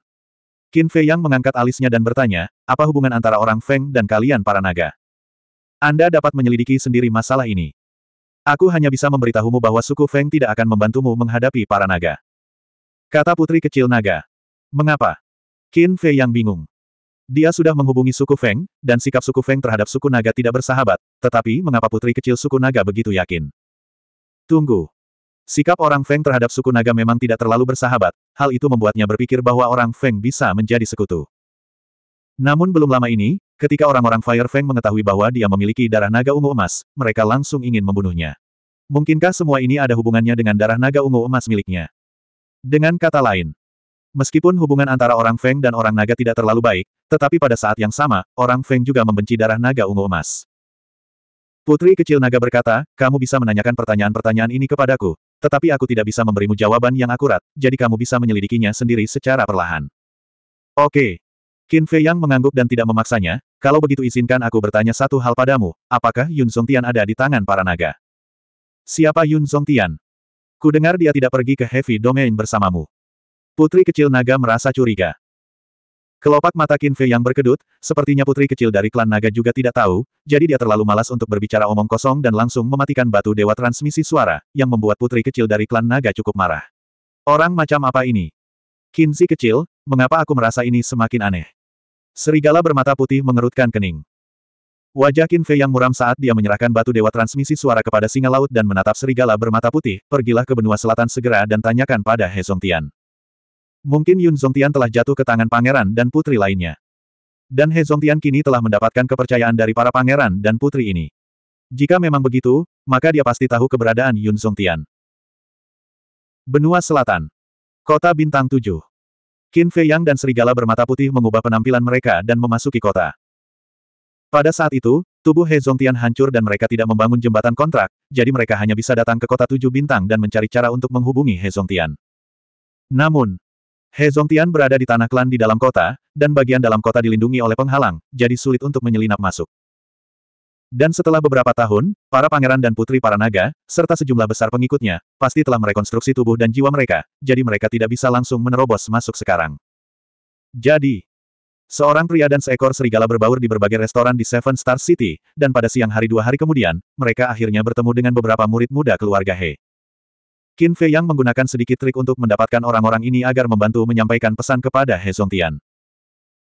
Qin Fei Yang mengangkat alisnya dan bertanya, apa hubungan antara orang Feng dan kalian para naga? Anda dapat menyelidiki sendiri masalah ini. Aku hanya bisa memberitahumu bahwa suku Feng tidak akan membantumu menghadapi para naga. Kata putri kecil naga. Mengapa? Qin Fei yang bingung. Dia sudah menghubungi suku Feng, dan sikap suku Feng terhadap suku naga tidak bersahabat, tetapi mengapa putri kecil suku naga begitu yakin? Tunggu. Sikap orang Feng terhadap suku naga memang tidak terlalu bersahabat, hal itu membuatnya berpikir bahwa orang Feng bisa menjadi sekutu. Namun belum lama ini, ketika orang-orang Fire Feng mengetahui bahwa dia memiliki darah naga ungu emas, mereka langsung ingin membunuhnya. Mungkinkah semua ini ada hubungannya dengan darah naga ungu emas miliknya? Dengan kata lain, Meskipun hubungan antara orang Feng dan orang naga tidak terlalu baik, tetapi pada saat yang sama, orang Feng juga membenci darah naga ungu emas. Putri kecil naga berkata, kamu bisa menanyakan pertanyaan-pertanyaan ini kepadaku, tetapi aku tidak bisa memberimu jawaban yang akurat, jadi kamu bisa menyelidikinya sendiri secara perlahan. Oke. Qin Fei Yang mengangguk dan tidak memaksanya, kalau begitu izinkan aku bertanya satu hal padamu, apakah Yun Song Tian ada di tangan para naga? Siapa Yun Tian? Ku dengar dia tidak pergi ke Heavy Domain bersamamu. Putri kecil naga merasa curiga. Kelopak mata Kinfe yang berkedut, sepertinya putri kecil dari klan naga juga tidak tahu, jadi dia terlalu malas untuk berbicara omong kosong dan langsung mematikan batu dewa transmisi suara, yang membuat putri kecil dari klan naga cukup marah. Orang macam apa ini? Kinzi kecil, mengapa aku merasa ini semakin aneh? Serigala bermata putih mengerutkan kening. Wajah Kinfe yang muram saat dia menyerahkan batu dewa transmisi suara kepada singa laut dan menatap serigala bermata putih, pergilah ke benua selatan segera dan tanyakan pada Hezong Tian. Mungkin Yun Zongtian telah jatuh ke tangan pangeran dan putri lainnya. Dan He Zongtian kini telah mendapatkan kepercayaan dari para pangeran dan putri ini. Jika memang begitu, maka dia pasti tahu keberadaan Yun Zongtian. Benua Selatan. Kota Bintang Tujuh. Qin Fei Yang dan serigala bermata putih mengubah penampilan mereka dan memasuki kota. Pada saat itu, tubuh He Zongtian hancur dan mereka tidak membangun jembatan kontrak, jadi mereka hanya bisa datang ke kota tujuh bintang dan mencari cara untuk menghubungi He Zongtian. Namun, He Zongtian berada di tanah klan di dalam kota, dan bagian dalam kota dilindungi oleh penghalang, jadi sulit untuk menyelinap masuk. Dan setelah beberapa tahun, para pangeran dan putri para naga, serta sejumlah besar pengikutnya, pasti telah merekonstruksi tubuh dan jiwa mereka, jadi mereka tidak bisa langsung menerobos masuk sekarang. Jadi, seorang pria dan seekor serigala berbaur di berbagai restoran di Seven Star City, dan pada siang hari dua hari kemudian, mereka akhirnya bertemu dengan beberapa murid muda keluarga He. Qin Fei Yang menggunakan sedikit trik untuk mendapatkan orang-orang ini agar membantu menyampaikan pesan kepada He Zongtian.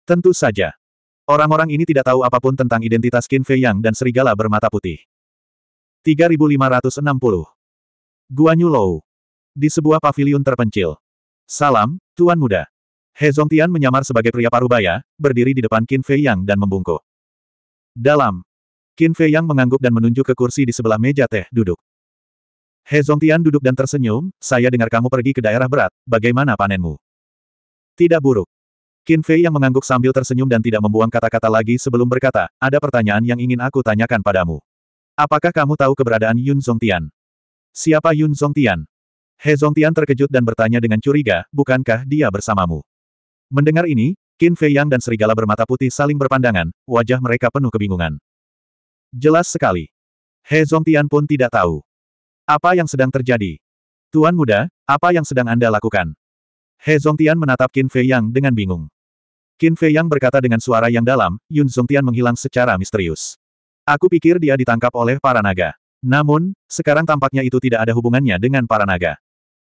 Tentu saja. Orang-orang ini tidak tahu apapun tentang identitas Qin Fei Yang dan serigala bermata putih. 3560 Guanyu Lou Di sebuah paviliun terpencil. Salam, Tuan Muda. He Zongtian menyamar sebagai pria parubaya, berdiri di depan Qin Fei Yang dan membungkuk. Dalam. Qin Fei Yang mengangguk dan menunjuk ke kursi di sebelah meja teh duduk. He Zongtian duduk dan tersenyum, saya dengar kamu pergi ke daerah berat, bagaimana panenmu? Tidak buruk. Qin Fei yang mengangguk sambil tersenyum dan tidak membuang kata-kata lagi sebelum berkata, ada pertanyaan yang ingin aku tanyakan padamu. Apakah kamu tahu keberadaan Yun Zongtian? Siapa Yun Zongtian? He Zongtian terkejut dan bertanya dengan curiga, bukankah dia bersamamu? Mendengar ini, Qin Fei Yang dan serigala bermata putih saling berpandangan, wajah mereka penuh kebingungan. Jelas sekali. He Zongtian pun tidak tahu. Apa yang sedang terjadi? Tuan muda, apa yang sedang Anda lakukan? He Zongtian menatap Qin Fei Yang dengan bingung. Qin Fei Yang berkata dengan suara yang dalam, Yun Zongtian menghilang secara misterius. Aku pikir dia ditangkap oleh para naga. Namun, sekarang tampaknya itu tidak ada hubungannya dengan para naga.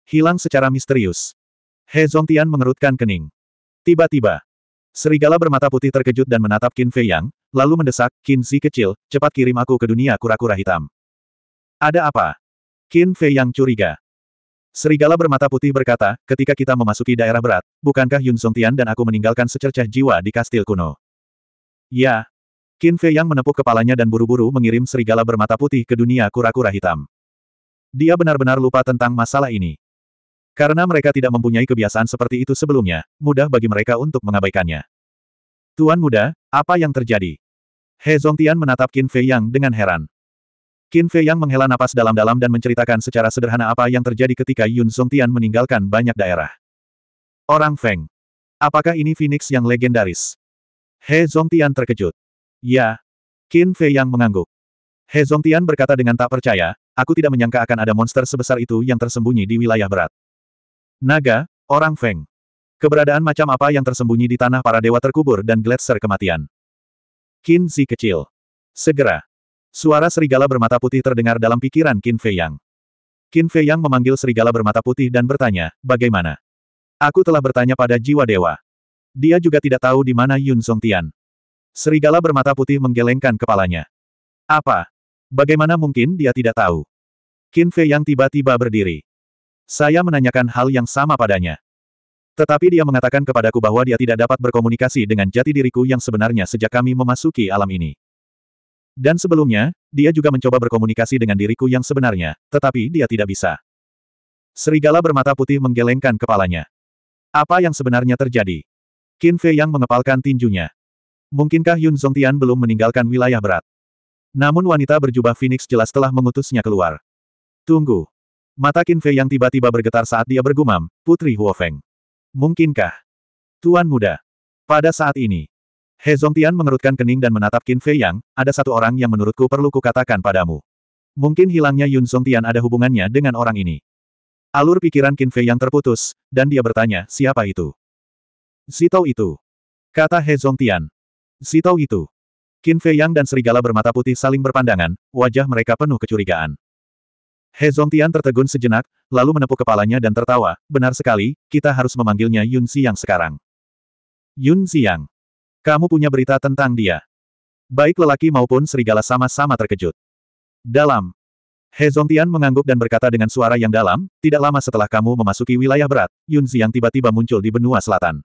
Hilang secara misterius. He Zongtian mengerutkan kening. Tiba-tiba, serigala bermata putih terkejut dan menatap Qin Fei Yang, lalu mendesak, Qin Si kecil, cepat kirim aku ke dunia kura-kura hitam. Ada apa? Qin Fei yang curiga. Serigala bermata putih berkata, ketika kita memasuki daerah berat, bukankah Yun Song Tian dan aku meninggalkan secercah jiwa di kastil kuno? Ya. Qin Fei yang menepuk kepalanya dan buru-buru mengirim serigala bermata putih ke dunia kura-kura hitam. Dia benar-benar lupa tentang masalah ini. Karena mereka tidak mempunyai kebiasaan seperti itu sebelumnya, mudah bagi mereka untuk mengabaikannya. Tuan muda, apa yang terjadi? He Zongtian menatap Qin Fei Yang dengan heran. Qin Fei yang menghela napas dalam-dalam dan menceritakan secara sederhana apa yang terjadi ketika Yun Tian meninggalkan banyak daerah. Orang Feng. Apakah ini Phoenix yang legendaris? He Tian terkejut. Ya. Qin Fei yang mengangguk. He Tian berkata dengan tak percaya, aku tidak menyangka akan ada monster sebesar itu yang tersembunyi di wilayah berat. Naga, orang Feng. Keberadaan macam apa yang tersembunyi di tanah para dewa terkubur dan gletser kematian. Qin Zi kecil. Segera, Suara serigala bermata putih terdengar dalam pikiran Qin Fei Yang. Qin Fei Yang memanggil serigala bermata putih dan bertanya, bagaimana? Aku telah bertanya pada jiwa dewa. Dia juga tidak tahu di mana Yun Song Tian. Serigala bermata putih menggelengkan kepalanya. Apa? Bagaimana mungkin dia tidak tahu? Qin Fei Yang tiba-tiba berdiri. Saya menanyakan hal yang sama padanya. Tetapi dia mengatakan kepadaku bahwa dia tidak dapat berkomunikasi dengan jati diriku yang sebenarnya sejak kami memasuki alam ini. Dan sebelumnya, dia juga mencoba berkomunikasi dengan diriku yang sebenarnya, tetapi dia tidak bisa. Serigala bermata putih menggelengkan kepalanya. Apa yang sebenarnya terjadi? Qin Fei yang mengepalkan tinjunya. Mungkinkah Yun Zongtian belum meninggalkan wilayah berat? Namun wanita berjubah Phoenix jelas telah mengutusnya keluar. Tunggu. Mata Qin Fei yang tiba-tiba bergetar saat dia bergumam, Putri Huofeng. Mungkinkah? Tuan muda. Pada saat ini, He Zongtian mengerutkan kening dan menatap Qin Fei Yang, ada satu orang yang menurutku perlu kukatakan padamu. Mungkin hilangnya Yun Zongtian ada hubungannya dengan orang ini. Alur pikiran Qin Fei Yang terputus, dan dia bertanya, siapa itu? Zitou itu. Kata He Zongtian. Zitou itu. Qin Fei Yang dan serigala bermata putih saling berpandangan, wajah mereka penuh kecurigaan. He Zongtian tertegun sejenak, lalu menepuk kepalanya dan tertawa, benar sekali, kita harus memanggilnya Yun Xiang sekarang. Yun Xiang. Kamu punya berita tentang dia. Baik lelaki maupun serigala sama-sama terkejut. Dalam. He Zongtian mengangguk dan berkata dengan suara yang dalam, tidak lama setelah kamu memasuki wilayah berat, Yun Xiang tiba-tiba muncul di benua selatan.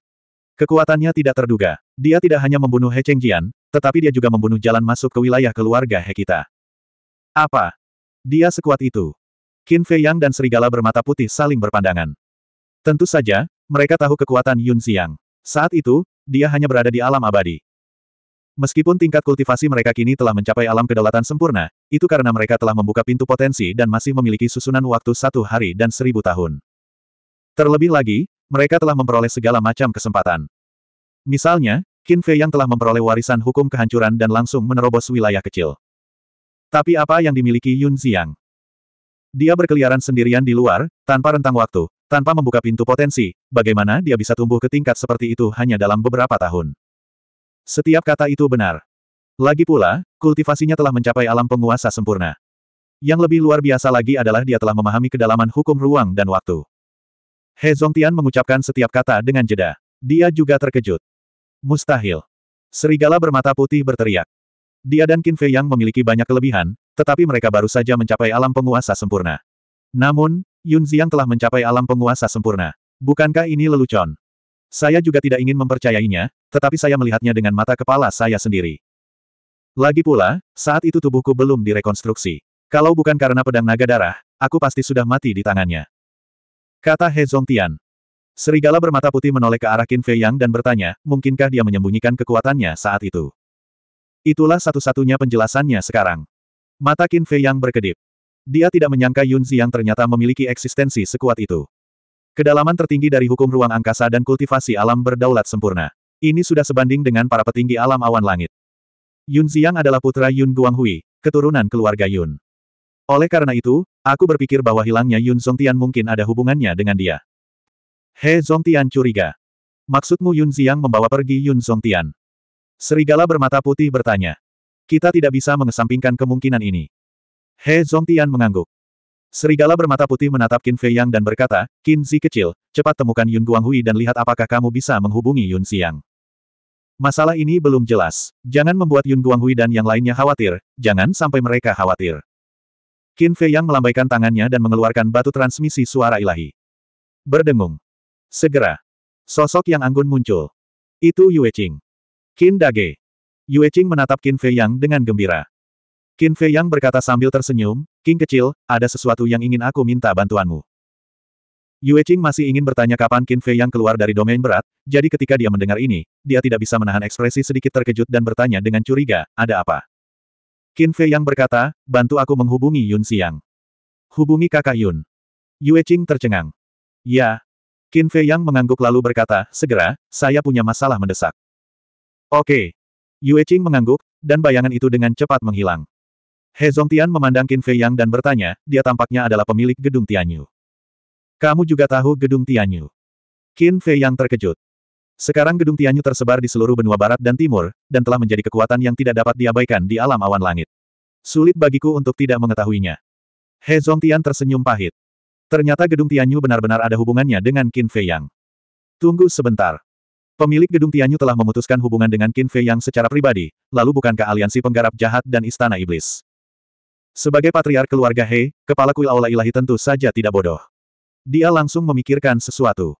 Kekuatannya tidak terduga. Dia tidak hanya membunuh He Chengjian, tetapi dia juga membunuh jalan masuk ke wilayah keluarga He kita. Apa? Dia sekuat itu. Qin Fei Yang dan serigala bermata putih saling berpandangan. Tentu saja, mereka tahu kekuatan Yun Xiang. Saat itu, dia hanya berada di alam abadi. Meskipun tingkat kultivasi mereka kini telah mencapai alam kedaulatan sempurna, itu karena mereka telah membuka pintu potensi dan masih memiliki susunan waktu satu hari dan seribu tahun. Terlebih lagi, mereka telah memperoleh segala macam kesempatan. Misalnya, Qin Fei yang telah memperoleh warisan hukum kehancuran dan langsung menerobos wilayah kecil. Tapi apa yang dimiliki Yun Xiang? Dia berkeliaran sendirian di luar, tanpa rentang waktu, tanpa membuka pintu potensi, bagaimana dia bisa tumbuh ke tingkat seperti itu hanya dalam beberapa tahun? Setiap kata itu benar. Lagi pula, kultivasinya telah mencapai alam penguasa sempurna. Yang lebih luar biasa lagi adalah dia telah memahami kedalaman hukum ruang dan waktu. He Zongtian mengucapkan setiap kata dengan jeda. Dia juga terkejut. Mustahil. Serigala bermata putih berteriak. Dia dan Qin Fei yang memiliki banyak kelebihan, tetapi mereka baru saja mencapai alam penguasa sempurna. Namun, Yun Ziang telah mencapai alam penguasa sempurna. Bukankah ini lelucon? Saya juga tidak ingin mempercayainya, tetapi saya melihatnya dengan mata kepala saya sendiri. Lagi pula, saat itu tubuhku belum direkonstruksi. Kalau bukan karena pedang naga darah, aku pasti sudah mati di tangannya. Kata He Zongtian. Serigala bermata putih menoleh ke arah Qin Fei Yang dan bertanya, mungkinkah dia menyembunyikan kekuatannya saat itu? Itulah satu-satunya penjelasannya sekarang. Mata Qin Fei Yang berkedip. Dia tidak menyangka Yun Xiang ternyata memiliki eksistensi sekuat itu. Kedalaman tertinggi dari hukum ruang angkasa dan kultivasi alam berdaulat sempurna. Ini sudah sebanding dengan para petinggi alam awan langit. Yun Xiang adalah putra Yun Guanghui, keturunan keluarga Yun. Oleh karena itu, aku berpikir bahwa hilangnya Yun Zongtian mungkin ada hubungannya dengan dia. He Zongtian curiga. Maksudmu Yun Xiang membawa pergi Yun Zongtian? Serigala bermata putih bertanya. Kita tidak bisa mengesampingkan kemungkinan ini. He Zongtian mengangguk. Serigala bermata putih menatap Qin Fei Yang dan berkata, Qin Zi kecil, cepat temukan Yun Guanghui dan lihat apakah kamu bisa menghubungi Yun Xiang. Masalah ini belum jelas. Jangan membuat Yun Guanghui dan yang lainnya khawatir, jangan sampai mereka khawatir. Qin Fei Yang melambaikan tangannya dan mengeluarkan batu transmisi suara ilahi. Berdengung. Segera. Sosok yang anggun muncul. Itu Yue Qing. Qin Dage. Yue Qing menatap Qin Fei Yang dengan gembira. Qin Fei Yang berkata sambil tersenyum, King kecil, ada sesuatu yang ingin aku minta bantuanmu. Yue Qing masih ingin bertanya kapan Qin Fei Yang keluar dari domain berat, jadi ketika dia mendengar ini, dia tidak bisa menahan ekspresi sedikit terkejut dan bertanya dengan curiga, ada apa? Qin Fei Yang berkata, bantu aku menghubungi Yun Xiang. Hubungi kakak Yun. Yue Qing tercengang. Ya. Qin Fei Yang mengangguk lalu berkata, segera, saya punya masalah mendesak. Oke. Yue Qing mengangguk, dan bayangan itu dengan cepat menghilang. He Zongtian memandang Qin Fei Yang dan bertanya, dia tampaknya adalah pemilik gedung Tianyu. Kamu juga tahu gedung Tianyu. Qin Fei Yang terkejut. Sekarang gedung Tianyu tersebar di seluruh benua barat dan timur, dan telah menjadi kekuatan yang tidak dapat diabaikan di alam awan langit. Sulit bagiku untuk tidak mengetahuinya. He Zongtian tersenyum pahit. Ternyata gedung Tianyu benar-benar ada hubungannya dengan Qin Fei Yang. Tunggu sebentar. Pemilik gedung Tianyu telah memutuskan hubungan dengan Qin Fei Yang secara pribadi, lalu bukankah aliansi penggarap jahat dan istana iblis? Sebagai patriark keluarga He, kepala kuil Aula Ilahi tentu saja tidak bodoh. Dia langsung memikirkan sesuatu.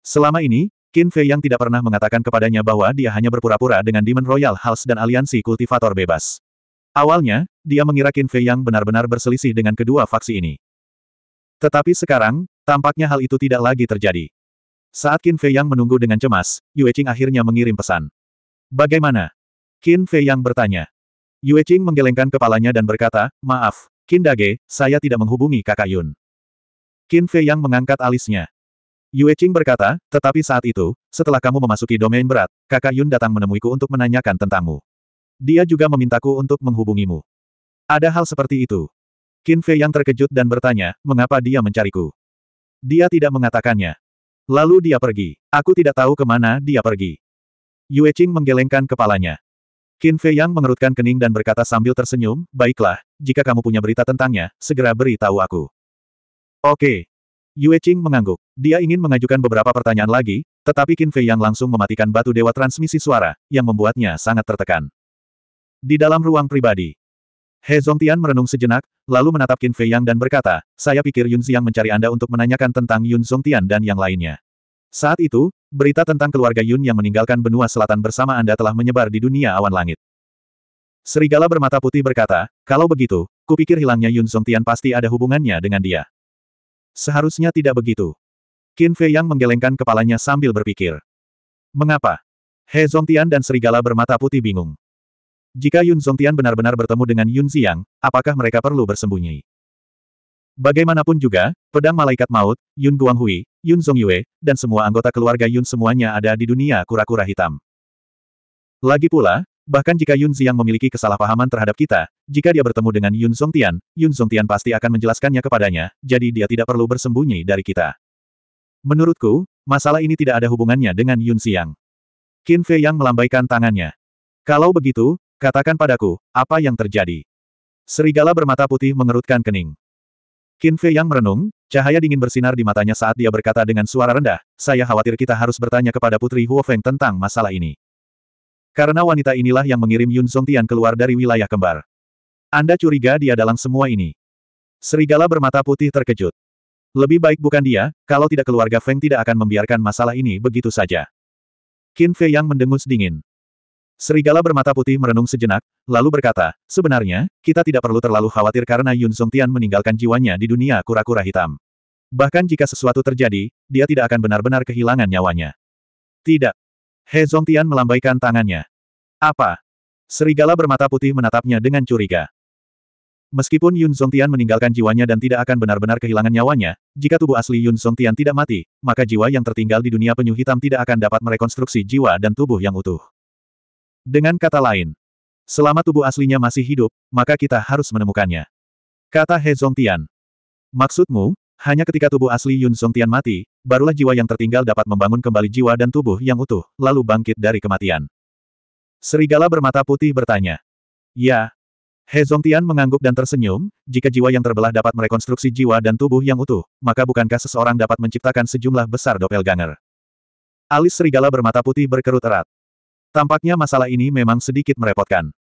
Selama ini, Qin Fei yang tidak pernah mengatakan kepadanya bahwa dia hanya berpura-pura dengan Demon Royal House dan aliansi kultivator bebas. Awalnya, dia mengira Qin Fei yang benar-benar berselisih dengan kedua faksi ini. Tetapi sekarang, tampaknya hal itu tidak lagi terjadi. Saat Qin Fei yang menunggu dengan cemas, Yue Qing akhirnya mengirim pesan. Bagaimana? Qin Fei yang bertanya. Yue Qing menggelengkan kepalanya dan berkata, maaf, Qin Dage, saya tidak menghubungi kakak Yun. Qin Fei Yang mengangkat alisnya. Yue Qing berkata, tetapi saat itu, setelah kamu memasuki domain berat, kakak Yun datang menemuiku untuk menanyakan tentangmu. Dia juga memintaku untuk menghubungimu. Ada hal seperti itu. Qin Fei Yang terkejut dan bertanya, mengapa dia mencariku? Dia tidak mengatakannya. Lalu dia pergi. Aku tidak tahu kemana dia pergi. Yue Qing menggelengkan kepalanya. Qin Fei Yang mengerutkan kening dan berkata sambil tersenyum, baiklah, jika kamu punya berita tentangnya, segera beri tahu aku. Oke. Yue Qing mengangguk. Dia ingin mengajukan beberapa pertanyaan lagi, tetapi Qin Fei Yang langsung mematikan batu dewa transmisi suara, yang membuatnya sangat tertekan. Di dalam ruang pribadi, He Zongtian merenung sejenak, lalu menatap Qin Fei Yang dan berkata, saya pikir Yun Xiang mencari Anda untuk menanyakan tentang Yun Zongtian dan yang lainnya. Saat itu, berita tentang keluarga Yun yang meninggalkan benua selatan bersama Anda telah menyebar di dunia awan langit. Serigala bermata putih berkata, kalau begitu, kupikir hilangnya Yun Songtian pasti ada hubungannya dengan dia. Seharusnya tidak begitu. Qin Fei Yang menggelengkan kepalanya sambil berpikir. Mengapa? He Zongtian dan Serigala bermata putih bingung. Jika Yun Zongtian benar-benar bertemu dengan Yun Xiang, apakah mereka perlu bersembunyi? Bagaimanapun juga, pedang malaikat maut, Yun Guanghui, Yun Zhongyue, dan semua anggota keluarga Yun semuanya ada di dunia kura-kura hitam. Lagi pula, bahkan jika Yun Ziyang memiliki kesalahpahaman terhadap kita, jika dia bertemu dengan Yun Songtian, Yun Songtian pasti akan menjelaskannya kepadanya, jadi dia tidak perlu bersembunyi dari kita. Menurutku, masalah ini tidak ada hubungannya dengan Yun Xiang. Qin Fei Yang melambaikan tangannya. Kalau begitu, katakan padaku, apa yang terjadi? Serigala bermata putih mengerutkan kening. Qin Fei yang merenung, cahaya dingin bersinar di matanya saat dia berkata dengan suara rendah, saya khawatir kita harus bertanya kepada Putri Huo Feng tentang masalah ini. Karena wanita inilah yang mengirim Yun Song Tian keluar dari wilayah kembar. Anda curiga dia dalam semua ini. Serigala bermata putih terkejut. Lebih baik bukan dia, kalau tidak keluarga Feng tidak akan membiarkan masalah ini begitu saja. Qin Fei yang mendengus dingin. Serigala bermata putih merenung sejenak, lalu berkata, sebenarnya, kita tidak perlu terlalu khawatir karena Yun Song Tian meninggalkan jiwanya di dunia kura-kura hitam. Bahkan jika sesuatu terjadi, dia tidak akan benar-benar kehilangan nyawanya. Tidak. He Tian melambaikan tangannya. Apa? Serigala bermata putih menatapnya dengan curiga. Meskipun Yun Song Tian meninggalkan jiwanya dan tidak akan benar-benar kehilangan nyawanya, jika tubuh asli Yun Song Tian tidak mati, maka jiwa yang tertinggal di dunia penyu hitam tidak akan dapat merekonstruksi jiwa dan tubuh yang utuh. Dengan kata lain, selama tubuh aslinya masih hidup, maka kita harus menemukannya. Kata He Zongtian. Maksudmu, hanya ketika tubuh asli Yun Zongtian mati, barulah jiwa yang tertinggal dapat membangun kembali jiwa dan tubuh yang utuh, lalu bangkit dari kematian. Serigala bermata putih bertanya. Ya. He Zongtian mengangguk dan tersenyum, jika jiwa yang terbelah dapat merekonstruksi jiwa dan tubuh yang utuh, maka bukankah seseorang dapat menciptakan sejumlah besar doppelganger? Alis serigala bermata putih berkerut erat. Tampaknya masalah ini memang sedikit merepotkan.